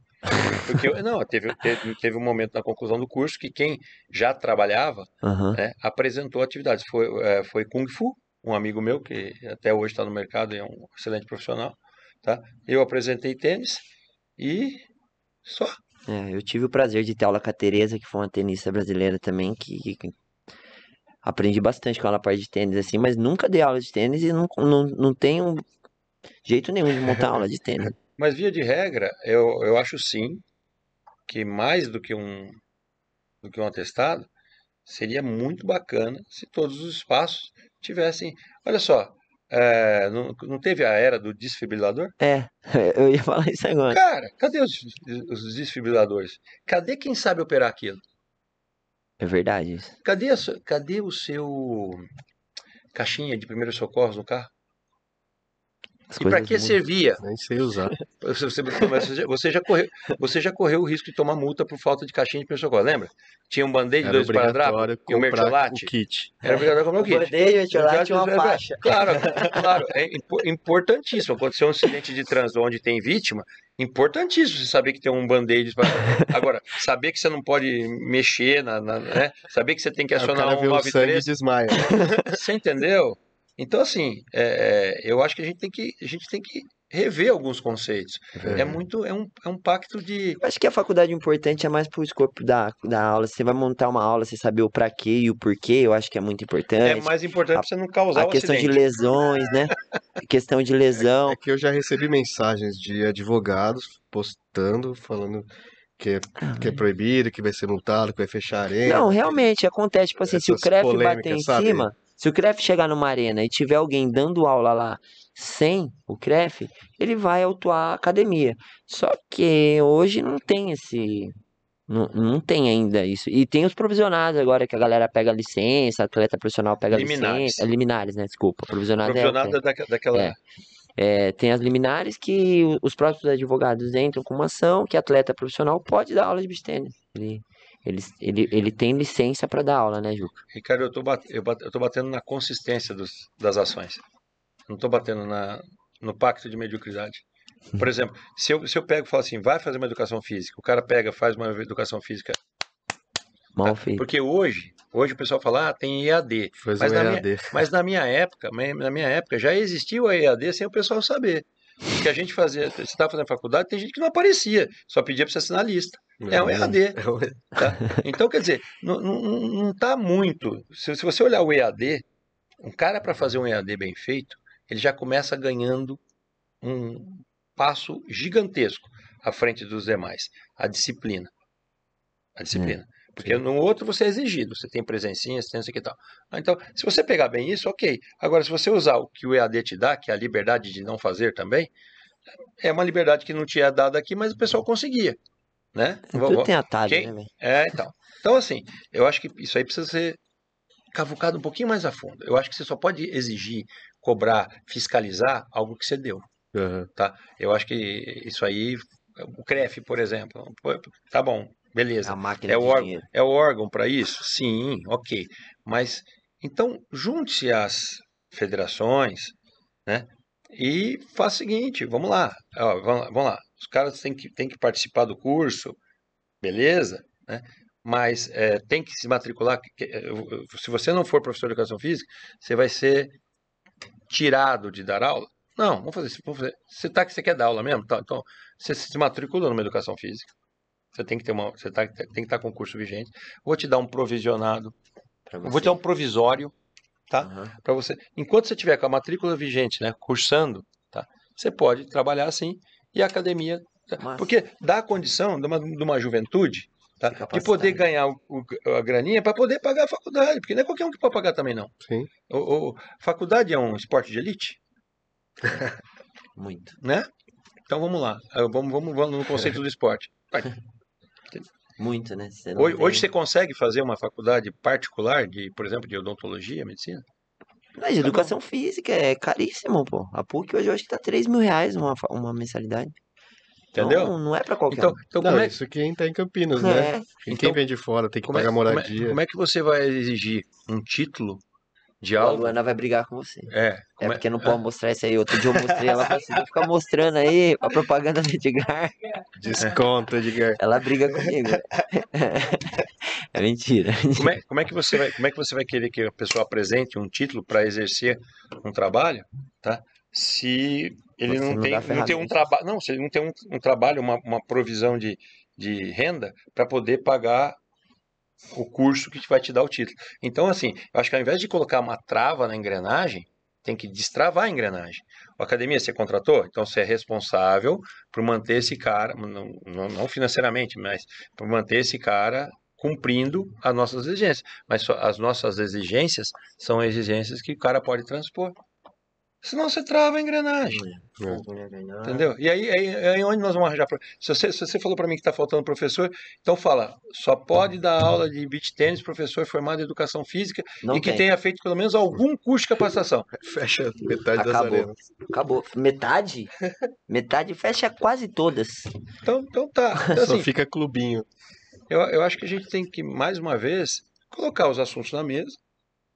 Porque eu, não, teve, teve, teve, um momento na conclusão do curso que quem já trabalhava uhum. né, apresentou atividades. Foi, é, foi Kung Fu, um amigo meu que até hoje está no mercado e é um excelente profissional. Tá? Eu apresentei tênis e só. É, eu tive o prazer de ter aula com a Tereza, que foi uma tenista brasileira também, que, que aprendi bastante com ela a parte de tênis, assim, mas nunca dei aula de tênis e não, não, não tenho jeito nenhum de montar aula de tênis. Mas, via de regra, eu, eu acho sim que mais do que, um, do que um atestado, seria muito bacana se todos os espaços tivessem. Olha só, é, não, não, teve a era do desfibrilador? É, eu ia falar isso agora. Cara, cadê os, os desfibriladores? Cadê quem sabe operar aquilo? É verdade isso. Cadê, cadê o seu caixinha de primeiros socorros no carro? As e para que servia? Né? Nem sei usar. Você, você, já correu, você já correu o risco de tomar multa por falta de caixinha de pessoa lembra? Tinha um band-aid, dois paradrapos e um O kit. Era obrigatório comprar o kit. Band-aid, mercholate e então, é uma faixa. Claro, claro. É importantíssimo. Aconteceu um acidente de trânsito onde tem vítima, importantíssimo você saber que tem um band-aid. Agora, saber que você não pode mexer, na, na né? saber que você tem que acionar é, o cara um o Sangue desmaia. Você entendeu? Então, assim, é, é, eu acho que a gente tem que, a gente tem que rever alguns conceitos. É, é muito, é um, é um pacto de. Eu acho que a faculdade importante é mais pro escopo da, da aula. Você vai montar uma aula, você saber o pra quê e o porquê, eu acho que é muito importante. É mais importante a, você não causar A questão acidente. de lesões, né? questão de lesão. É, é que eu já recebi mensagens de advogados postando, falando que é, ah, que é proibido, que vai ser multado, que vai fechar a arena. Não, realmente, acontece, tipo assim, se o CREF bater em cima, se o CREF chegar numa arena e tiver alguém dando aula lá sem o CREF, ele vai autuar a academia. Só que hoje não tem esse. Não, não tem ainda isso. E tem os provisionados agora, que a galera pega licença, atleta profissional pega liminares. licença. Liminares, né? Desculpa. Provisionado, é provisionado é, da, daquela. É. É, tem as liminares que os próprios advogados entram com uma ação que atleta profissional pode dar aula de beach tennis. Ele ele, ele, ele tem licença para dar aula, né, Juca? Ricardo, eu estou eu, eu tô batendo na consistência dos, das ações. Não estou batendo na, no pacto de mediocridade. Hum. Por exemplo, se eu, se eu pego e falo assim, vai fazer uma educação física, o cara pega, faz uma educação física. Mal tá, feito. Porque hoje, hoje o pessoal fala, ah, tem EAD. mas, um na EAD. Minha, mas na minha época, na minha época já existiu a EAD sem o pessoal saber. O que a gente fazia, você estava fazendo faculdade, tem gente que não aparecia, só pedia para você assinar a lista. é um é. EAD. É tá? Então, quer dizer, não está muito. Se, se você olhar o EAD, um cara para fazer um EAD bem feito, ele já começa ganhando um passo gigantesco à frente dos demais. A disciplina. A disciplina. Hum. Porque Sim. no outro você é exigido, você tem presencinha, você tem isso aqui e tal. Ah, então, se você pegar bem isso, ok. Agora, se você usar o que o EAD te dá, que é a liberdade de não fazer também, é uma liberdade que não te é dada aqui, mas o pessoal conseguia. Né? É, tudo tem atalho, também. né, É, então. Então, assim, eu acho que isso aí precisa ser cavucado um pouquinho mais a fundo. Eu acho que você só pode exigir, cobrar, fiscalizar algo que você deu. Uhum. Tá? Eu acho que isso aí, o CREF, por exemplo, tá bom, Beleza. É, a máquina é, é, o, órgão, é o órgão para isso? Sim, ok. Mas então junte-se às federações, né? E faça o seguinte, vamos lá, ó, vamos lá. Os caras têm que, têm que participar do curso, beleza? Né? Mas é, tem que se matricular. É, se você não for professor de educação física, você vai ser tirado de dar aula. Não, vamos fazer. Vamos fazer. Você tá que você quer dar aula mesmo? Tá, então, você se matricula numa educação física. Você tem que ter uma, você tá, tem que estar tá com o curso vigente. Vou te dar um provisionado. Vou te dar um provisório, tá? Uhum. Para você, enquanto você tiver com a matrícula vigente, né, cursando, tá? Você pode trabalhar assim e a academia, tá? porque dá a condição de uma, de uma juventude Tá? De poder ganhar o, o, a graninha para poder pagar a faculdade, porque não é qualquer um que pode pagar também, não. Sim. O, o faculdade é um esporte de elite? Muito. Né? Então vamos lá, vamos, vamos, vamos no conceito do esporte. Muito, né? Você hoje, tem... hoje, você consegue fazer uma faculdade particular, de, por exemplo, de odontologia, medicina? Mas tá educação bom. física é caríssimo, pô. A PUC hoje eu acho que tá 3 mil reais uma, uma mensalidade. Entendeu? Não, não é para qualquer então, um. Então, não, como é... Isso quem tá em Campinas, é. né? E então, quem vem de fora tem que pagar moradia. Como é, é como é que você vai exigir um título de algo. A Luana vai brigar com você. É. É, é? porque é? não pode mostrar isso aí. Outro dia eu mostrei, ela falou assim, fica mostrando aí a propaganda do Edgar. Desconto, Edgar. Ela briga comigo. É, é mentira. Como é, como é, que você vai, como é que você vai querer que a pessoa apresente um título para exercer um trabalho, tá? Se ele não, não, tem, não tem um trabalho, não, se ele não tem um, um trabalho, uma, uma provisão de, de renda para poder pagar o curso que vai te dar o título. Então, assim, eu acho que ao invés de colocar uma trava na engrenagem, tem que destravar a engrenagem. A academia você contratou, então você é responsável por manter esse cara, não, não financeiramente, mas por manter esse cara cumprindo as nossas exigências. Mas as nossas exigências são exigências que o cara pode transpor. Senão você trava a engrenagem. É. Entendeu? E aí, aí, aí, onde nós vamos arranjar? Se você, se você falou para mim que está faltando professor, então fala, só pode tá. dar aula de beach tênis professor formado em educação física Não e tem. que tenha feito pelo menos algum curso de capacitação. Fecha metade Acabou. das arenas. Acabou. Metade? metade fecha quase todas. Então, então tá. Então, assim, só fica clubinho. Eu, eu acho que a gente tem que, mais uma vez, colocar os assuntos na mesa,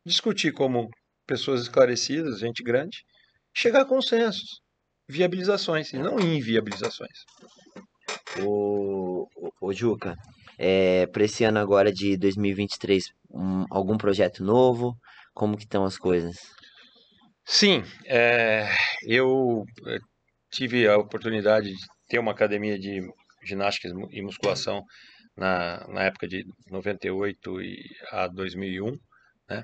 discutir como pessoas esclarecidas, gente grande, chegar a consensos, viabilizações, e não inviabilizações. O, o, o Juca, é, para esse ano agora de 2023, um, algum projeto novo? Como que estão as coisas? Sim, é, eu é, tive a oportunidade de ter uma academia de ginástica e musculação na, na época de 98 e, a 2001, né?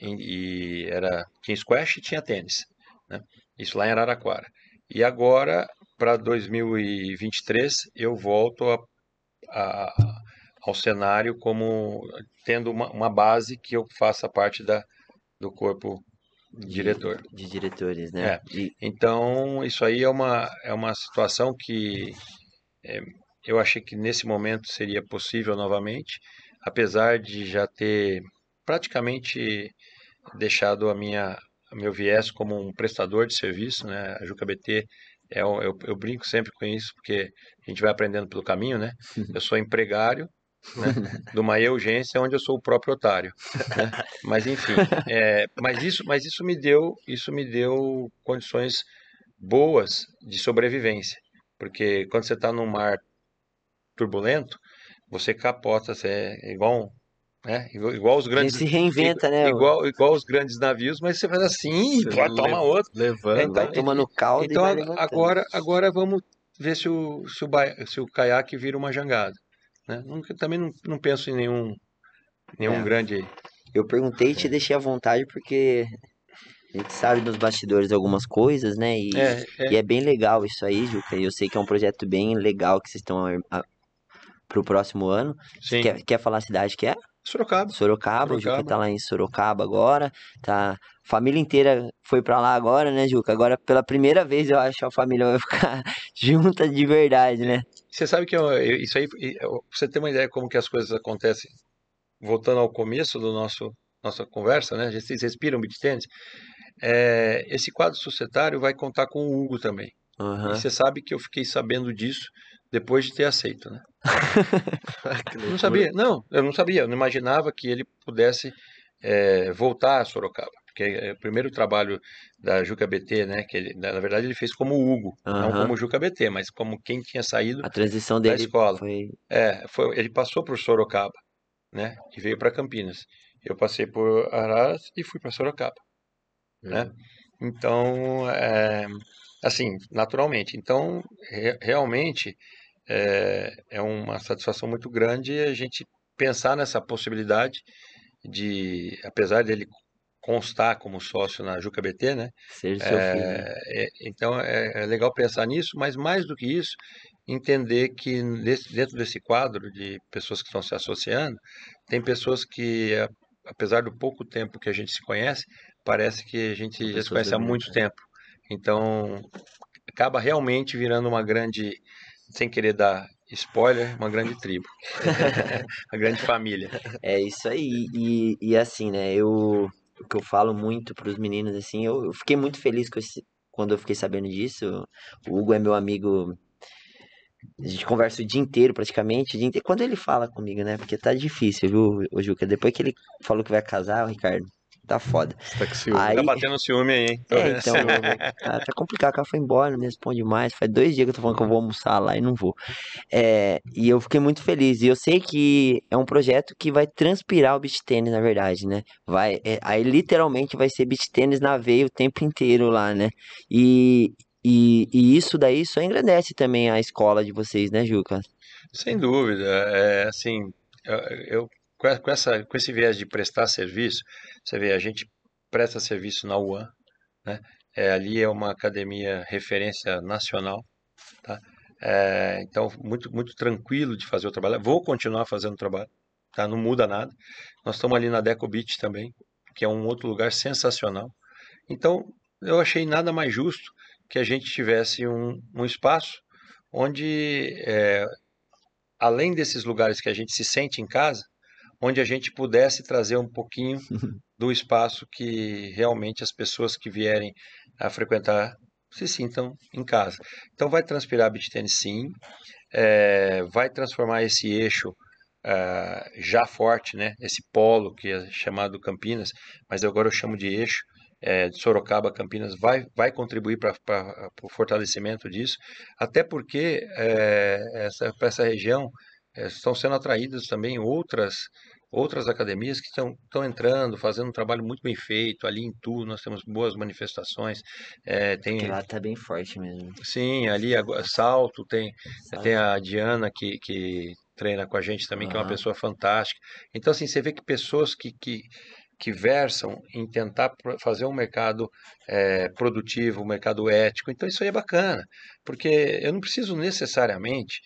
E, e era tinha squash e tinha tênis. Né? Isso lá em Araraquara. E agora, para 2023, eu volto a, a, ao cenário como tendo uma, uma, base que eu faça parte da, do corpo diretor. De, de diretores, né? É. Então, isso aí é uma, é uma situação que é, eu achei que nesse momento seria possível novamente, apesar de já ter praticamente deixado a minha meu viés como um prestador de serviço, né? A Juca BT é eu, eu, brinco sempre com isso porque a gente vai aprendendo pelo caminho, né? Eu sou empregário né? de uma urgência onde eu sou o próprio otário, né? mas enfim, é, mas isso, mas isso me deu, isso me deu condições boas de sobrevivência, porque quando você está num mar turbulento, você capota, você é igual né? Igual os grandes. Ele se reinventa, né? Igual, igual os grandes navios, mas você faz assim, vai toma tomar outro. Levando, então, vai tomando então, caldo. Então agora, agora vamos ver se o, se o, se o caiaque vira uma jangada. Né? também não, não penso em nenhum, nenhum é. grande. Eu perguntei e te deixei à vontade porque a gente sabe nos bastidores algumas coisas, né? E é, é. E é bem legal isso aí, Juca. E eu sei que é um projeto bem legal que vocês estão para o próximo ano. Quer, quer falar a cidade que é? Sorocaba. Sorocaba, Sorocaba. o Juca tá lá em Sorocaba agora, tá... Família inteira foi para lá agora, né, Juca? Agora, pela primeira vez, eu acho que a família vai ficar junta de verdade, né? Você sabe que eu, isso aí, você tem uma ideia como que as coisas acontecem. Voltando ao começo do nosso nossa conversa, né? Vocês respiram beat tênis. É, esse quadro societário vai contar com o Hugo também. Uhum. você sabe que eu fiquei sabendo disso depois de ter aceito, né? não sabia, não, eu não sabia, eu não imaginava que ele pudesse é, voltar a Sorocaba, porque é o primeiro trabalho da Juca BT, né, que ele, na verdade ele fez como Hugo, uhum. não como Juca BT, mas como quem tinha saído a transição dele da escola. Foi... É, foi, ele passou por Sorocaba, né, e veio para Campinas. Eu passei por Araras e fui para Sorocaba, né? uhum. né? Então, é, assim, naturalmente. Então, re realmente é, é uma satisfação muito grande a gente pensar nessa possibilidade de, apesar dele constar como sócio na Juca BT, né? Seja seu é, filho. É, então é, então é, legal pensar nisso, mas mais do que isso, entender que nesse, dentro desse quadro de pessoas que estão se associando, tem pessoas que, é, apesar do pouco tempo que a gente se conhece, parece que a gente já se conhece há muito tempo. Então acaba realmente virando uma grande sem querer dar spoiler, uma grande tribo. a grande família. É isso aí. E, e assim, né? Eu, o que eu falo muito para os meninos, assim, eu, eu, fiquei muito feliz esse, quando eu fiquei sabendo disso. O Hugo é meu amigo. A gente conversa o dia inteiro, praticamente. O dia inteiro. Quando ele fala comigo, né? Porque tá difícil, viu, o Juca? Depois que ele falou que vai casar, o Ricardo tá foda. Tá, com ciúme. Aí... tá batendo ciúme aí, hein? É, então, tá, tá complicado, o cara foi embora, não me responde mais. Faz dois dias que eu tô falando que eu vou almoçar lá e não vou. É, e eu fiquei muito feliz. E eu sei que é um projeto que vai transpirar o beat tênis, na verdade, né? Vai, é, aí literalmente vai ser beat tênis na veia o tempo inteiro lá, né? E, e, e isso daí só engrandece também a escola de vocês, né, Juca? Sem dúvida. É assim, eu, com, essa, com esse viés de prestar serviço, você vê, a gente presta serviço na UAN, né? É, ali é uma academia referência nacional, tá? É, então, muito, muito tranquilo de fazer o trabalho. Vou continuar fazendo o trabalho, tá? Não muda nada. Nós estamos ali na Deco Beach também, que é um outro lugar sensacional. Então, eu achei nada mais justo que a gente tivesse um, um espaço onde, é, além desses lugares que a gente se sente em casa, onde a gente pudesse trazer um pouquinho do espaço que realmente as pessoas que vierem a frequentar se sintam em casa. Então vai transpirar beach tênis sim, é, vai transformar esse eixo ah, já forte, né? esse polo que é chamado Campinas, mas agora eu chamo de eixo, é, de Sorocaba, Campinas, vai, vai contribuir para o fortalecimento disso, até porque é, essa, essa região é, estão sendo atraídas também outras outras academias que estão, estão entrando, fazendo um trabalho muito bem feito. Ali em Tu, nós temos boas manifestações. É, tem... Porque lá está bem forte mesmo. Sim, ali a, Salto, tem, Salto. tem a Diana que, que treina com a gente também, uhum. que é uma pessoa fantástica. Então, assim, você vê que pessoas que, que, que versam em tentar fazer um mercado é, produtivo, um mercado ético. Então, isso aí é bacana, porque eu não preciso necessariamente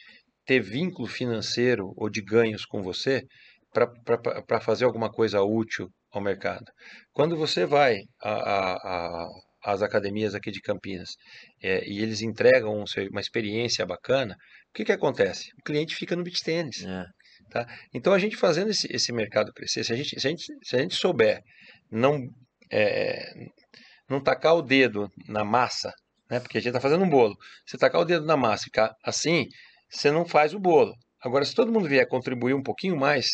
ter vínculo financeiro ou de ganhos com você para fazer alguma coisa útil ao mercado. Quando você vai às academias aqui de Campinas é, e eles entregam um, uma experiência bacana, o que, que acontece? O cliente fica no beach tênis. É. Tá? Então, a gente fazendo esse, esse mercado crescer, se a, gente, se, a gente, se a gente souber não, é, não tacar o dedo na massa, né? porque a gente está fazendo um bolo, você tacar o dedo na massa e ficar assim, você não faz o bolo. Agora, se todo mundo vier contribuir um pouquinho mais,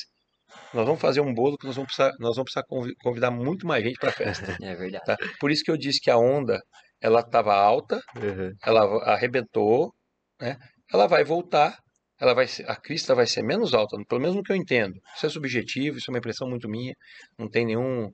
nós vamos fazer um bolo que nós vamos precisar, nós vamos precisar convidar muito mais gente para a festa. É verdade. Tá? Por isso que eu disse que a onda ela estava alta, uhum. ela arrebentou, né? ela vai voltar ela vai ser, a crista vai ser menos alta, pelo menos no que eu entendo. Isso é subjetivo, isso é uma impressão muito minha. Não tem nenhum uhum.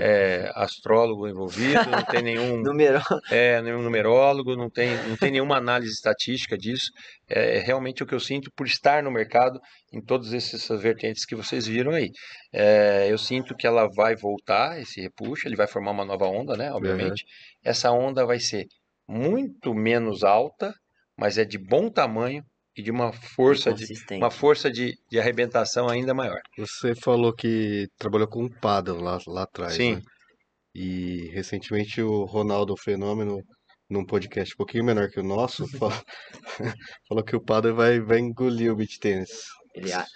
é, astrólogo envolvido, não tem nenhum, é, nenhum numerólogo, não tem, não tem nenhuma análise estatística disso. É, é, realmente o que eu sinto por estar no mercado em todas essas vertentes que vocês viram aí. É, eu sinto que ela vai voltar, esse repuxo, ele vai formar uma nova onda, né? Obviamente. Uhum. Essa onda vai ser muito menos alta, mas é de bom tamanho e de uma força de uma força de, de arrebentação ainda maior. Você falou que trabalhou com o Pado lá, lá atrás. Sim. Né? E recentemente o Ronaldo Fenômeno, num podcast um pouquinho menor que o nosso, falou, falou que o Pado vai, vai engolir o beat tênis. Ele, acha.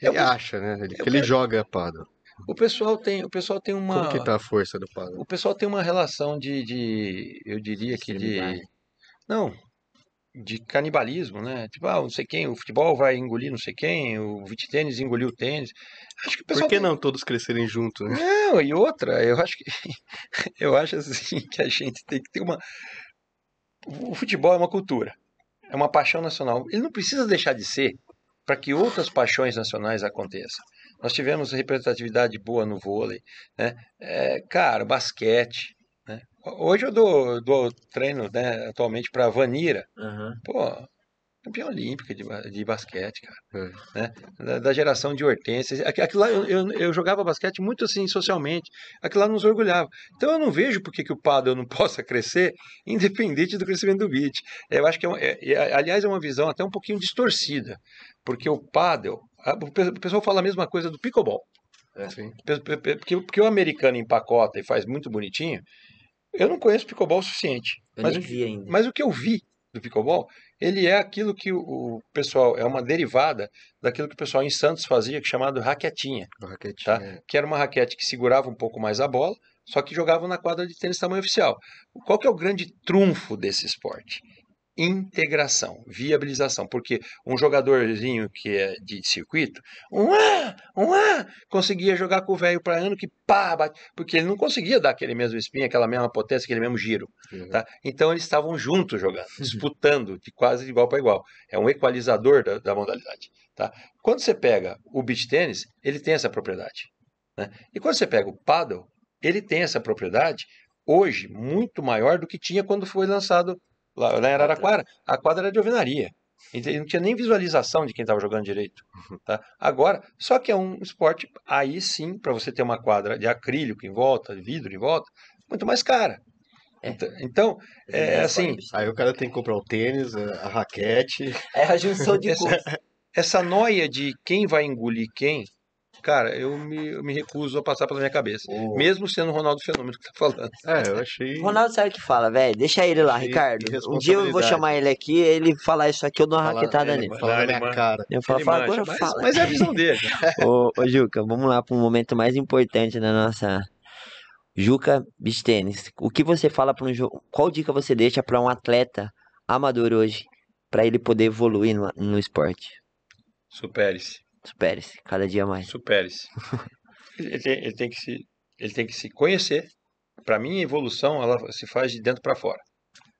ele eu, acha, né? Ele, eu, ele eu... joga Paddle. O pessoal tem, o pessoal tem uma. Como que tá a força do Pado O pessoal tem uma relação de, de eu diria que de. Não, de canibalismo, né? Tipo, ah, não sei quem, o futebol vai engolir não sei quem, o tênis engoliu o tênis. Acho que o pessoal Por que tem... não todos crescerem juntos? Né? Não, e outra, eu acho que eu acho assim que a gente tem que ter uma o futebol é uma cultura, é uma paixão nacional. Ele não precisa deixar de ser para que outras paixões nacionais aconteçam. Nós tivemos representatividade boa no vôlei, né? É, cara, basquete, Hoje eu dou, dou treino né, atualmente para Vanira. Uhum. Pô, campeã olímpica de, de basquete, cara. Uhum. Né? Da, da, geração de Hortência. Aquilo lá, eu, eu, eu, jogava basquete muito assim, socialmente. Aquilo lá nos orgulhava. Então eu não vejo por que, que o Paddle não possa crescer, independente do crescimento do beat. Eu acho que, é, é, é, aliás, é uma visão até um pouquinho distorcida. Porque o Paddle, o pessoal fala a mesma coisa do pickleball. É, porque, porque o americano empacota e faz muito bonitinho, eu não conheço picobol o suficiente. Eu mas, o, vi ainda. mas o que eu vi do picobol, ele é aquilo que o pessoal, é uma derivada daquilo que o pessoal em Santos fazia, que é chamado raquetinha. Raquetinha. Tá? É. Que era uma raquete que segurava um pouco mais a bola, só que jogavam na quadra de tênis tamanho oficial. Qual que é o grande trunfo desse esporte? integração, viabilização, porque um jogadorzinho que é de circuito, um ah, um ah, conseguia jogar com o velho ano que pá, bate, porque ele não conseguia dar aquele mesmo espinho, aquela mesma potência, aquele mesmo giro, uhum. tá? Então eles estavam juntos jogando, disputando de quase igual para igual. É um equalizador da, da modalidade, tá? Quando você pega o beach tênis, ele tem essa propriedade, né? E quando você pega o paddle, ele tem essa propriedade hoje muito maior do que tinha quando foi lançado Lá, lá em Araraquara, a quadra era de alvenaria. Ele não tinha nem visualização de quem estava jogando direito. Uhum. Tá? Agora, só que é um esporte, aí sim, para você ter uma quadra de acrílico em volta, de vidro em volta, muito mais cara. É. Então, é, é, assim. Aí o cara tem que comprar o tênis, a raquete. É a junção de essa, essa noia de quem vai engolir quem Cara, eu me, eu me recuso a passar pela minha cabeça. Oh. Mesmo sendo o Ronaldo Fenômeno que tá falando. É, eu achei. O Ronaldo sabe o que fala, velho. Deixa ele lá, achei Ricardo. Um dia eu vou chamar ele aqui, ele falar isso aqui, eu dou uma fala, raquetada nele. Falar na minha cara. Eu falo, fala, agora mas, fala. Mas é a visão dele. ô, ô, Juca, vamos lá para um momento mais importante da nossa. Juca Tênis. o que você fala para um jogo? Qual dica você deixa para um atleta amador hoje, para ele poder evoluir no, no esporte? Supere-se supere-se, cada dia mais. Supere-se. ele, tem, ele, tem que se, ele tem que se conhecer. Para mim, a evolução ela se faz de dentro para fora.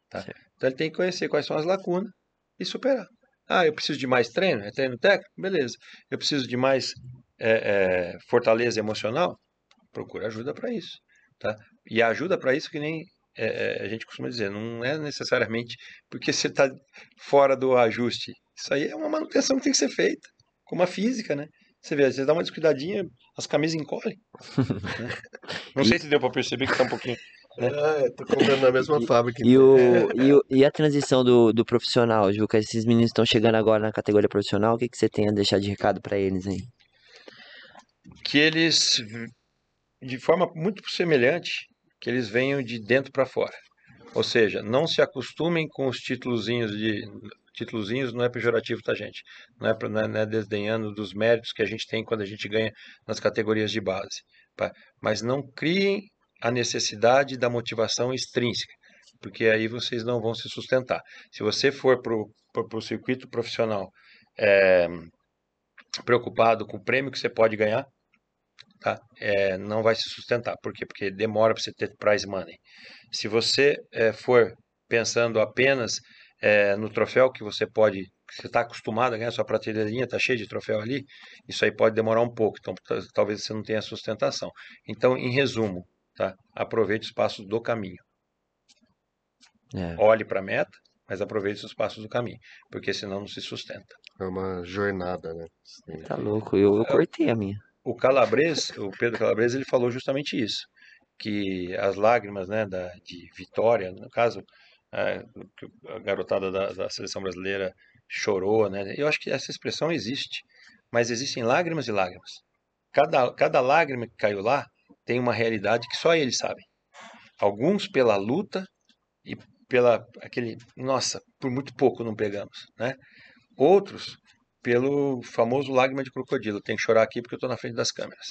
Tá? Então, ele tem que conhecer quais são as lacunas e superar. Ah, eu preciso de mais treino? É treino técnico? Beleza. Eu preciso de mais é, é, fortaleza emocional? Procura ajuda para isso. Tá? E ajuda para isso que nem é, é, a gente costuma dizer, não é necessariamente porque você está fora do ajuste. Isso aí é uma manutenção que tem que ser feita como a física, né? Você vê, às vezes dá uma descuidadinha, as camisas encolhem. Não sei se deu para perceber que tá um pouquinho. Estou né? Ah, é, comprando na mesma e, fábrica. E, o, é. e, o, e, a transição do, do profissional, que Esses meninos estão chegando agora na categoria profissional, o que, que você tem a deixar de recado para eles aí? Que eles, de forma muito semelhante, que eles venham de dentro para fora. Ou seja, não se acostumem com os titulozinhos de titulozinhos não é pejorativo, tá, gente? É não é, não é desdenhando dos méritos que a gente tem quando a gente ganha nas categorias de base. Tá? Mas não criem a necessidade da motivação extrínseca, porque aí vocês não vão se sustentar. Se você for para o pro, pro circuito profissional é, preocupado com o prêmio que você pode ganhar, tá? É, não vai se sustentar. Por quê? Porque demora para você ter prize money. Se você é, for pensando apenas é, no troféu que você pode, que você está acostumado a ganhar, sua prateleirinha está cheia de troféu ali, isso aí pode demorar um pouco, então talvez você não tenha sustentação. Então, em resumo, tá? aproveite os passos do caminho. É. Olhe para a meta, mas aproveite os passos do caminho, porque senão não se sustenta. É uma jornada, né? Sim. Tá louco, eu, eu é, cortei a minha. O Calabres, o Pedro Calabres, ele falou justamente isso que as lágrimas né, da, de vitória, no caso, a, é, a garotada da, da, seleção brasileira chorou, né? Eu acho que essa expressão existe, mas existem lágrimas e lágrimas. Cada, cada lágrima que caiu lá tem uma realidade que só eles sabem. Alguns pela luta e pela aquele, nossa, por muito pouco não pegamos, né? Outros pelo famoso lágrima de crocodilo, tem que chorar aqui porque eu estou na frente das câmeras,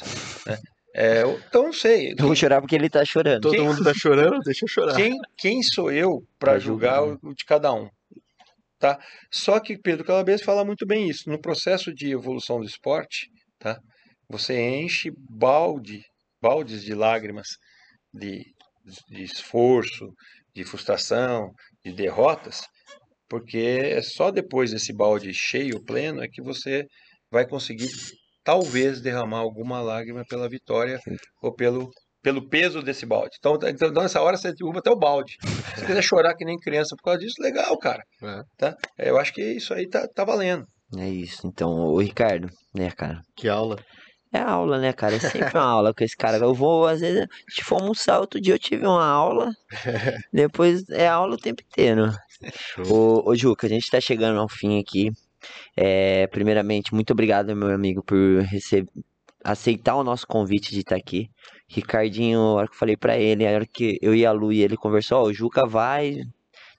né? É, então não sei. Eu vou chorar porque ele está chorando. Todo quem... mundo está chorando, deixa eu chorar. Quem, quem sou eu para julgar o, né? o de cada um? Tá? Só que Pedro Calabres fala muito bem isso. No processo de evolução do esporte, tá? Você enche balde, baldes de lágrimas, de, de esforço, de frustração, de derrotas, porque é só depois desse balde cheio, pleno, é que você vai conseguir talvez derramar alguma lágrima pela vitória Sim. ou pelo pelo peso desse balde. Então, tá, então, então nessa hora você derruba até o balde. Se quiser chorar que nem criança por causa disso, legal, cara. É. Tá? É, eu acho que isso aí tá, tá valendo. É isso. Então, o Ricardo, né, cara? Que aula. É aula, né, cara? É sempre uma aula com esse cara. Eu vou, às vezes, se for um salto dia eu tive uma aula. Depois é aula o tempo inteiro. Show. Ô, ô Juca, a gente tá chegando ao fim aqui. É, primeiramente, muito obrigado, meu amigo, por receber aceitar o nosso convite de estar aqui. Ricardinho, a hora que eu falei para ele, a hora que eu e a Lu e ele conversou, ó, o Juca vai,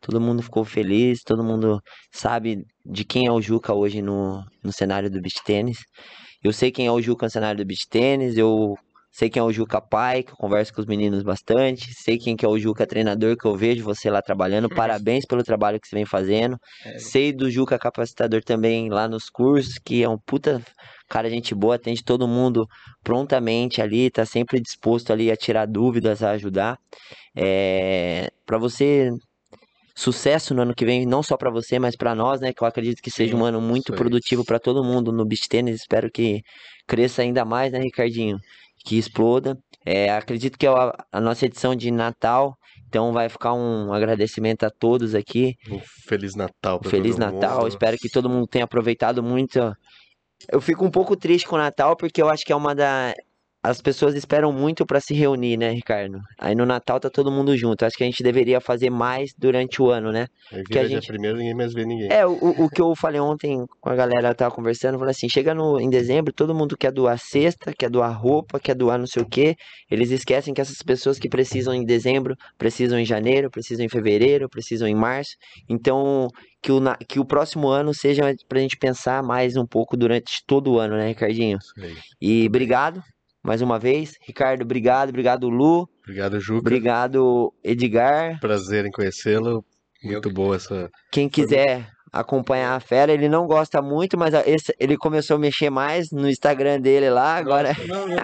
todo mundo ficou feliz, todo mundo sabe de quem é o Juca hoje no, no cenário do beach tênis. Eu sei quem é o Juca no cenário do beach tênis, eu Sei quem é o Juca pai, que eu converso com os meninos bastante. Sei quem que é o Juca treinador, que eu vejo você lá trabalhando. Uhum. Parabéns pelo trabalho que você vem fazendo. É. Sei do Juca capacitador também lá nos cursos, que é um puta cara, gente boa, atende todo mundo prontamente ali, tá sempre disposto ali a tirar dúvidas, a ajudar. É, para você sucesso no ano que vem, não só para você, mas para nós, né? Que eu acredito que seja um ano muito produtivo para todo mundo no beach tennis, Espero que cresça ainda mais, né, Ricardinho? que exploda. É, acredito que é a, a, nossa edição de Natal, então vai ficar um agradecimento a todos aqui. Um Feliz Natal pra Feliz Natal, mundo. espero que todo mundo tenha aproveitado muito. Eu fico um pouco triste com o Natal, porque eu acho que é uma da, as pessoas esperam muito para se reunir, né, Ricardo? Aí no Natal tá todo mundo junto. Acho que a gente deveria fazer mais durante o ano, né? É que a gente primeiro ninguém mais vê ninguém. É, o, o que eu falei ontem com a galera tava conversando, falou falei assim, chega no em dezembro, todo mundo quer doar cesta, quer doar roupa, quer doar não sei o quê. Eles esquecem que essas pessoas que precisam em dezembro, precisam em janeiro, precisam em fevereiro, precisam em março. Então, que o, que o próximo ano seja pra gente pensar mais um pouco durante todo o ano, né, Ricardinho? Sim. E obrigado mais uma vez. Ricardo, obrigado, obrigado, Lu. Obrigado, Juca. Obrigado, Edgar. Prazer em conhecê-lo. Muito boa essa. Quem quiser acompanhar a fera, ele não gosta muito, mas esse, ele começou a mexer mais no Instagram dele lá. Agora. Não, não, não.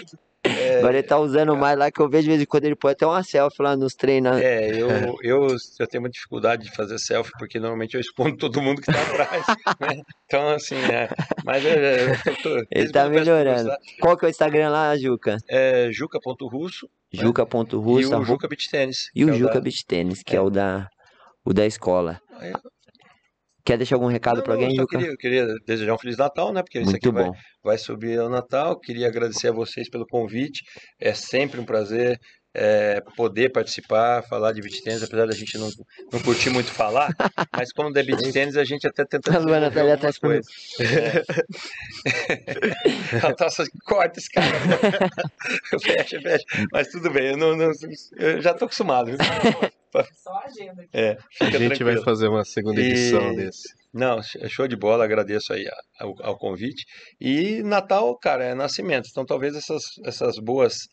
É, Agora ele tá usando é, mais lá que eu vejo de vez em quando ele põe até uma selfie lá nos treinos. Né? É, eu, é. eu, eu tenho uma dificuldade de fazer selfie, porque normalmente eu expondo todo mundo que tá atrás. né? Então, assim, é, mas é, é, tô, ele tá melhorando. Qual que é o Instagram lá, Juca? É juca.russo. Né? Juca.russo. E o Juca Beach Tennis. E o Juca Beach Tennis, que é o da, o da escola. Quer deixar algum recado para alguém, então eu queria, eu queria, desejar um Feliz Natal, né? Porque Muito isso aqui vai, vai, subir ao Natal. Queria agradecer a vocês pelo convite. É sempre um prazer é, poder participar, falar de beat tênis, apesar da gente não, não curtir muito falar, mas como da beat tênis a gente até tenta fazer Natália até coisa. Ela tá só, corta esse cara. fecha, fecha. Mas tudo bem, eu, não, não, eu já tô acostumado. Só agenda aqui. É, a gente tranquilo. vai fazer uma segunda edição e... desse. Não, show de bola, agradeço aí ao, ao convite. E Natal, cara, é nascimento, então talvez essas, essas boas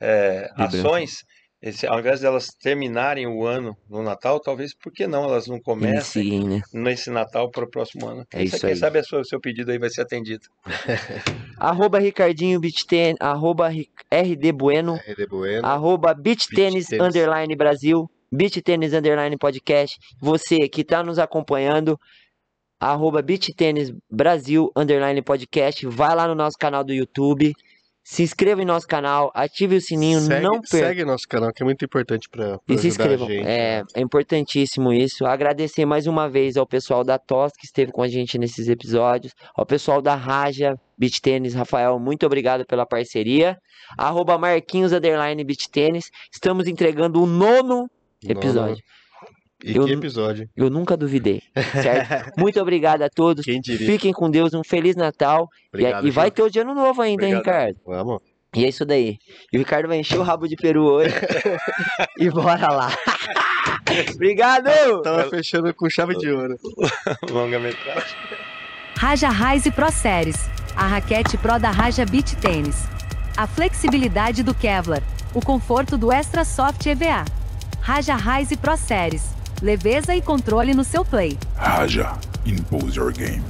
é, ações, esse, ao invés delas terminarem o ano no Natal, talvez por que não elas não comecem Sim, né? nesse Natal para o próximo ano? É isso, aí. Quem sabe o seu pedido aí vai ser atendido. arroba Ricardinho Beachtênis, arroba RD Bueno, RD bueno. arroba Beachtênis Underline Brasil, Underline Podcast. Você que está nos acompanhando, arroba Beachtênis Brasil Underline Podcast, vai lá no nosso canal do YouTube. Se inscreva em nosso canal, ative o sininho, segue, não perca. Segue nosso canal, que é muito importante para E se inscrevam. É, né? é importantíssimo isso. Agradecer mais uma vez ao pessoal da TOS que esteve com a gente nesses episódios, ao pessoal da Raja Beach Tênis, Rafael, muito obrigado pela parceria. Arroba Marquinhos Underline Beach Tênis. Estamos entregando o nono episódio. Nono. E eu, que episódio. Eu nunca duvidei, certo? Muito obrigado a todos. Fiquem com Deus, um Feliz Natal. Obrigado, e, e, vai ter o dia ano novo ainda, hein, Ricardo? Vamos. E é isso daí. E o Ricardo vai encher o rabo de peru hoje. e bora lá. obrigado! tava fechando com chave de ouro. Longa metragem. Raja Rise Pro Series. A raquete Pro da Raja Beat Tennis. A flexibilidade do Kevlar. O conforto do Extra Soft EVA. Raja Rise Pro Series leveza e controle no seu play. Raja, impose your game.